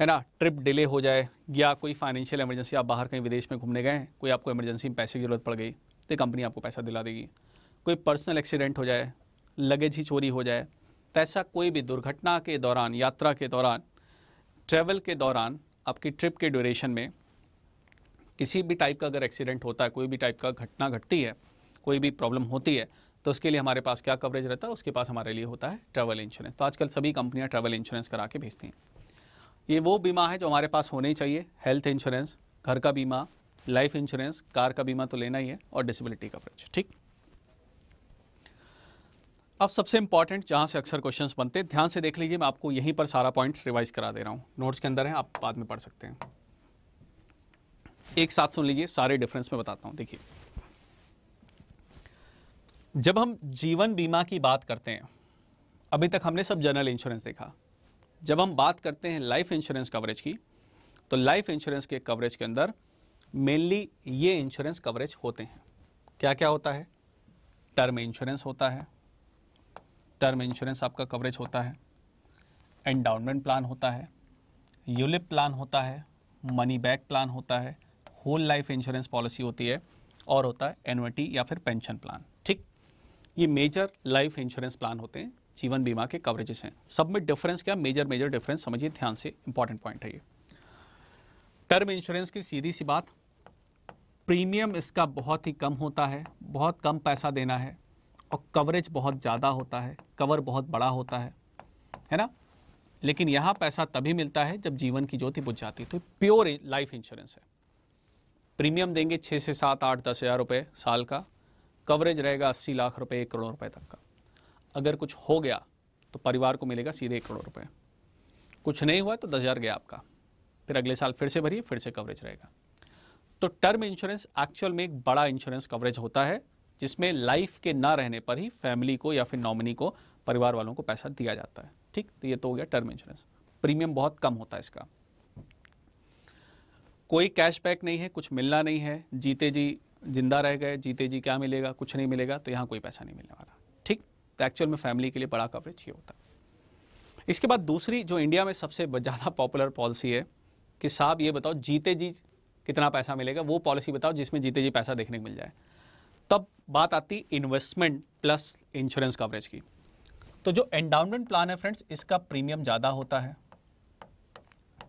है ना ट्रिप डिले हो जाए या कोई फाइनेंशियल इमरजेंसी आप बाहर कहीं विदेश में घूमने गए कोई आपको इमरजेंसी में पैसे की ज़रूरत पड़ गई तो कंपनी आपको पैसा दिला देगी कोई पर्सनल एक्सीडेंट हो जाए लगेज ही चोरी हो जाए तो ऐसा कोई भी दुर्घटना के दौरान यात्रा के दौरान ट्रैवल के दौरान आपकी ट्रिप के ड्यूरेशन में किसी भी टाइप का अगर एक्सीडेंट होता है कोई भी टाइप का घटना घटती है कोई भी प्रॉब्लम होती है तो उसके लिए हमारे पास क्या कवरेज रहता है उसके पास हमारे लिए होता है ट्रैवल इंश्योरेंस तो आजकल सभी कंपनियां ट्रैवल इंश्योरेंस करा के भेजती हैं ये वो बीमा है जो हमारे पास होने ही चाहिए हेल्थ इंश्योरेंस घर का बीमा लाइफ इंश्योरेंस कार का बीमा तो लेना ही है और डिसेबिलिटी कवरेज ठीक अब सबसे इंपॉर्टेंट जहाँ से अक्सर क्वेश्चन बनते हैं ध्यान से देख लीजिए मैं आपको यहीं पर सारा पॉइंट्स रिवाइज करा दे रहा हूँ नोट्स के अंदर है आप बाद में पढ़ सकते हैं एक साथ सुन लीजिए सारे डिफरेंस में बताता हूँ देखिए जब हम जीवन बीमा की बात करते हैं अभी तक हमने सब जनरल इंश्योरेंस देखा जब हम बात करते हैं लाइफ इंश्योरेंस कवरेज की तो लाइफ इंश्योरेंस के कवरेज के अंदर मेनली ये इंश्योरेंस कवरेज होते हैं क्या क्या होता है टर्म इंश्योरेंस होता है टर्म इंश्योरेंस आपका कवरेज होता है एंडाउनमेंट प्लान होता है यूलिप प्लान होता है मनी बैक प्लान होता है होल लाइफ इंश्योरेंस पॉलिसी होती है और होता है एनविटी या फिर पेंशन प्लान ठीक ये मेजर लाइफ इंश्योरेंस प्लान होते हैं जीवन बीमा के कवरेजेस हैं सब में डिफरेंस क्या मेजर मेजर डिफरेंस समझिए ध्यान से इंपॉर्टेंट पॉइंट है ये टर्म इंश्योरेंस की सीधी सी बात प्रीमियम इसका बहुत ही कम होता है बहुत कम पैसा देना है और कवरेज बहुत ज़्यादा होता है कवर बहुत बड़ा होता है है ना लेकिन यहाँ पैसा तभी मिलता है जब जीवन की ज्योति बुझ जाती है तो प्योर लाइफ इंश्योरेंस है प्रीमियम देंगे छः से सात आठ दस हज़ार रुपये साल का कवरेज रहेगा अस्सी लाख रुपये एक करोड़ रुपये तक का अगर कुछ हो गया तो परिवार को मिलेगा सीधे एक करोड़ रुपये कुछ नहीं हुआ तो दस हज़ार गया आपका फिर अगले साल फिर से भरिए फिर से कवरेज रहेगा तो टर्म इंश्योरेंस एक्चुअल में एक बड़ा इंश्योरेंस कवरेज होता है जिसमें लाइफ के ना रहने पर ही फैमिली को या फिर नॉमिनी को परिवार वालों को पैसा दिया जाता है ठीक तो ये तो हो गया टर्म इंश्योरेंस प्रीमियम बहुत कम होता है इसका कोई कैशबैक नहीं है कुछ मिलना नहीं है जीते जी जिंदा रह गए जीते जी क्या मिलेगा कुछ नहीं मिलेगा तो यहाँ कोई पैसा नहीं मिलने वाला ठीक तो एक्चुअल में फैमिली के लिए बड़ा कवरेज ये होता है इसके बाद दूसरी जो इंडिया में सबसे ज़्यादा पॉपुलर पॉलिसी है कि साहब ये बताओ जीते जी कितना पैसा मिलेगा वो पॉलिसी बताओ जिसमें जीते जी पैसा देखने को मिल जाए तब बात आती इन्वेस्टमेंट प्लस इंश्योरेंस कवरेज की तो जो एंडाउनमेंट प्लान है फ्रेंड्स इसका प्रीमियम ज़्यादा होता है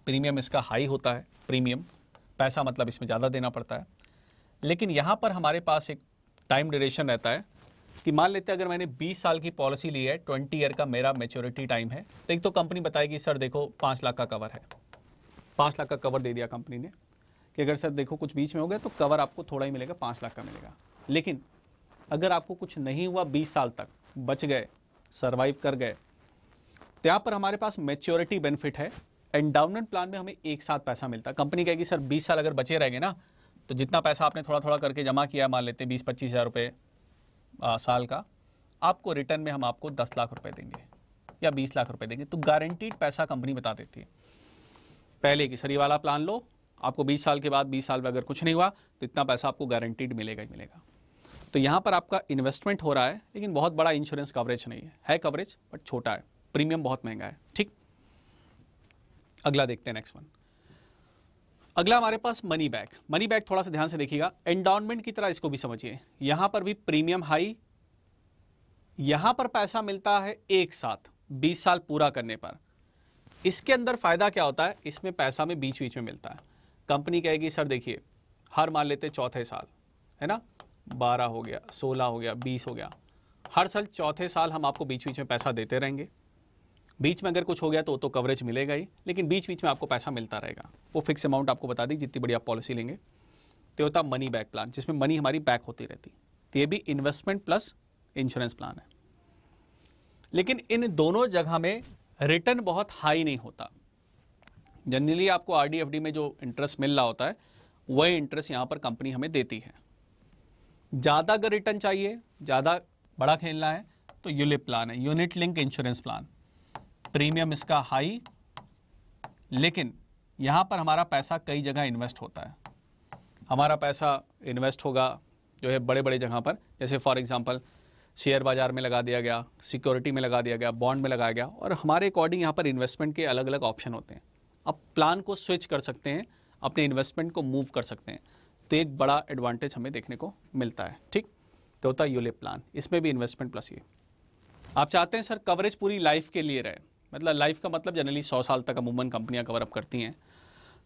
प्रीमियम इसका हाई होता है प्रीमियम पैसा मतलब इसमें ज़्यादा देना पड़ता है लेकिन यहाँ पर हमारे पास एक टाइम ड्यूरेशन रहता है कि मान लेते हैं अगर मैंने 20 साल की पॉलिसी ली है 20 ईयर का मेरा मेच्योरिटी टाइम है तो एक तो कंपनी बताएगी सर देखो पाँच लाख का कवर है पाँच लाख का कवर दे दिया कंपनी ने कि अगर सर देखो कुछ बीच में हो गया तो कवर आपको थोड़ा ही मिलेगा पाँच लाख का मिलेगा लेकिन अगर आपको कुछ नहीं हुआ बीस साल तक बच गए सर्वाइव कर गए तो यहाँ पर हमारे पास मेच्योरिटी बेनिफिट है एंडाउनमेंट प्लान में हमें एक साथ पैसा मिलता है कंपनी कहेगी सर बीस साल अगर बचे रहेंगे ना तो जितना पैसा आपने थोड़ा थोड़ा करके जमा किया मान लेते हैं बीस पच्चीस हज़ार रुपये साल का आपको रिटर्न में हम आपको दस लाख रुपये देंगे या बीस लाख रुपये देंगे तो गारंटीड पैसा कंपनी बता देती है पहले की सर ये वाला प्लान लो आपको बीस साल के बाद बीस साल में अगर कुछ नहीं हुआ तो इतना पैसा आपको गारंटीड मिलेगा ही मिलेगा तो यहाँ पर आपका इन्वेस्टमेंट हो रहा है लेकिन बहुत बड़ा इंश्योरेंस कवरेज नहीं है है कवरेज बट छोटा है प्रीमियम बहुत महंगा है ठीक अगला देखते हैं नेक्स्ट वन अगला हमारे पास मनी बैग मनी बैग थोड़ा सा ध्यान से देखिएगा एंडाउनमेंट की तरह इसको भी समझिए यहां पर भी प्रीमियम हाई यहां पर पैसा मिलता है एक साथ 20 साल पूरा करने पर इसके अंदर फायदा क्या होता है इसमें पैसा में बीच बीच में मिलता है कंपनी कहेगी सर देखिए हर मान लेते चौथे साल है ना बारह हो गया सोलह हो गया बीस हो गया हर साल चौथे साल हम आपको बीच बीच में पैसा देते रहेंगे बीच में अगर कुछ हो गया तो तो कवरेज मिलेगा ही लेकिन बीच बीच में आपको पैसा मिलता रहेगा वो फिक्स अमाउंट आपको बता दी जितनी बड़ी आप पॉलिसी लेंगे तो होता मनी बैक प्लान जिसमें मनी हमारी बैक होती रहती तो ये भी इन्वेस्टमेंट प्लस इंश्योरेंस प्लान है लेकिन इन दोनों जगह में रिटर्न बहुत हाई नहीं होता जनरली आपको आर डी में जो इंटरेस्ट मिल रहा होता है वही इंटरेस्ट यहाँ पर कंपनी हमें देती है ज़्यादा अगर रिटर्न चाहिए ज़्यादा बड़ा खेलना है तो यूलिप प्लान है unit link insurance plan premium इसका हाई लेकिन यहाँ पर हमारा पैसा कई जगह इन्वेस्ट होता है हमारा पैसा इन्वेस्ट होगा जो है बड़े बड़े जगह पर जैसे फॉर एग्ज़ाम्पल शेयर बाज़ार में लगा दिया गया सिक्योरिटी में लगा दिया गया बॉन्ड में लगाया गया और हमारे अकॉर्डिंग यहाँ पर इन्वेस्टमेंट के अलग अलग ऑप्शन होते हैं आप प्लान को स्विच कर सकते हैं अपने इन्वेस्टमेंट को मूव कर सकते हैं तो एक बड़ा एडवांटेज हमें देखने को मिलता है ठीक तो होता है यूलिप प्लान इसमें भी इन्वेस्टमेंट प्लस ये आप चाहते हैं सर कवरेज पूरी लाइफ के लिए रहे मतलब लाइफ का मतलब जनरली सौ साल तक अमूमन कंपनियाँ कवरअप करती हैं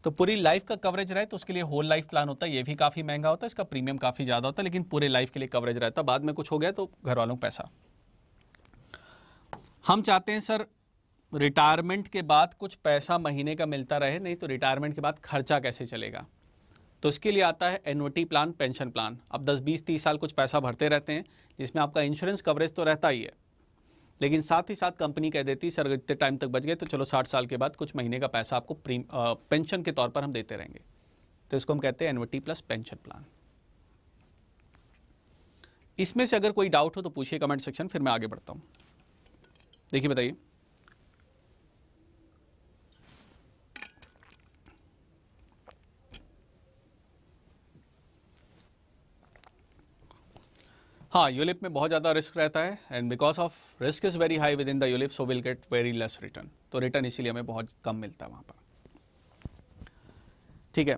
तो पूरी लाइफ का कवरेज रहे तो उसके लिए होल लाइफ प्लान होता है ये भी काफ़ी महंगा होता है इसका प्रीमियम काफ़ी ज़्यादा होता है लेकिन पूरे लाइफ के लिए कवरेज रहता है बाद में कुछ हो गया तो घर वालों को पैसा हम चाहते हैं सर रिटायरमेंट के बाद कुछ पैसा महीने का मिलता रहे नहीं तो रिटायरमेंट के बाद खर्चा कैसे चलेगा तो इसके लिए आता है एनविटी प्लान पेंशन प्लान अब 10 20 30 साल कुछ पैसा भरते रहते हैं जिसमें आपका इंश्योरेंस कवरेज तो रहता ही है लेकिन साथ ही साथ कंपनी कह देती सर इतने टाइम तक बच गए तो चलो साठ साल के बाद कुछ महीने का पैसा आपको प्रीम पेंशन के तौर पर हम देते रहेंगे तो इसको हम कहते हैं एनवर्टी प्लस पेंशन प्लान इसमें से अगर कोई डाउट हो तो पूछिए कमेंट सेक्शन फिर मैं आगे बढ़ता हूँ देखिए बताइए हाँ यूलिप में बहुत ज़्यादा रिस्क रहता है and because of risk is very high with in the ULIP so will get very less return तो रिटर्न इसीलिए हमें बहुत कम मिलता है वहाँ पर ठीक है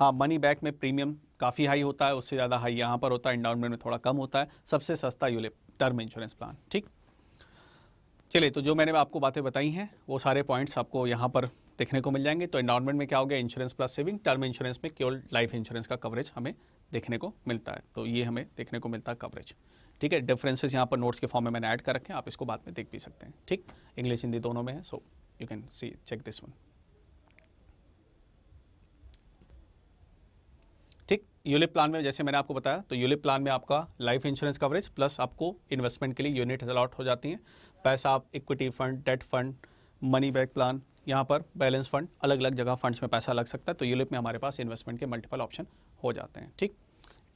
हाँ मनी बैक में प्रीमियम काफ़ी हाई होता है उससे ज़्यादा हाई यहाँ पर होता है इंडाउनमेंट में थोड़ा कम होता है सबसे सस्ता यूलिप टर्म इंश्योरेंस प्लान ठीक चलिए तो जो मैंने आपको बातें बताई हैं वो सारे पॉइंट्स आपको यहाँ पर देखने को मिल जाएंगे तो एंडाउनमेंट में क्या हो गया insurance plus saving term insurance में केवल लाइफ इंश्योरेंस का कवरेज हमें देखने को मिलता है तो ये हमें देखने को मिलता है कवरेज ठीक है डिफरेंसेस यहाँ पर नोट्स के फॉर्म में मैंने ऐड कर रखे हैं आप इसको बाद में देख भी सकते हैं ठीक इंग्लिश हिंदी दोनों में है so you can see check this one ठीक यूलिप प्लान में जैसे मैंने आपको बताया तो यूलिप प्लान में आपका लाइफ इंश्योरेंस कवरेज प्लस आपको इन्वेस्टमेंट के लिए यूनिट अलॉट हो जाती हैं पैसा आप equity fund debt fund money back plan यहाँ पर बैलेंस फंड अलग अलग जगह फंड्स में पैसा लग सकता है तो यूलिप में हमारे पास इन्वेस्टमेंट के मल्टीपल ऑप्शन हो जाते हैं ठीक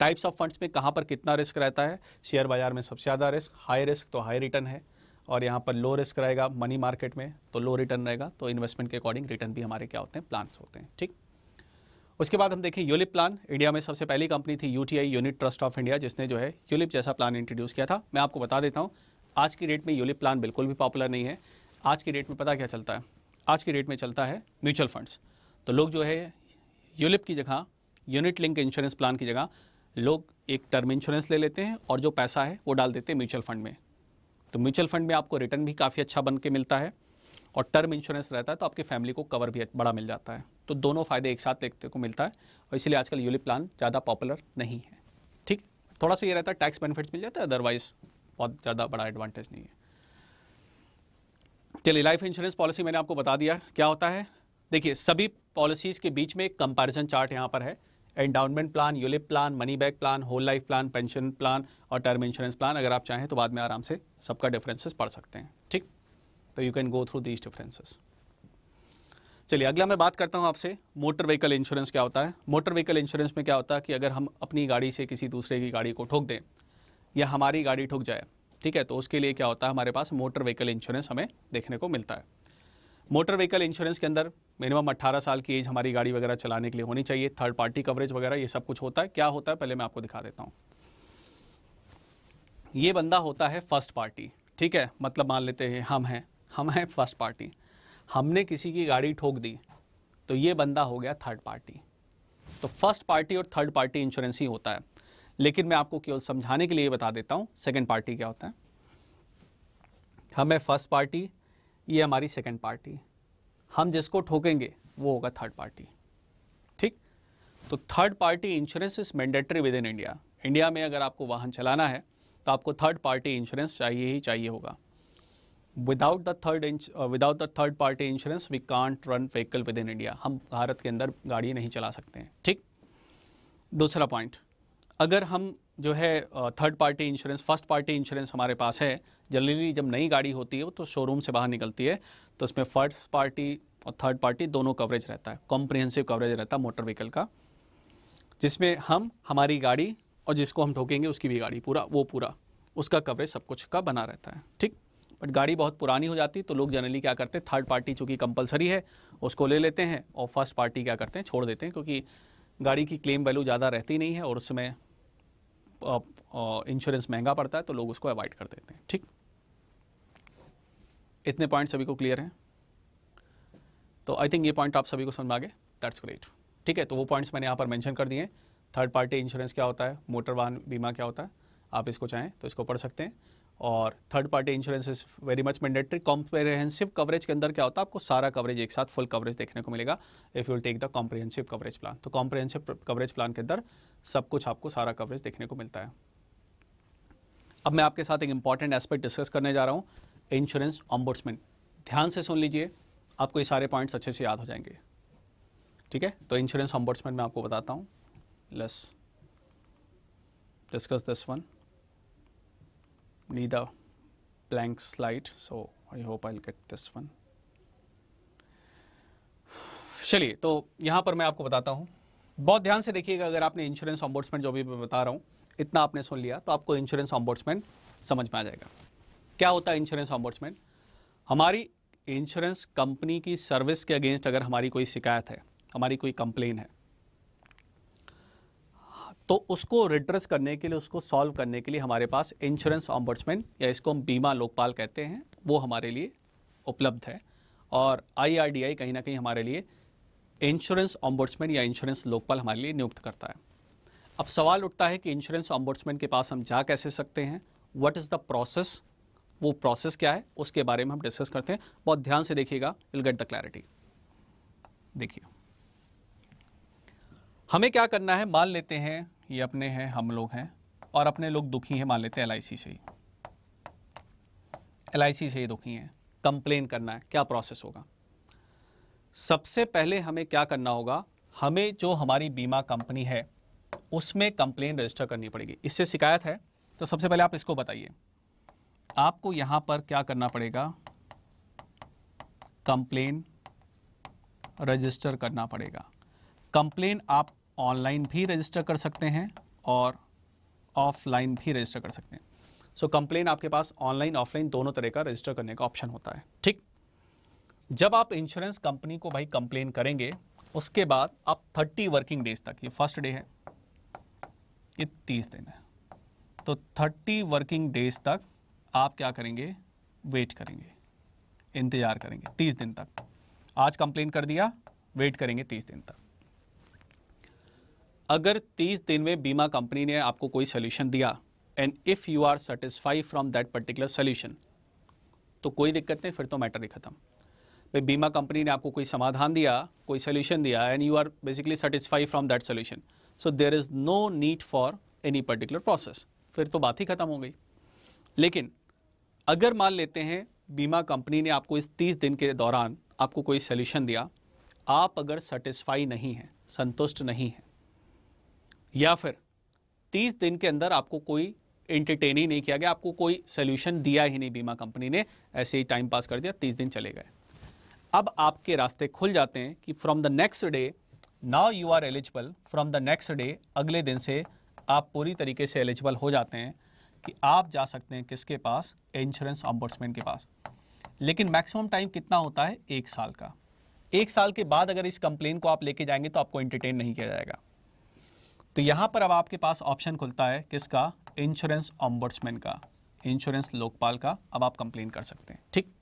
टाइप्स ऑफ फंड्स में कहाँ पर कितना रिस्क रहता है शेयर बाजार में सबसे ज़्यादा रिस्क हाई रिस्क तो हाई रिटर्न है और यहाँ पर लो रिस्क रहेगा मनी मार्केट में तो लो रिटर्न रहेगा तो इन्वेस्टमेंट के अकॉर्डिंग रिटर्न भी हमारे क्या होते हैं प्लान्स होते हैं ठीक उसके बाद हम देखें यूलिप प्लान इंडिया में सबसे पहली कंपनी थी UTI unit trust of India जिसने जो है यूलिप जैसा प्लान इंट्रोड्यूस किया था मैं आपको बता देता हूँ आज की डेट में यूलिप प्लान बिल्कुल भी पॉपुलर नहीं है आज की डेट में पता क्या चलता है आज के डेट में चलता है म्यूचुअल फंड्स तो लोग जो है यूलिप की जगह यूनिट लिंक इंश्योरेंस प्लान की जगह लोग एक टर्म इंश्योरेंस ले लेते हैं और जो पैसा है वो डाल देते हैं म्यूचुअल फंड में तो म्यूचुअल फंड में आपको रिटर्न भी काफ़ी अच्छा बन के मिलता है और टर्म इंश्योरेंस रहता है तो आपकी फैमिली को कवर भी बड़ा मिल जाता है तो दोनों फ़ायदे एक साथ देखते को मिलता है और इसलिए आजकल यूलिप प्लान ज़्यादा पॉपुलर नहीं है ठीक थोड़ा सा ये रहता है टैक्स बेनिफिट्स मिल जाता है अदरवाइज़ बहुत ज़्यादा बड़ा एडवांटेज नहीं है चलिए लाइफ इंश्योरेंस पॉलिसी मैंने आपको बता दिया क्या होता है देखिए सभी पॉलिसीज़ के बीच में एक कंपैरिजन चार्ट यहाँ पर है endowment plan ULIP plan money back plan whole life plan pension plan और टर्म इंश्योरेंस प्लान अगर आप चाहें तो बाद में आराम से सबका डिफरेंसेस पढ़ सकते हैं ठीक तो you can go through these differences चलिए अगला मैं बात करता हूँ आपसे मोटर व्हीकल इंश्योरेंस क्या होता है मोटर व्हीकल इंश्योरेंस में क्या होता है कि अगर हम अपनी गाड़ी से किसी दूसरे की गाड़ी को ठोक दें या हमारी गाड़ी ठोक जाए ठीक है तो उसके लिए क्या होता है हमारे पास मोटर व्हीकल इंश्योरेंस हमें देखने को मिलता है मोटर व्हीकल इंश्योरेंस के अंदर मिनिमम 18 साल की एज हमारी गाड़ी वगैरह चलाने के लिए होनी चाहिए थर्ड पार्टी कवरेज वगैरह ये सब कुछ होता है क्या होता है पहले मैं आपको दिखा देता हूँ ये बंदा होता है फर्स्ट पार्टी ठीक है मतलब मान लेते हैं हम हैं हम हैं फर्स्ट पार्टी हमने किसी की गाड़ी ठोक दी तो ये बंदा हो गया थर्ड पार्टी तो फर्स्ट पार्टी और थर्ड पार्टी इंश्योरेंस ही होता है लेकिन मैं आपको केवल समझाने के लिए बता देता हूँ सेकेंड पार्टी क्या होता है हम है फर्स्ट पार्टी ये हमारी सेकेंड पार्टी हम जिसको ठोकेंगे वो होगा थर्ड पार्टी ठीक तो third party insurance is mandatory with in India India में अगर आपको वाहन चलाना है तो आपको थर्ड पार्टी इंश्योरेंस चाहिए ही चाहिए होगा without the third without the third party insurance we can't run vehicle with in India हम भारत के अंदर गाड़ी नहीं चला सकते हैं ठीक दूसरा पॉइंट अगर हम जो है third party insurance first party insurance हमारे पास है जनरली जब नई गाड़ी होती है वो तो शोरूम से बाहर निकलती है तो उसमें फर्स्ट पार्टी और थर्ड पार्टी दोनों कवरेज रहता है कॉम्प्रिहेंसिव कवरेज रहता है मोटर व्हीकल का जिसमें हम हमारी गाड़ी और जिसको हम ठोकेंगे उसकी भी गाड़ी पूरा वो पूरा उसका कवरेज सब कुछ का बना रहता है ठीक बट गाड़ी बहुत पुरानी हो जाती तो लोग जनरली क्या करते हैं थर्ड पार्टी चूँकि कंपलसरी है उसको ले लेते हैं और फर्स्ट पार्टी क्या करते हैं छोड़ देते हैं क्योंकि गाड़ी की क्लेम वैल्यू ज़्यादा रहती नहीं है और उसमें इंश्योरेंस महंगा पड़ता है तो लोग उसको अवॉइड कर देते हैं ठीक इतने पॉइंट सभी को क्लियर हैं तो आई थिंक ये पॉइंट आप सभी को समझ में आ गए दैट्स ग्रेट ठीक है तो वो पॉइंट्स मैंने यहाँ पर मेंशन कर दिए हैं थर्ड पार्टी इंश्योरेंस क्या होता है मोटर वाहन बीमा क्या होता है आप इसको चाहें तो इसको पढ़ सकते हैं और third party insurance is very much mandatory comprehensive coverage के अंदर क्या होता है आपको सारा कवरेज एक साथ फुल कवरेज देखने को मिलेगा if you'll take the comprehensive coverage plan तो कॉम्प्रहेंसिव कवरेज प्लान के अंदर सब कुछ आपको सारा कवरेज देखने को मिलता है अब मैं आपके साथ एक इंपॉर्टेंट एस्पेक्ट डिस्कस करने जा रहा हूँ इंश्योरेंस ऑम्बोर्समेंट ध्यान से सुन लीजिए आपको ये सारे पॉइंट्स अच्छे से याद हो जाएंगे ठीक है तो इंश्योरेंस ऑम्बोर्समेंट मैं आपको बताता हूँ let's discuss this one need a slide so I hope I I'll this one चलिए तो यहाँ पर मैं आपको बताता हूँ बहुत ध्यान से देखिएगा अगर आपने इंश्योरेंस ऑम्बोर्ट्समेंट जो भी मैं बता रहा हूँ इतना आपने सुन लिया तो आपको इंश्योरेंस ऑम्बोर्ट्समेंट समझ में आ जाएगा क्या होता है इंश्योरेंस ऑम्बोर्ट्समेंट हमारी इंश्योरेंस कंपनी की सर्विस के अगेंस्ट अगर हमारी कोई शिकायत है हमारी कोई कंप्लेन है तो उसको रिड्रेस करने के लिए उसको सॉल्व करने के लिए हमारे पास इंश्योरेंस ऑम्बर्ट्समैन या इसको हम बीमा लोकपाल कहते हैं वो हमारे लिए उपलब्ध है और आई कहीं ना कहीं हमारे लिए इंश्योरेंस ऑम्बर्ट्समैन या इंश्योरेंस लोकपाल हमारे लिए नियुक्त करता है अब सवाल उठता है कि इंश्योरेंस ऑम्बर्ट्समैन के पास हम जा कैसे सकते हैं व्हाट इज़ द प्रोसेस वो प्रोसेस क्या है उसके बारे में हम डिस्कस करते हैं बहुत ध्यान से देखिएगा विल गेट द क्लैरिटी देखिए हमें क्या करना है मान लेते हैं ये अपने हैं हम लोग हैं और अपने लोग दुखी हैं मान लेते हैं एल से ही एल से ही दुखी हैं कंप्लेन करना है क्या प्रोसेस होगा सबसे पहले हमें क्या करना होगा हमें जो हमारी बीमा कंपनी है उसमें कंप्लेन रजिस्टर करनी पड़ेगी इससे शिकायत है तो सबसे पहले आप इसको बताइए आपको यहां पर क्या करना पड़ेगा कंप्लेन रजिस्टर करना पड़ेगा कंप्लेन आप ऑनलाइन भी रजिस्टर कर सकते हैं और ऑफलाइन भी रजिस्टर कर सकते हैं सो so, कंप्लेन आपके पास ऑनलाइन ऑफलाइन दोनों तरह का रजिस्टर करने का ऑप्शन होता है ठीक जब आप इंश्योरेंस कंपनी को भाई कंप्लेन करेंगे उसके बाद आप 30 वर्किंग डेज तक ये फर्स्ट डे है ये 30 दिन है तो 30 वर्किंग डेज तक आप क्या करेंगे वेट करेंगे इंतज़ार करेंगे 30 दिन तक आज कंप्लेन कर दिया वेट करेंगे 30 दिन तक अगर 30 दिन में बीमा कंपनी ने आपको कोई सोल्यूशन दिया and if you are satisfy from that particular solution तो कोई दिक्कत नहीं फिर तो मैटर ही खत्म बीमा कंपनी ने आपको कोई समाधान दिया कोई सोल्यूशन दिया and you are basically satisfy from that solution so there is no need for any particular process फिर तो बात ही खत्म हो गई लेकिन अगर मान लेते हैं बीमा कंपनी ने आपको इस तीस दिन के दौरान आपको कोई सोल्यूशन दिया आप अगर सेटिस्फाई नहीं हैं संतुष्ट नहीं हैं या फिर तीस दिन के अंदर आपको कोई एंटरटेन ही नहीं किया गया आपको कोई सोल्यूशन दिया ही नहीं बीमा कंपनी ने ऐसे ही टाइम पास कर दिया तीस दिन चले गए अब आपके रास्ते खुल जाते हैं कि from the next day now you are eligible from the next day अगले दिन से आप पूरी तरीके से एलिजिबल हो जाते हैं कि आप जा सकते हैं किसके पास इंश्योरेंस ऑम्बर्समैन के पास लेकिन मैक्सिमम टाइम कितना होता है एक साल का एक साल के बाद अगर इस कंप्लेन को आप लेके जाएंगे तो आपको एंटरटेन नहीं किया जाएगा तो यहां पर अब आपके पास ऑप्शन खुलता है किसका इंश्योरेंस ऑम्बर्समैन का इंश्योरेंस लोकपाल का अब आप कंप्लेन कर सकते हैं ठीक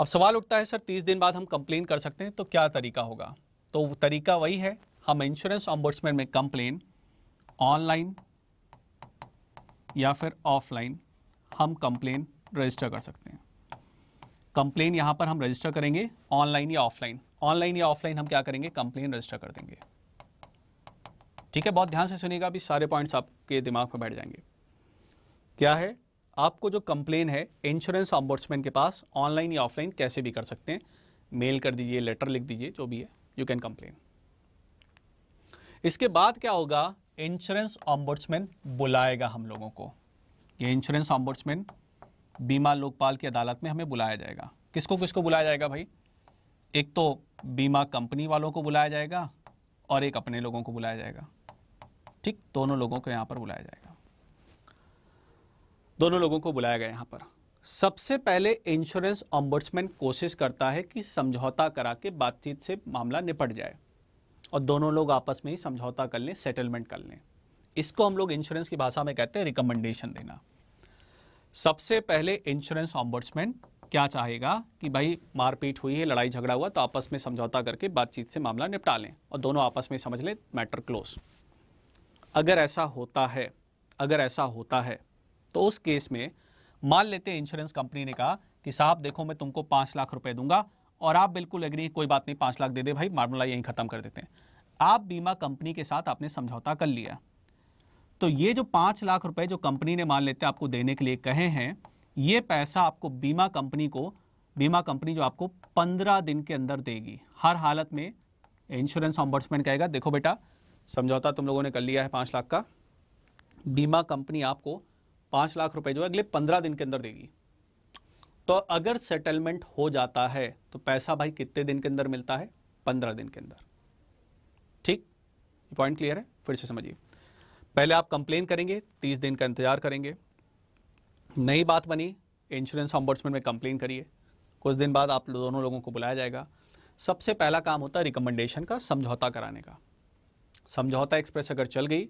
अब सवाल उठता है सर तीस दिन बाद हम कंप्लेन कर सकते हैं तो क्या तरीका होगा तो तरीका वही है हम इंश्योरेंस ऑम्बर्ट्समैन में कंप्लेन ऑनलाइन या फिर ऑफलाइन हम कंप्लेन रजिस्टर कर सकते हैं कंप्लेन यहां पर हम रजिस्टर करेंगे ऑनलाइन या ऑफलाइन ऑनलाइन या ऑफलाइन हम क्या करेंगे कंप्लेन रजिस्टर कर देंगे ठीक है बहुत ध्यान से सुनेगा अभी सारे पॉइंट्स आपके दिमाग में बैठ जाएंगे क्या है आपको जो कंप्लेन है इंश्योरेंस ऑम्बोट्समैन के पास ऑनलाइन या ऑफलाइन कैसे भी कर सकते हैं मेल कर दीजिए लेटर लिख दीजिए जो भी है यू कैन कंप्लेन इसके बाद क्या होगा इंश्योरेंस ऑम्बोट्समैन बुलाएगा हम लोगों को ये इंश्योरेंस ऑम्बोट्समैन बीमा लोकपाल की अदालत में हमें बुलाया जाएगा किसको किसको बुलाया जाएगा भाई एक तो बीमा कंपनी वालों को बुलाया जाएगा और एक अपने लोगों को बुलाया जाएगा ठीक दोनों लोगों को यहाँ पर बुलाया जाएगा दोनों लोगों को बुलाया गया यहाँ पर सबसे पहले इंश्योरेंस ऑम्बर्ट्समैन कोशिश करता है कि समझौता करा के बातचीत से मामला निपट जाए और दोनों लोग आपस में ही समझौता कर लें सेटलमेंट कर लें इसको हम लोग इंश्योरेंस की भाषा में कहते हैं रिकमेंडेशन देना सबसे पहले इंश्योरेंस ऑम्बर्ट्समैन क्या चाहेगा कि भाई मारपीट हुई है लड़ाई झगड़ा हुआ तो आपस में समझौता करके बातचीत से मामला निपटा लें और दोनों आपस में समझ लें मैटर क्लोज अगर ऐसा होता है अगर ऐसा होता है तो उस केस में मान लेते हैं इंश्योरेंस कंपनी ने कहा कि साहब देखो मैं तुमको पाँच लाख रुपए दूंगा और आप बिल्कुल एग्री कोई बात नहीं पाँच लाख दे दे भाई मामला यहीं ख़त्म कर देते हैं आप बीमा कंपनी के साथ आपने समझौता कर लिया तो ये जो पाँच लाख रुपए जो कंपनी ने मान लेते आपको देने के लिए कहे हैं ये पैसा आपको बीमा कंपनी को बीमा कंपनी जो आपको पंद्रह दिन के अंदर देगी हर हालत में इंश्योरेंस ऑम्बर्समेंट कहेगा देखो बेटा समझौता तुम लोगों ने कर लिया है पाँच लाख का बीमा कंपनी आपको पाँच लाख रुपए जो है अगले पंद्रह दिन के अंदर देगी तो अगर सेटलमेंट हो जाता है तो पैसा भाई कितने दिन के अंदर मिलता है पंद्रह दिन के अंदर ठीक पॉइंट क्लियर है फिर से समझिए पहले आप कंप्लेन करेंगे तीस दिन का इंतजार करेंगे नई बात बनी इंश्योरेंस ऑम्बर्ट्समैन में कंप्लेन करिए कुछ दिन बाद आप दोनों लोगों को बुलाया जाएगा सबसे पहला काम होता है रिकमेंडेशन का समझौता कराने का समझौता एक्सप्रेस अगर चल गई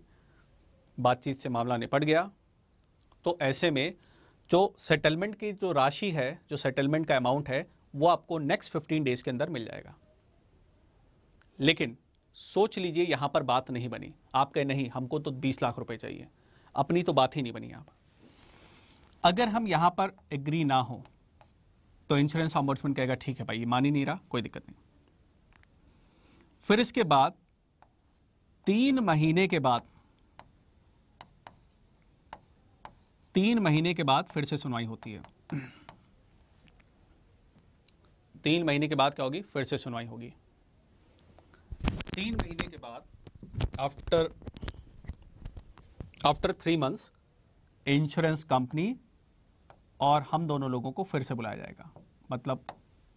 बातचीत से मामला निपट गया तो ऐसे में जो सेटलमेंट की जो राशि है जो सेटलमेंट का अमाउंट है वो आपको नेक्स्ट फिफ्टीन डेज के अंदर मिल जाएगा लेकिन सोच लीजिए यहाँ पर बात नहीं बनी आप कहे नहीं हमको तो बीस लाख रुपए चाहिए अपनी तो बात ही नहीं बनी आप अगर हम यहाँ पर एग्री ना हो तो इंश्योरेंस ऑम्बर्समेंट कहेगा ठीक है भाई ये मान ही नहीं रहा कोई दिक्कत नहीं फिर इसके बाद तीन महीने के बाद तीन महीने के बाद फिर से सुनवाई होती है तीन महीने के बाद क्या होगी फिर से सुनवाई होगी तीन महीने के बाद after after three months insurance company और हम दोनों लोगों को फिर से बुलाया जाएगा मतलब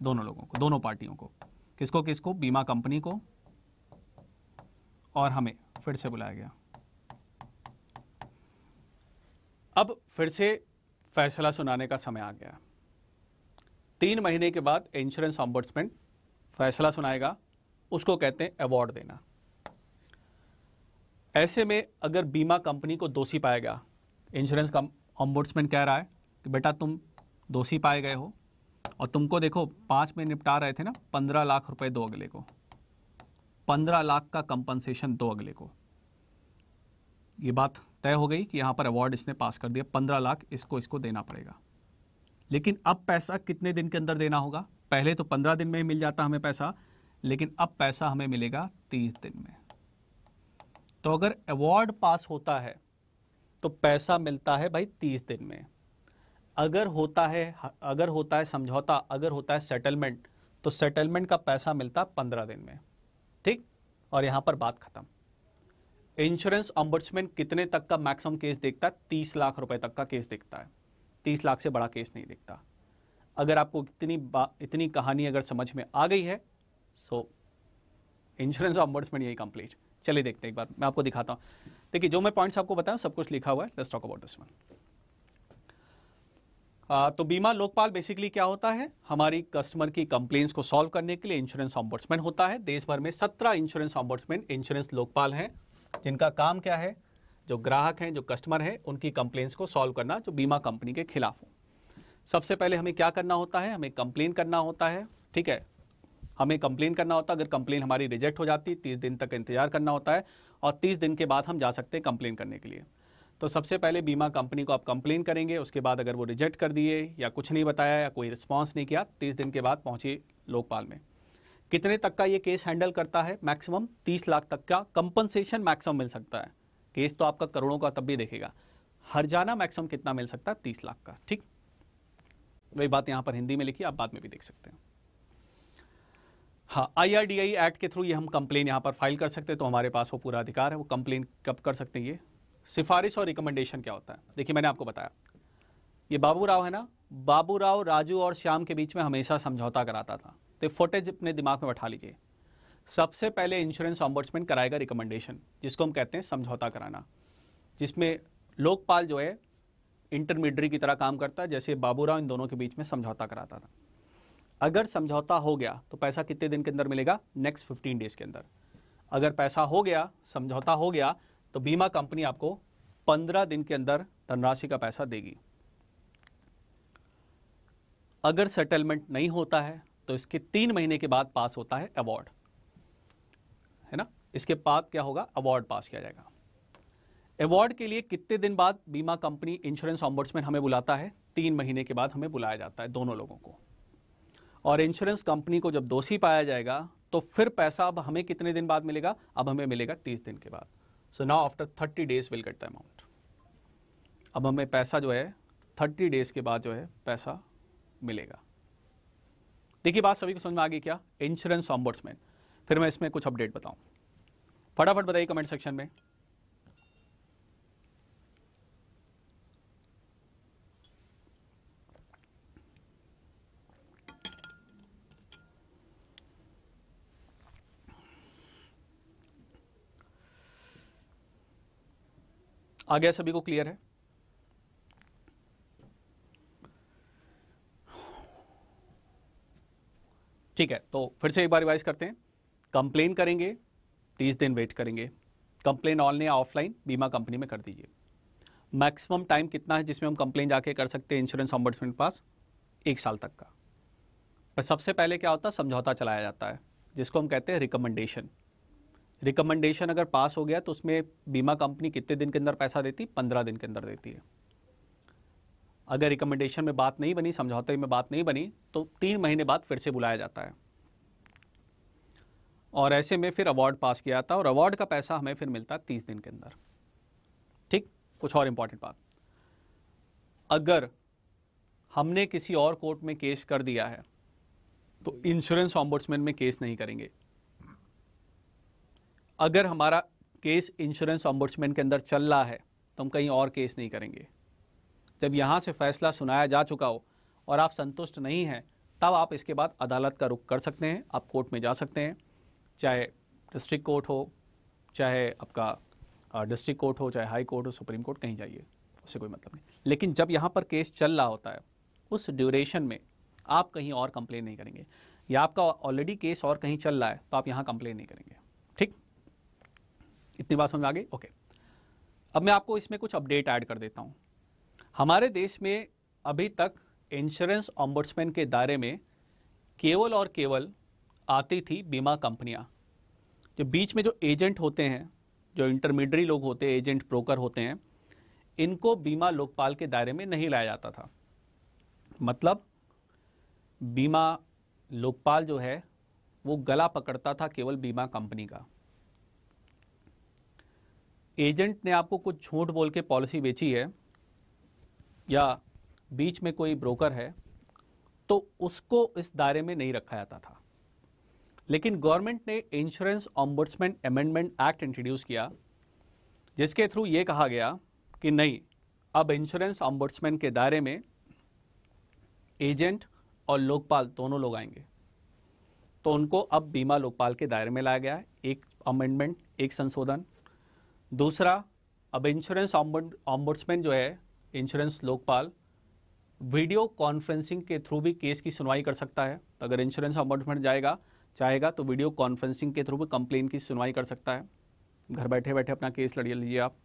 दोनों लोगों को दोनों पार्टियों को किसको किसको बीमा कंपनी को और हमें फिर से बुलाया गया अब फिर से फैसला सुनाने का समय आ गया तीन महीने के बाद इंश्योरेंस ऑम्बर्ट्समैन फैसला सुनाएगा उसको कहते हैं अवार्ड देना ऐसे में अगर बीमा कंपनी को दोषी पाया गया इंश्योरेंस का ऑम्बर्ट्समैन कह रहा है कि बेटा तुम दोषी पाए गए हो और तुमको देखो पाँच में निपटा रहे थे ना पंद्रह लाख रुपए दो अगले को पंद्रह लाख का कंपनसेशन दो अगले को ये बात तय हो गई कि यहाँ पर अवार्ड इसने पास कर दिया पंद्रह लाख इसको इसको देना पड़ेगा लेकिन अब पैसा कितने दिन के अंदर देना होगा पहले तो पंद्रह दिन में ही मिल जाता हमें पैसा लेकिन अब पैसा हमें मिलेगा तीस दिन में तो अगर अवार्ड पास होता है तो पैसा मिलता है भाई तीस दिन में अगर होता है अगर होता है समझौता अगर होता है सेटलमेंट तो सेटलमेंट का पैसा मिलता है पंद्रह दिन में ठीक और यहां पर बात ख़त्म इंश्योरेंस अम्बर्समैन कितने तक का मैक्सिमम केस देखता है तीस लाख रुपए तक का केस देखता है तीस लाख से बड़ा केस नहीं देखता अगर आपको इतनी इतनी कहानी अगर समझ में आ गई है सो इंश्योरेंस अम्बर्समैन यही कंप्लीट चलिए देखते हैं एक बार मैं आपको दिखाता हूँ देखिए जो मैं पॉइंट्स आपको बताया सब कुछ लिखा हुआ है let's talk about this one तो बीमा लोकपाल बेसिकली क्या होता है हमारी कस्टमर की कंप्लेन्स को सॉल्व करने के लिए इंश्योरेंस ऑम्बर्समैन होता है देश भर में सत्रह इंश्योरेंस ऑम्बर्समैन इंश्योरेंस लोकपाल हैं जिनका काम क्या है जो ग्राहक हैं जो कस्टमर हैं उनकी कंप्लेंट्स को सॉल्व करना जो बीमा कंपनी के खिलाफ हो सबसे पहले हमें क्या करना होता है हमें कंप्लेन करना होता है ठीक है हमें कंप्लेन करना होता है अगर कंप्लेन हमारी रिजेक्ट हो जाती है तीस दिन तक इंतजार करना होता है और तीस दिन के बाद हम जा सकते हैं कंप्लेन करने के लिए तो सबसे पहले बीमा कंपनी को आप कंप्लेन करेंगे उसके बाद अगर वो रिजेक्ट कर दिए या कुछ नहीं बताया या कोई रिस्पॉन्स नहीं किया तीस दिन के बाद पहुँचिए लोकपाल में कितने तक का ये केस हैंडल करता है मैक्सिमम तीस लाख तक का कंपनसेशन मैक्सिमम मिल सकता है केस तो आपका करोड़ों का तब भी देखेगा हरजाना मैक्सिमम कितना मिल सकता है तीस लाख का ठीक वही बात यहाँ पर हिंदी में लिखी आप बाद में भी देख सकते हैं हाँ आई एक्ट के थ्रू ये हम कंप्लेन यहाँ पर फाइल कर सकते हैं तो हमारे पास वो पूरा अधिकार है वो कंप्लेन कब कर सकते हैं ये सिफारिश और रिकमेंडेशन क्या होता है देखिए मैंने आपको बताया ये बाबू राव है ना बाबू राव राजू और श्याम के बीच में हमेशा समझौता कराता था तो फोटेज अपने दिमाग में बैठा लीजिए सबसे पहले इंश्योरेंस ऑम्बर्समेंट कराएगा रिकमेंडेशन जिसको हम कहते हैं समझौता कराना जिसमें लोकपाल जो है इंटरमीडियरी की तरह काम करता है जैसे बाबूराव इन दोनों के बीच में समझौता कराता था अगर समझौता हो गया तो पैसा कितने दिन के अंदर मिलेगा नेक्स्ट फिफ्टीन डेज के अंदर अगर पैसा हो गया समझौता हो गया तो बीमा कंपनी आपको पंद्रह दिन के अंदर धनराशि का पैसा देगी अगर सेटलमेंट नहीं होता है तो इसके तीन महीने के बाद पास होता है अवार्ड है ना इसके बाद क्या होगा अवार्ड पास किया जाएगा अवार्ड के लिए कितने दिन बाद बीमा कंपनी इंश्योरेंस ऑम्बर्ट्समैन हमें बुलाता है तीन महीने के बाद हमें बुलाया जाता है दोनों लोगों को और इंश्योरेंस कंपनी को जब दोषी पाया जाएगा तो फिर पैसा अब हमें कितने दिन बाद मिलेगा अब हमें मिलेगा तीस दिन के बाद so now after thirty days will get the amount अब हमें पैसा जो है थर्टी डेज के बाद जो है पैसा मिलेगा देखिए बात सभी को समझ में आ गई क्या इंश्योरेंस ऑम्बर्समैन फिर मैं इसमें कुछ अपडेट बताऊं फटाफट बताइए कमेंट सेक्शन में आ गया सभी को क्लियर है ठीक है तो फिर से एक बार रिवाइज करते हैं कंप्लेन करेंगे तीस दिन वेट करेंगे कंप्लेन ऑनलाइन या ऑफलाइन बीमा कंपनी में कर दीजिए मैक्सिमम टाइम कितना है जिसमें हम कंप्लेन जाके कर सकते हैं इंश्योरेंस ऑम्बर्समेंट के पास एक साल तक का पर सबसे पहले क्या होता है समझौता चलाया जाता है जिसको हम कहते हैं रिकमेंडेशन रिकमेंडेशन अगर पास हो गया तो उसमें बीमा कंपनी कितने दिन के अंदर पैसा देती है पंद्रह दिन के अंदर देती है अगर रिकमेंडेशन में बात नहीं बनी समझौते में बात नहीं बनी तो तीन महीने बाद फिर से बुलाया जाता है और ऐसे में फिर अवार्ड पास किया जाता और अवार्ड का पैसा हमें फिर मिलता तीस दिन के अंदर ठीक कुछ और इम्पॉर्टेंट बात अगर हमने किसी और कोर्ट में केस कर दिया है तो इंश्योरेंस ऑम्बुड्समैन में केस नहीं करेंगे अगर हमारा केस इंश्योरेंस ऑम्बुड्समैन के अंदर चल रहा है तो हम कहीं और केस नहीं करेंगे जब यहाँ से फैसला सुनाया जा चुका हो और आप संतुष्ट नहीं हैं तब आप इसके बाद अदालत का रुख कर सकते हैं आप कोर्ट में जा सकते हैं चाहे डिस्ट्रिक्ट कोर्ट हो चाहे आपका डिस्ट्रिक्ट कोर्ट हो चाहे हाई कोर्ट हो सुप्रीम कोर्ट कहीं जाइए उससे कोई मतलब नहीं लेकिन जब यहाँ पर केस चल रहा होता है उस ड्यूरेशन में आप कहीं और कंप्लेन नहीं करेंगे या आपका ऑलरेडी केस और कहीं चल रहा है तो आप यहाँ कंप्लेन नहीं करेंगे ठीक इतनी बात समझ आ गई ओके अब मैं आपको इसमें कुछ अपडेट ऐड कर देता हूँ हमारे देश में अभी तक इंश्योरेंस ऑम्बुड्समैन के दायरे में केवल और केवल आती थी बीमा कंपनियां जो बीच में जो एजेंट होते हैं जो इंटरमीडियरी लोग होते हैं एजेंट ब्रोकर होते हैं इनको बीमा लोकपाल के दायरे में नहीं लाया जाता था मतलब बीमा लोकपाल जो है वो गला पकड़ता था केवल बीमा कंपनी का एजेंट ने आपको कुछ झूठ बोल के पॉलिसी बेची है या बीच में कोई ब्रोकर है तो उसको इस दायरे में नहीं रखा जाता था लेकिन गवर्नमेंट ने insurance ombudsman amendment act introduce किया जिसके थ्रू ये कहा गया कि नहीं अब इंश्योरेंस ऑम्बर्समैन के दायरे में एजेंट और लोकपाल दोनों लोग आएंगे तो उनको अब बीमा लोकपाल के दायरे में लाया गया है एक अमेंडमेंट एक संशोधन दूसरा अब इंश्योरेंस ऑम्बर्समैन जो है इंश्योरेंस लोकपाल वीडियो कॉन्फ्रेंसिंग के थ्रू भी केस की सुनवाई कर सकता है तो अगर इंश्योरेंस अपॉइंटमेंट जाएगा चाहेगा तो वीडियो कॉन्फ्रेंसिंग के थ्रू भी कंप्लेन की सुनवाई कर सकता है घर बैठे बैठे अपना केस लड़िए लीजिए आप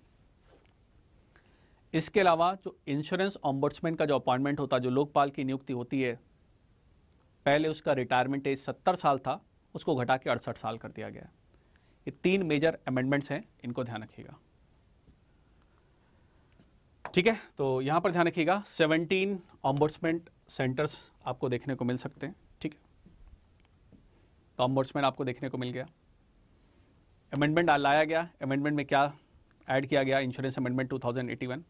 इसके अलावा जो इंश्योरेंस ऑम्बर्ट्समैन का जो अपॉइंटमेंट होता है जो लोकपाल की नियुक्ति होती है पहले उसका रिटायरमेंट एज सत्तर साल था उसको घटा के अड़सठ साल कर दिया गया ये तीन मेजर अमेंडमेंट्स हैं इनको ध्यान रखिएगा ठीक है तो यहाँ पर ध्यान रखिएगा 17 ऑम्बर्समेंट सेंटर्स आपको देखने को मिल सकते हैं ठीक है तो ऑम्बर्समेंट आपको देखने को मिल गया अमेंडमेंट लाया गया अमेंडमेंट में क्या ऐड किया गया इंश्योरेंस अमेंडमेंट 2081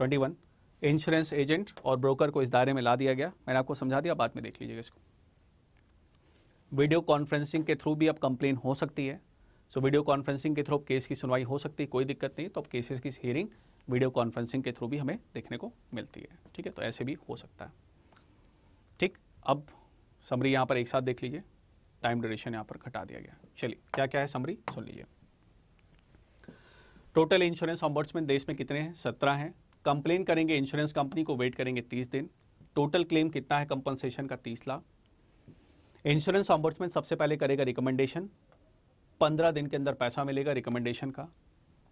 21 इंश्योरेंस एजेंट और ब्रोकर को इस दायरे में ला दिया गया मैंने आपको समझा दिया बाद में देख लीजिएगा इसको वीडियो कॉन्फ्रेंसिंग के थ्रू भी अब कंप्लेन हो सकती है सो वीडियो कॉन्फ्रेंसिंग के थ्रू अब केस की सुनवाई हो सकती है कोई दिक्कत नहीं तो अब केसेस की हियरिंग वीडियो कॉन्फ्रेंसिंग के थ्रू भी हमें देखने को मिलती है ठीक है तो ऐसे भी हो सकता है ठीक अब समरी यहाँ पर एक साथ देख लीजिए टाइम ड्यूरेशन यहाँ पर घटा दिया गया चलिए क्या क्या है समरी सुन लीजिए टोटल इंश्योरेंस ऑम्बर्ट्समेंट देश में कितने हैं सत्रह हैं कंप्लेन करेंगे इंश्योरेंस कंपनी को वेट करेंगे तीस दिन टोटल क्लेम कितना है कंपनसेशन का तीस लाख इंश्योरेंस ऑम्बर्ट्समेंट सबसे पहले करेगा रिकमेंडेशन पंद्रह दिन के अंदर पैसा मिलेगा रिकमेंडेशन का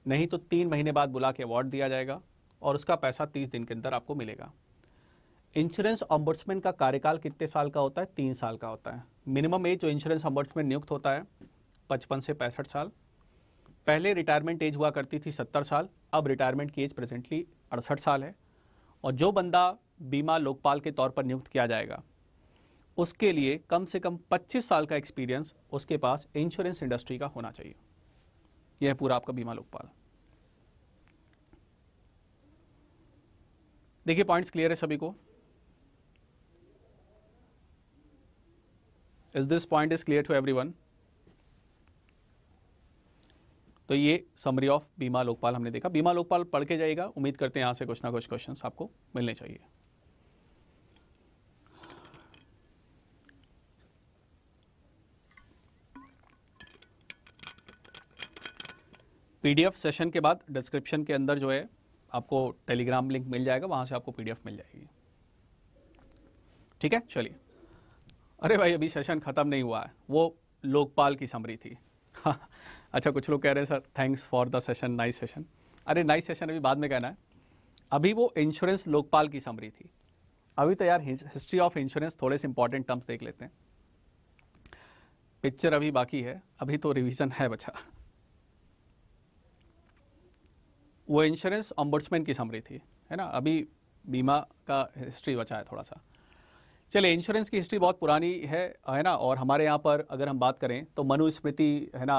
नहीं तो तीन महीने बाद बुला के अवार्ड दिया जाएगा और उसका पैसा तीस दिन के अंदर आपको मिलेगा इंश्योरेंस ऑम्बर्ट्समैन का कार्यकाल कितने साल का होता है तीन साल का होता है मिनिमम एज जो इंश्योरेंस ऑम्बर्ट्समैन नियुक्त होता है पचपन से पैंसठ साल पहले रिटायरमेंट एज हुआ करती थी सत्तर साल अब रिटायरमेंट की एज प्रेजेंटली अड़सठ साल है और जो बंदा बीमा लोकपाल के तौर पर नियुक्त किया जाएगा उसके लिए कम से कम 25 साल का एक्सपीरियंस उसके पास इंश्योरेंस इंडस्ट्री का होना चाहिए यह है पूरा आपका बीमा लोकपाल देखिए पॉइंट्स क्लियर है सभी को is this point is clear to everyone तो ये समरी ऑफ बीमा लोकपाल हमने देखा बीमा लोकपाल पढ़ के जाएगा उम्मीद करते हैं यहाँ से कुछ ना कुछ क्वेश्चंस आपको मिलने चाहिए पीडीएफ सेशन के बाद डिस्क्रिप्शन के अंदर जो है आपको टेलीग्राम लिंक मिल जाएगा वहाँ से आपको पीडीएफ मिल जाएगी ठीक है चलिए अरे भाई अभी सेशन ख़त्म नहीं हुआ है वो लोकपाल की समरी थी हाँ। अच्छा कुछ लोग कह रहे हैं sir thanks for the session nice session अरे नाइस सेशन अभी बाद में कहना है अभी वो इंश्योरेंस लोकपाल की समरी थी अभी तो यार हिस्ट्री ऑफ इंश्योरेंस थोड़े से इंपॉर्टेंट टर्म्स देख लेते हैं पिक्चर अभी बाकी है अभी तो रिवीजन है बच्चा वो इंश्योरेंस अम्बर्ट्समैन की समरी थी है ना अभी बीमा का हिस्ट्री बचा है थोड़ा सा चलिए इंश्योरेंस की हिस्ट्री बहुत पुरानी है है ना और हमारे यहाँ पर अगर हम बात करें तो मनुस्मृति है ना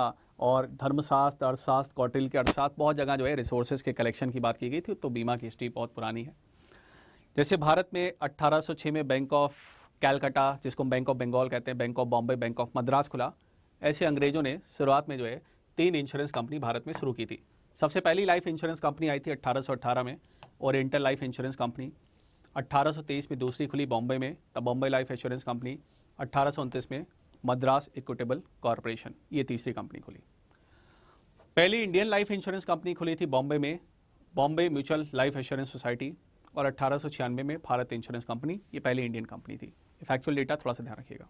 और धर्मशास्त्र अर्थशास्त्र कौटिल के अर्थशास्त्र बहुत जगह जो है रिसोर्सेज के कलेक्शन की बात की गई थी तो बीमा की हिस्ट्री बहुत पुरानी है जैसे भारत में 1806 में बैंक ऑफ कैलकाटा जिसको हम बैंक ऑफ बंगाल कहते हैं bank of Bombay bank of Madras खुला ऐसे अंग्रेजों ने शुरुआत में जो है तीन इंश्योरेंस कंपनी भारत में शुरू की थी सबसे पहली लाइफ इंश्योरेंस कंपनी आई थी 1818 में ओरिएंटल लाइफ इंश्योरेंस कंपनी 1823 में दूसरी खुली बॉम्बे में तब बॉम्बे लाइफ इंश्योरेंस कंपनी अट्ठारह में मद्रास इक्विटेबल कॉरपोरेशन ये तीसरी कंपनी खुली पहली इंडियन लाइफ इंश्योरेंस कंपनी खुली थी बॉम्बे में Bombay mutual life insurance society और अट्ठारह में भारत इंश्योरेंस कंपनी ये पहली इंडियन कंपनी थी फैक्चुअल डेटा थोड़ा सा ध्यान रखिएगा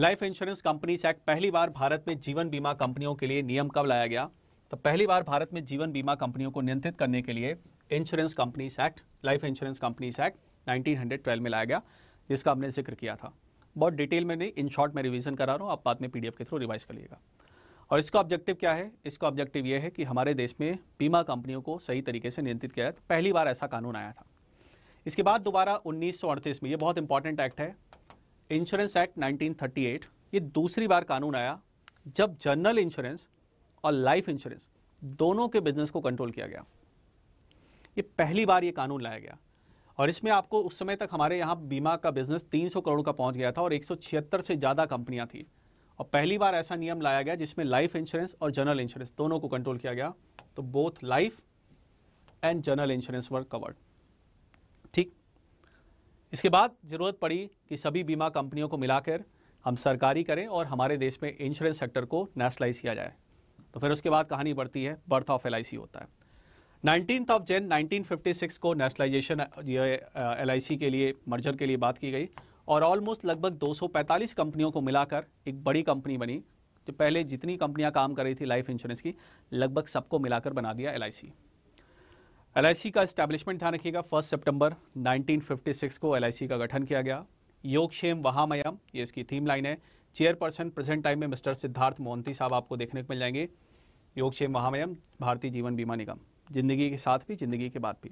लाइफ इंश्योरेंस कंपनीज एक्ट पहली बार भारत में जीवन बीमा कंपनियों के लिए नियम कब लाया गया तो पहली बार भारत में जीवन बीमा कंपनियों को नियंत्रित करने के लिए insurance companies act life insurance companies act 1912 में लाया गया जिसका हमने जिक्र किया था बहुत डिटेल में नहीं इन शॉर्ट मैं रिविज़न करा रहा हूँ आप बाद में पी के थ्रू रिवाइज करिएगा और इसका ऑब्जेक्टिव क्या है इसका ऑब्जेक्टिव ये है कि हमारे देश में बीमा कंपनियों को सही तरीके से नियंत्रित किया जाए तो पहली बार ऐसा कानून आया था इसके बाद दोबारा उन्नीस में ये बहुत इंपॉर्टेंट एक्ट है इंश्योरेंस एक्ट 1938 ये दूसरी बार कानून आया जब जनरल इंश्योरेंस और लाइफ इंश्योरेंस दोनों के बिजनेस को कंट्रोल किया गया ये पहली बार ये कानून लाया गया और इसमें आपको उस समय तक हमारे यहाँ बीमा का बिजनेस 300 करोड़ का पहुँच गया था और 176 से ज़्यादा कंपनियाँ थी और पहली बार ऐसा नियम लाया गया जिसमें लाइफ इंश्योरेंस और जनरल इंश्योरेंस दोनों को कंट्रोल किया गया तो both life and general insurance were covered ठीक इसके बाद ज़रूरत पड़ी कि सभी बीमा कंपनियों को मिलाकर हम सरकारी करें और हमारे देश में इंश्योरेंस सेक्टर को नेशनलाइज किया जाए तो फिर उसके बाद कहानी बढ़ती है बर्थ ऑफ एल होता है नाइनटीन ऑफ जैन 1956 को नेशनलाइजेशन ये एल के लिए मर्जर के लिए बात की गई और ऑलमोस्ट लगभग 245 कंपनियों को मिलाकर एक बड़ी कंपनी बनी जो पहले जितनी कंपनियां काम कर रही थी लाइफ इंश्योरेंस की लगभग सबको मिलाकर बना दिया एल एल का इस्टेब्लिशमेंट ध्यान रखिएगा फर्स्ट सितंबर 1956 को एल का गठन किया गया योगक्षेम वहामयम ये इसकी थीम लाइन है चेयरपर्सन प्रेजेंट टाइम में मिस्टर सिद्धार्थ मोहंती साहब आपको देखने को मिल जाएंगे योगक्षेम वहामयम भारतीय जीवन बीमा निगम जिंदगी के साथ भी जिंदगी के बाद भी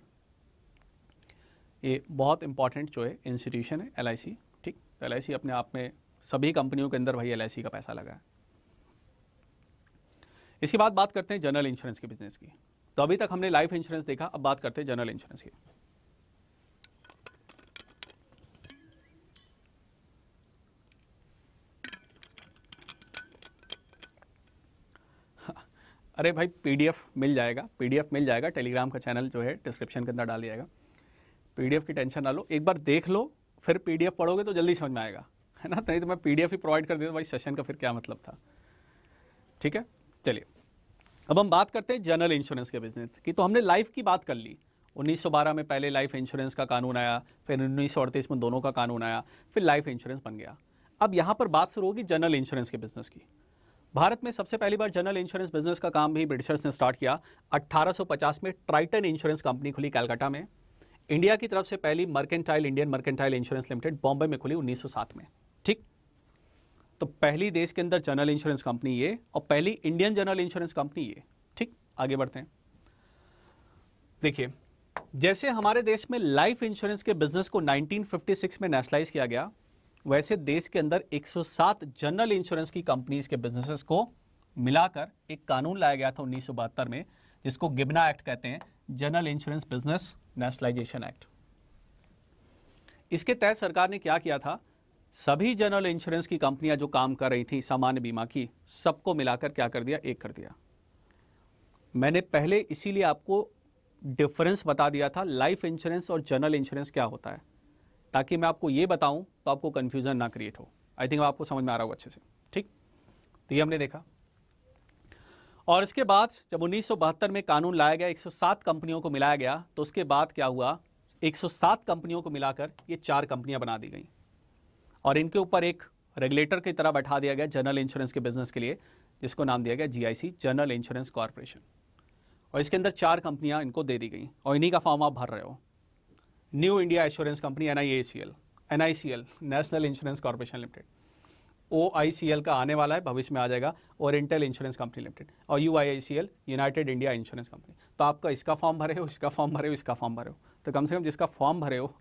ये बहुत इंपॉर्टेंट जो है इंस्टीट्यूशन है एल ठीक एल अपने आप में सभी कंपनियों के अंदर भाई एल का पैसा लगा है इसके बाद बात करते हैं जनरल इंश्योरेंस के बिजनेस की तो अभी तक हमने लाइफ इंश्योरेंस देखा अब बात करते हैं जनरल इंश्योरेंस की हाँ, अरे भाई पीडीएफ मिल जाएगा पीडीएफ मिल जाएगा टेलीग्राम का चैनल जो है डिस्क्रिप्शन के अंदर डाल दिया जाएगा पीडीएफ की टेंशन ना लो एक बार देख लो फिर पीडीएफ पढ़ोगे तो जल्दी समझ में आएगा है ना नहीं तो मैं पीडीएफ ही प्रोवाइड कर देता भाई सेशन का फिर क्या मतलब था ठीक है चलिए अब हम बात करते हैं जनरल इंश्योरेंस के बिजनेस की तो हमने लाइफ की बात कर ली 1912 में पहले लाइफ इंश्योरेंस का कानून आया फिर उन्नीस में दोनों का कानून आया फिर लाइफ इंश्योरेंस बन गया अब यहाँ पर बात शुरू होगी जनरल इंश्योरेंस के बिजनेस की भारत में सबसे पहली बार जनरल इंश्योरेंस बिजनेस का काम भी ब्रिटिशर्स ने स्टार्ट किया 1850 में ट्राइटन इंश्योरेंस कंपनी खुली कैलकाटा में इंडिया की तरफ से पहली mercantile Indian mercantile insurance limited Bombay में खुली 1907 में तो पहली देश के अंदर जनरल इंश्योरेंस कंपनी ये और पहली इंडियन जनरल इंश्योरेंस कंपनी ये ठीक आगे बढ़ते हैं देखिए जैसे हमारे देश में लाइफ इंश्योरेंस के बिजनेस को 1956 में नेशनलाइज किया गया वैसे देश के अंदर 107 जनरल इंश्योरेंस की कंपनीज के बिजनेसेस को मिलाकर एक कानून लाया गया था उन्नीस में जिसको गिबना एक्ट कहते हैं general insurance business nationalisation act इसके तहत सरकार ने क्या किया था सभी जनरल इंश्योरेंस की कंपनियां जो काम कर रही थी सामान्य बीमा की सबको मिलाकर क्या कर दिया एक कर दिया मैंने पहले इसीलिए आपको डिफरेंस बता दिया था लाइफ इंश्योरेंस और जनरल इंश्योरेंस क्या होता है ताकि मैं आपको ये बताऊं तो आपको कन्फ्यूज़न ना क्रिएट हो आई थिंक आपको समझ में आ रहा होगा अच्छे से ठीक तो ये हमने देखा और इसके बाद जब उन्नीस में कानून लाया गया 107 कंपनियों को मिलाया गया तो उसके बाद क्या हुआ 107 कंपनियों को मिलाकर ये चार कंपनियां बना दी गई और इनके ऊपर एक रेगुलेटर की तरह बैठा दिया गया जनरल इंश्योरेंस के बिजनेस के लिए जिसको नाम दिया गया जीआईसी जनरल इंश्योरेंस कॉरपोरेशन और इसके अंदर चार कंपनियां इनको दे दी गई और इन्हीं का फॉर्म आप भर रहे हो new India insurance company N I national insurance corporation limited O का आने वाला है भविष्य में आ जाएगा इंटेल इंश्योरेंस कंपनी लिमिटेड और U united India insurance company तो आपका इसका फॉर्म भरे हो इसका फॉर्म भरे हो इसका फॉर्म भरे हो तो कम से कम जिसका फॉर्म भरे हो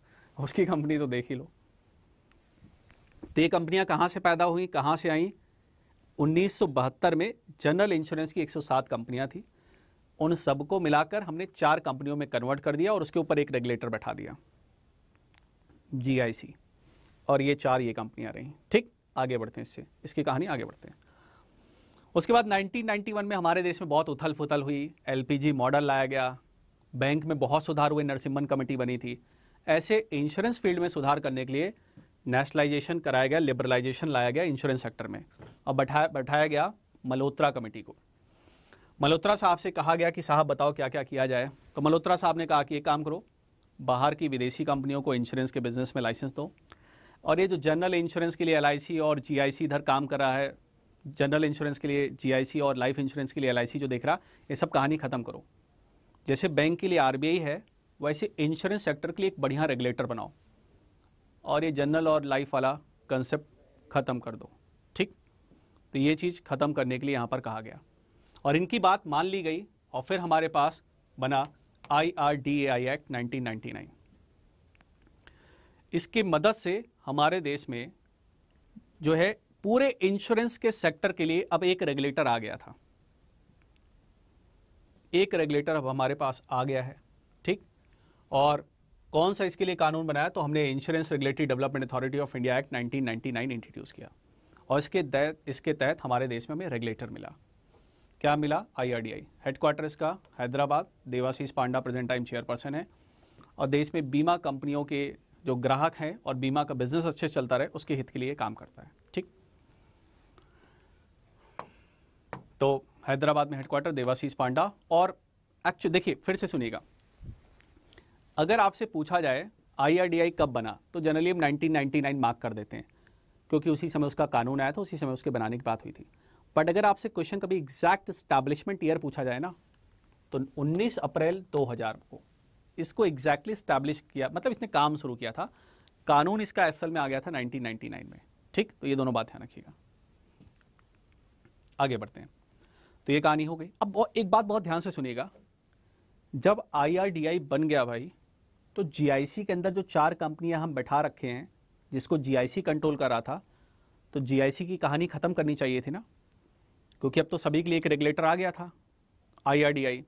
उसकी कंपनी तो देख ही लो तो ये कंपनियां कहाँ से पैदा हुई कहाँ से आई 1972 में जनरल इंश्योरेंस की 107 कंपनियां थी उन सबको मिलाकर हमने चार कंपनियों में कन्वर्ट कर दिया और उसके ऊपर एक रेगुलेटर बैठा दिया जी और ये चार ये कंपनियां रहीं ठीक आगे बढ़ते हैं इससे इसकी कहानी आगे बढ़ते हैं उसके बाद 1991 में हमारे देश में बहुत उथल फुथल हुई एलपीजी मॉडल लाया गया बैंक में बहुत सुधार हुए नरसिम्हन कमेटी बनी थी ऐसे इंश्योरेंस फील्ड में सुधार करने के लिए नेशनलाइजेशन कराया गया लिबरलाइजेशन लाया गया इंश्योरेंस सेक्टर में और बैठाया बैठाया गया मल्होत्रा कमेटी को मल्होत्रा साहब से कहा गया कि साहब बताओ क्या क्या किया जाए तो मल्होत्रा साहब ने कहा कि एक काम करो बाहर की विदेशी कंपनियों को इंश्योरेंस के बिजनेस में लाइसेंस दो और ये जो जनरल इंश्योरेंस के लिए एल और जी इधर काम कर रहा है जनरल इंश्योरेंस के लिए जी और लाइफ इंश्योरेंस के लिए एल जो देख रहा ये सब कहानी ख़त्म करो जैसे बैंक के लिए आर है वैसे इंश्योरेंस सेक्टर के लिए एक बढ़िया रेगुलेटर बनाओ और ये जनरल और लाइफ वाला कंसेप्ट ख़त्म कर दो ठीक तो ये चीज़ ख़त्म करने के लिए यहाँ पर कहा गया और इनकी बात मान ली गई और फिर हमारे पास बना I R D A I act nineteen इसके मदद से हमारे देश में जो है पूरे इंश्योरेंस के सेक्टर के लिए अब एक रेगुलेटर आ गया था एक रेगुलेटर अब हमारे पास आ गया है ठीक और कौन सा इसके लिए कानून बनाया तो हमने insurance regulatory development authority of India act 1999 introduce किया और इसके तहत इसके तहत हमारे देश में हमें रेगुलेटर मिला क्या मिला आई आईआरडीआई हेडक्वार्टर इसका Hyderabad Debasish Panda present time chairperson है और देश में बीमा कंपनियों के जो ग्राहक हैं और बीमा का बिजनेस अच्छे चलता रहे उसके हित के लिए काम करता है ठीक तो हैदराबाद में हेडक्वार्टर देवाशीष पांडा और एक्चुअली देखिए फिर से सुनिएगा अगर आपसे पूछा जाए आई कब बना तो जनरली हम 1999 मार्क कर देते हैं क्योंकि उसी समय उसका कानून आया था उसी समय उसके बनाने की बात हुई थी बट अगर आपसे क्वेश्चन कभी एग्जैक्ट स्टैब्लिशमेंट ईयर पूछा जाए ना तो 19 अप्रैल 2000 को इसको एग्जैक्टली exactly स्टैब्लिश किया मतलब इसने काम शुरू किया था कानून इसका असल में आ गया था 1999 में ठीक तो ये दोनों बात ध्यान रखिएगा आगे बढ़ते हैं तो ये कहानी हो गई अब एक बात बहुत ध्यान से सुनिएगा जब आई बन गया भाई तो जी के अंदर जो चार कंपनियां हम बैठा रखे हैं जिसको जी कंट्रोल कर रहा था तो जी की कहानी ख़त्म करनी चाहिए थी ना क्योंकि अब तो सभी के लिए एक रेगुलेटर आ गया था आई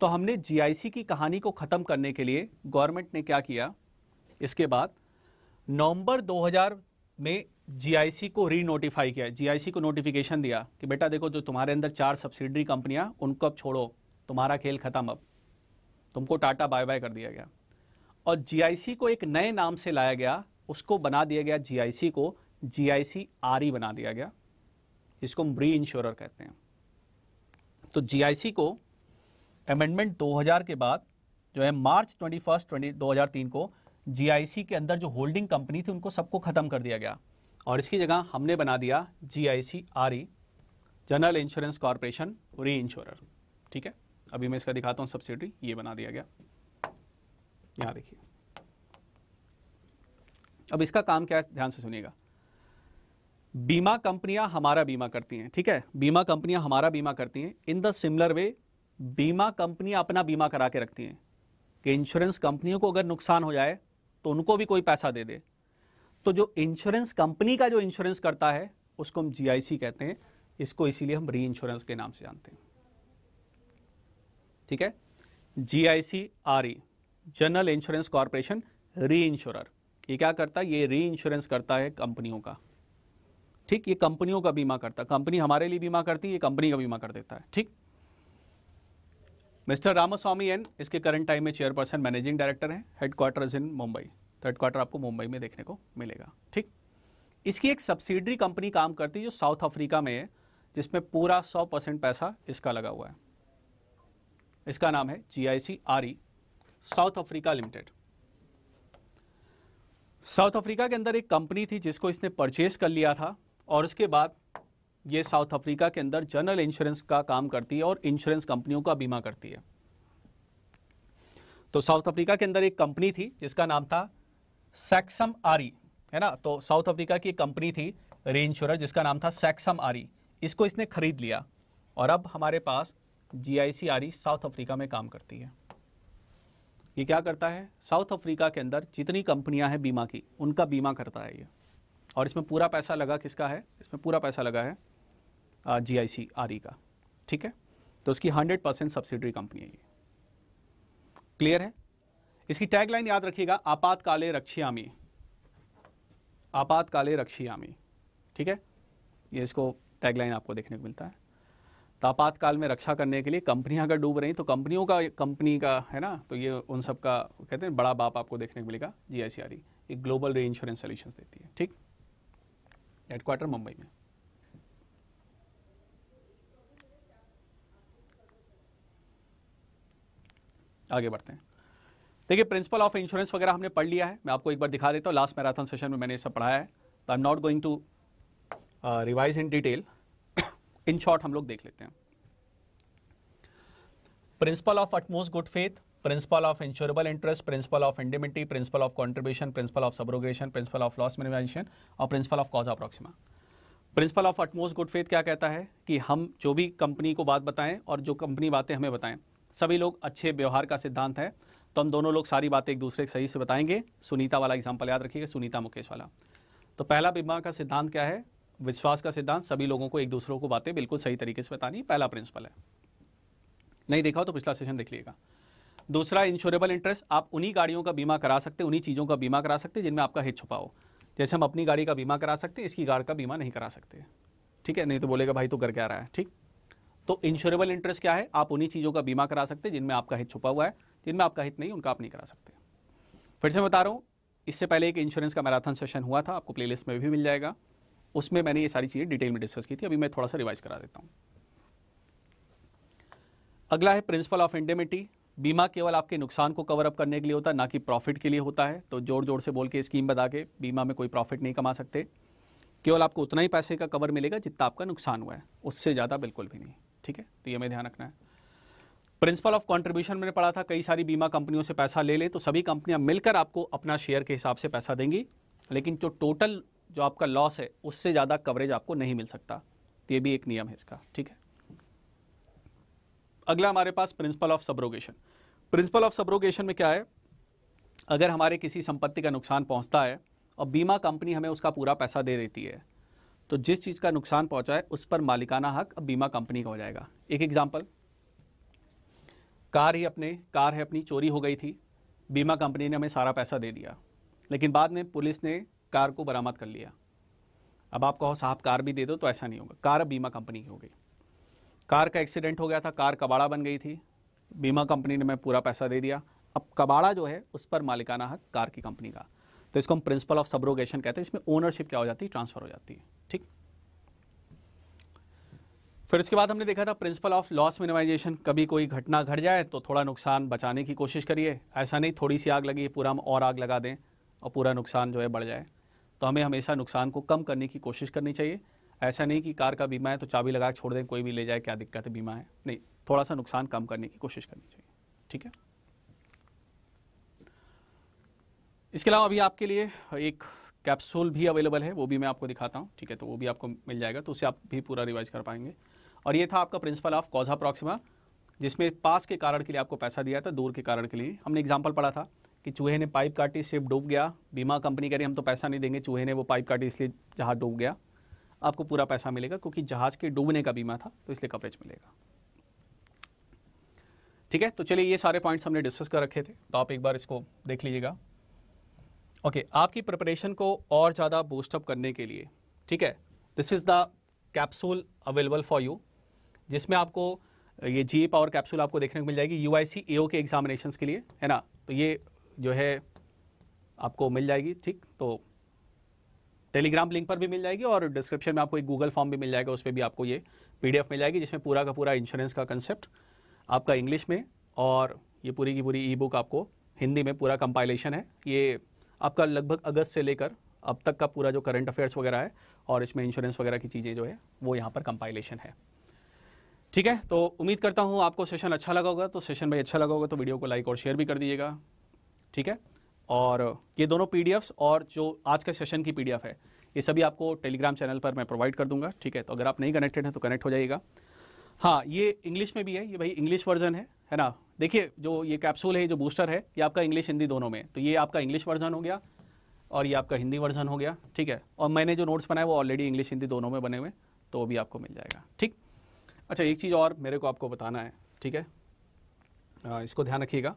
तो हमने जी की कहानी को ख़त्म करने के लिए गवर्नमेंट ने क्या किया इसके बाद नवंबर 2000 में जी को री नोटिफाई किया जी को नोटिफिकेशन दिया कि बेटा देखो जो तुम्हारे अंदर चार सब्सिडरी कंपनियां उनको अब छोड़ो तुम्हारा खेल ख़त्म अब तुमको टाटा बाय बाय कर दिया गया और जी को एक नए नाम से लाया गया उसको बना दिया गया जी को आर आरई e बना दिया गया इसको हम री इंश्योर कहते हैं तो जी को अमेंडमेंट 2000 के बाद जो है मार्च ट्वेंटी फर्स्ट ट्वेंटी दो को जी के अंदर जो होल्डिंग कंपनी थी उनको सबको ख़त्म कर दिया गया और इसकी जगह हमने बना दिया G I C R E general insurance corporation re insure ठीक है अभी मैं इसका दिखाता हूँ सब्सिडी ये बना दिया गया यहां देखिए अब इसका काम क्या है ध्यान से सुनिएगा बीमा कंपनियां हमारा बीमा करती हैं ठीक है बीमा कंपनियां हमारा बीमा करती हैं इन द सिमिलर वे बीमा कंपनियां अपना बीमा करा के रखती हैं कि इंश्योरेंस कंपनियों को अगर नुकसान हो जाए तो उनको भी कोई पैसा दे दे तो जो इंश्योरेंस कंपनी का जो इंश्योरेंस करता है उसको हम जीआईसी कहते हैं इसको इसीलिए हम री इंश्योरेंस के नाम से जानते हैं ठीक है G I C R E general insurance corporation re insurer ये क्या करता है ये री इंश्योरेंस करता है कंपनियों का ठीक ये कंपनियों का बीमा करता कंपनी हमारे लिए बीमा करती है ये कंपनी का बीमा कर देता है ठीक मिस्टर रामास्वामी एन इसके करंट टाइम में चेयरपर्सन मैनेजिंग डायरेक्टर हैं headquarters in Mumbai third quarter आपको मुंबई में देखने को मिलेगा ठीक इसकी एक सब्सिडरी कंपनी काम करती है जो साउथ अफ्रीका में है जिसमें पूरा 100 परसेंट पैसा इसका लगा हुआ है इसका नाम है G I C R E South Africa limited South Africa के अंदर एक कंपनी थी जिसको इसने परचेस कर लिया था और उसके बाद ये साउथ अफ्रीका के अंदर जनरल इंश्योरेंस का काम करती है और इंश्योरेंस कंपनियों का बीमा करती है तो साउथ अफ्रीका के अंदर एक कंपनी थी जिसका नाम था सैक्सम आरी है ना तो साउथ अफ्रीका की कंपनी थी रे इंश्योरर जिसका नाम था सैक्सम आरी इसको इसने खरीद लिया और अब हमारे पास जी आई सी आरी साउथ अफ्रीका में काम करती है ये क्या करता है साउथ अफ्रीका के अंदर जितनी कंपनियां हैं बीमा की उनका बीमा करता है ये और इसमें पूरा पैसा लगा किसका है इसमें पूरा पैसा लगा है जी आई सी आर ई का ठीक है तो उसकी हंड्रेड परसेंट सब्सिडरी कंपनी है ये क्लियर है इसकी टैगलाइन याद रखिएगा आपातकाले रक्षियामी आपातकाले रक्षियामी ठीक है ये इसको टैगलाइन आपको देखने को मिलता है आपातकाल में रक्षा करने के लिए कंपनियां अगर डूब रही तो कंपनियों का कंपनी का है ना तो ये उन सब का कहते हैं बड़ा बाप आपको देखने को मिलेगा जी आई सी आर ई एक ग्लोबल री इंश्योरेंस सोल्यूशन देती है ठीक हेडक्वार्टर मुंबई में आगे बढ़ते हैं देखिए प्रिंसिपल ऑफ इंश्योरेंस वगैरह हमने पढ़ लिया है मैं आपको एक बार दिखा देता हूँ लास्ट मैराथन सेशन में मैंने सब पढ़ाया है तो I am not going to revise in detail in short हम लोग देख लेते हैं principle of utmost good faith principle of insurable interest principle of indemnity principle of contribution principle of subrogation principle of loss minimisation और principle of causa proxima principle of utmost good faith क्या कहता है कि हम जो भी कंपनी को बात बताएं और जो कंपनी बातें हमें बताएं सभी लोग अच्छे व्यवहार का सिद्धांत है तो हम दोनों लोग सारी बातें एक दूसरे को सही से बताएंगे सुनीता वाला एग्जाम्पल याद रखिएगा सुनीता मुकेश वाला तो पहला बीमा का सिद्धांत क्या है विश्वास का सिद्धांत सभी लोगों को एक दूसरों को बातें बिल्कुल सही तरीके से बतानी पहला प्रिंसिपल है नहीं देखा हो तो पिछला सेशन देख लीजिएगा दूसरा इंश्योरेबल इंटरेस्ट आप उन्हीं गाड़ियों का बीमा करा सकते हैं उन्हीं चीज़ों का बीमा करा सकते हैं जिनमें आपका हित छुपा हो जैसे हम अपनी गाड़ी का बीमा करा सकते हैं इसकी गाड़ी का बीमा नहीं करा सकते ठीक है नहीं तो बोलेगा भाई तो घर क्या रहा है ठीक तो इंश्योरेबल इंटरेस्ट क्या है आप उन्हीं चीज़ों का बीमा करा सकते हैं जिनमें आपका हित छुपा हुआ है जिनमें आपका हित नहीं उनका आप नहीं करा सकते फिर से बता रहा हूँ इससे पहले एक इंश्योरेंस का मैराथन सेशन हुआ था आपको प्लेलिस्ट में भी मिल जाएगा उसमें मैंने ये सारी चीज़ें डिटेल में डिस्कस की थी अभी मैं थोड़ा सा रिवाइज करा देता हूँ अगला है प्रिंसिपल ऑफ इंडेमिटी बीमा केवल आपके नुकसान को कवर अप करने के लिए होता है ना कि प्रॉफिट के लिए होता है तो जोर जोर से बोल के स्कीम बता के बीमा में कोई प्रॉफिट नहीं कमा सकते केवल आपको उतना ही पैसे का कवर मिलेगा जितना आपका नुकसान हुआ है उससे ज़्यादा बिल्कुल भी नहीं ठीक है तो ये हमें ध्यान रखना है प्रिंसिपल ऑफ कॉन्ट्रीब्यूशन मैंने पढ़ा था कई सारी बीमा कंपनियों से पैसा ले ले तो सभी कंपनियां मिलकर आपको अपना शेयर के हिसाब से पैसा देंगी लेकिन जो टोटल जो आपका लॉस है उससे ज़्यादा कवरेज आपको नहीं मिल सकता तो ये भी एक नियम है इसका ठीक है अगला हमारे पास principle of subrogation principle of subrogation में क्या है अगर हमारे किसी संपत्ति का नुकसान पहुंचता है और बीमा कंपनी हमें उसका पूरा पैसा दे देती है तो जिस चीज़ का नुकसान पहुंचा है उस पर मालिकाना हक अब बीमा कंपनी का हो जाएगा एक एग्जाम्पल कार ही अपने कार है अपनी चोरी हो गई थी बीमा कंपनी ने हमें सारा पैसा दे दिया लेकिन बाद में पुलिस ने कार को बरामद कर लिया अब आप कहो साहब कार भी दे दो तो ऐसा नहीं होगा कार बीमा कंपनी की हो गई कार का एक्सीडेंट हो गया था कार कबाड़ा बन गई थी बीमा कंपनी ने मैं पूरा पैसा दे दिया अब कबाड़ा जो है उस पर मालिकाना हक कार की कंपनी का तो इसको हम प्रिंसिपल ऑफ सब्रोगेशन कहते हैं इसमें ओनरशिप क्या हो जाती है ट्रांसफर हो जाती है ठीक फिर इसके बाद हमने देखा था प्रिंसिपल ऑफ लॉस मिनिमाइजेशन कभी कोई घटना घट जाए तो थोड़ा नुकसान बचाने की कोशिश करिए ऐसा नहीं थोड़ी सी आग लगी पूरा हम और आग लगा दें और पूरा नुकसान जो है बढ़ जाए तो हमें हमेशा नुकसान को कम करने की कोशिश करनी चाहिए ऐसा नहीं कि कार का बीमा है तो चाबी लगा छोड़ दें कोई भी ले जाए क्या दिक्कत है बीमा है नहीं थोड़ा सा नुकसान कम करने की कोशिश करनी चाहिए ठीक है इसके अलावा अभी आपके लिए एक कैप्सूल भी अवेलेबल है वो भी मैं आपको दिखाता हूँ ठीक है तो वो भी आपको मिल जाएगा तो उसे आप भी पूरा रिवाइज कर पाएंगे और ये था आपका प्रिंसिपल ऑफ कॉजा प्रॉक्सिमा जिसमें पास के कारण के लिए आपको पैसा दिया था दूर के कारण के लिए हमने एग्जाम्पल पढ़ा था कि चूहे ने पाइप काटी शिप डूब गया बीमा कंपनी कह रही हम तो पैसा नहीं देंगे चूहे ने वो पाइप काटी इसलिए जहाज़ डूब गया आपको पूरा पैसा मिलेगा क्योंकि जहाज़ के डूबने का बीमा था तो इसलिए कवरेज मिलेगा ठीक है तो चलिए ये सारे पॉइंट्स हमने डिस्कस कर रखे थे तो आप एक बार इसको देख लीजिएगा ओके okay, आपकी प्रिपरेशन को और ज़्यादा बूस्टअप करने के लिए ठीक है this is the capsule available for you जिसमें आपको ये जी पावर कैप्सूल आपको देखने को मिल जाएगी यू आई सी ए के एग्जामिनेशन के लिए है ना तो ये जो है आपको मिल जाएगी ठीक तो टेलीग्राम लिंक पर भी मिल जाएगी और डिस्क्रिप्शन में आपको एक गूगल फॉर्म भी मिल जाएगा उस पर भी आपको ये पीडीएफ मिल जाएगी जिसमें पूरा का पूरा इंश्योरेंस का कंसेप्ट आपका इंग्लिश में और ये पूरी की पूरी ई बुक आपको हिंदी में पूरा कंपाइलेशन है ये आपका लगभग अगस्त से लेकर अब तक का पूरा जो करंट अफेयर्स वगैरह है और इसमें इंश्योरेंस वगैरह की चीज़ें जो है वो यहाँ पर कंपाइलेशन है ठीक है तो उम्मीद करता हूँ आपको सेशन अच्छा लगा होगा तो सेशन में अच्छा लगा होगा तो वीडियो को लाइक और शेयर भी कर दीजिएगा ठीक है और ये दोनों पी और जो आज के सेशन की पी है ये सभी आपको टेलीग्राम चैनल पर मैं प्रोवाइड कर दूंगा ठीक है तो अगर आप नहीं कनेक्टेड हैं तो कनेक्ट हो जाइएगा हाँ ये इंग्लिश में भी है ये भाई इंग्लिश वर्जन है है ना देखिए जो ये कैप्सूल है जो बूस्टर है ये आपका इंग्लिश हिंदी दोनों में तो ये आपका इंग्लिश वर्जन हो गया और ये आपका हिंदी वर्जन हो गया ठीक है और मैंने जो नोट्स बनाए वो ऑलरेडी इंग्लिश हिंदी दोनों में बने हुए तो भी आपको मिल जाएगा ठीक अच्छा एक चीज़ और मेरे को आपको बताना है ठीक है इसको ध्यान रखिएगा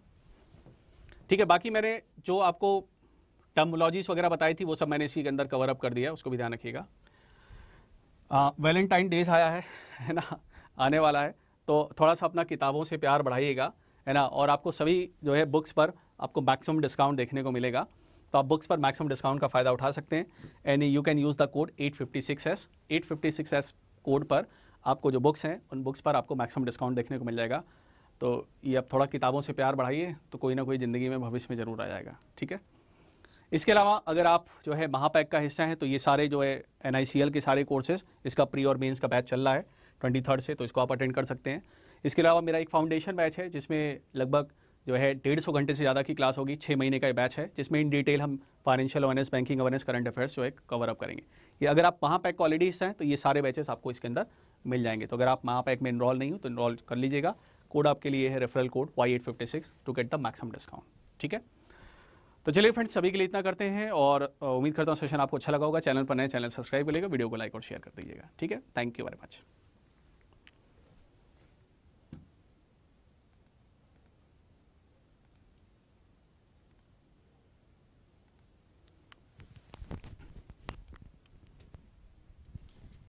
ठीक है बाकी मैंने जो आपको टर्मोलॉजीज वगैरह बताई थी वो सब मैंने इसी के अंदर कवर अप कर दिया उसको भी ध्यान रखिएगा वैलेंटाइन डेज आया है है ना आने वाला है तो थोड़ा सा अपना किताबों से प्यार बढ़ाइएगा है ना और आपको सभी जो है बुक्स पर आपको मैक्सिमम डिस्काउंट देखने को मिलेगा तो आप बुक्स पर मैक्सिमम डिस्काउंट का फ़ायदा उठा सकते हैं any you can use the code 856s 856s code पर आपको जो बुक्स हैं उन बुक्स पर आपको मैक्सिमम डिस्काउंट देखने को मिल जाएगा तो ये आप थोड़ा किताबों से प्यार बढ़ाइए तो कोई ना कोई ज़िंदगी में भविष्य में ज़रूर आ जाएगा ठीक है इसके अलावा अगर आप जो है महापैक का हिस्सा हैं तो ये सारे जो है एन के सारे कोर्सेज इसका प्री और मेन्स का बैच चल रहा है ट्वेंटी थर्ड से तो इसको आप अटेंड कर सकते हैं इसके अलावा मेरा एक फाउंडेशन बैच है जिसमें लगभग जो है डेढ़ सौ घंटे से ज़्यादा की क्लास होगी छः महीने का बैच है जिसमें इन डिटेल हम financial awareness banking awareness current affairs जो है कवर अप करेंगे ये अगर आप महापैक का ऑलरेडी हिस्सा हैं तो ये सारे बैचेस आपको इसके अंदर मिल जाएंगे तो अगर आप महापैक में इनरॉल नहीं हो तो इनरॉल कर लीजिएगा कोड आपके लिए है referral code Y eight fifty six to get the maximum discount ठीक है तो चलिए फ्रेंड्स सभी के लिए इतना करते हैं और उम्मीद करता हूँ सेशन आपको अच्छा लगा होगा चैनल पर नए चैनल सब्सक्राइब करिएगा वीडियो को लाइक और शेयर कर दीजिएगा ठीक है थैंक यू वेरी मच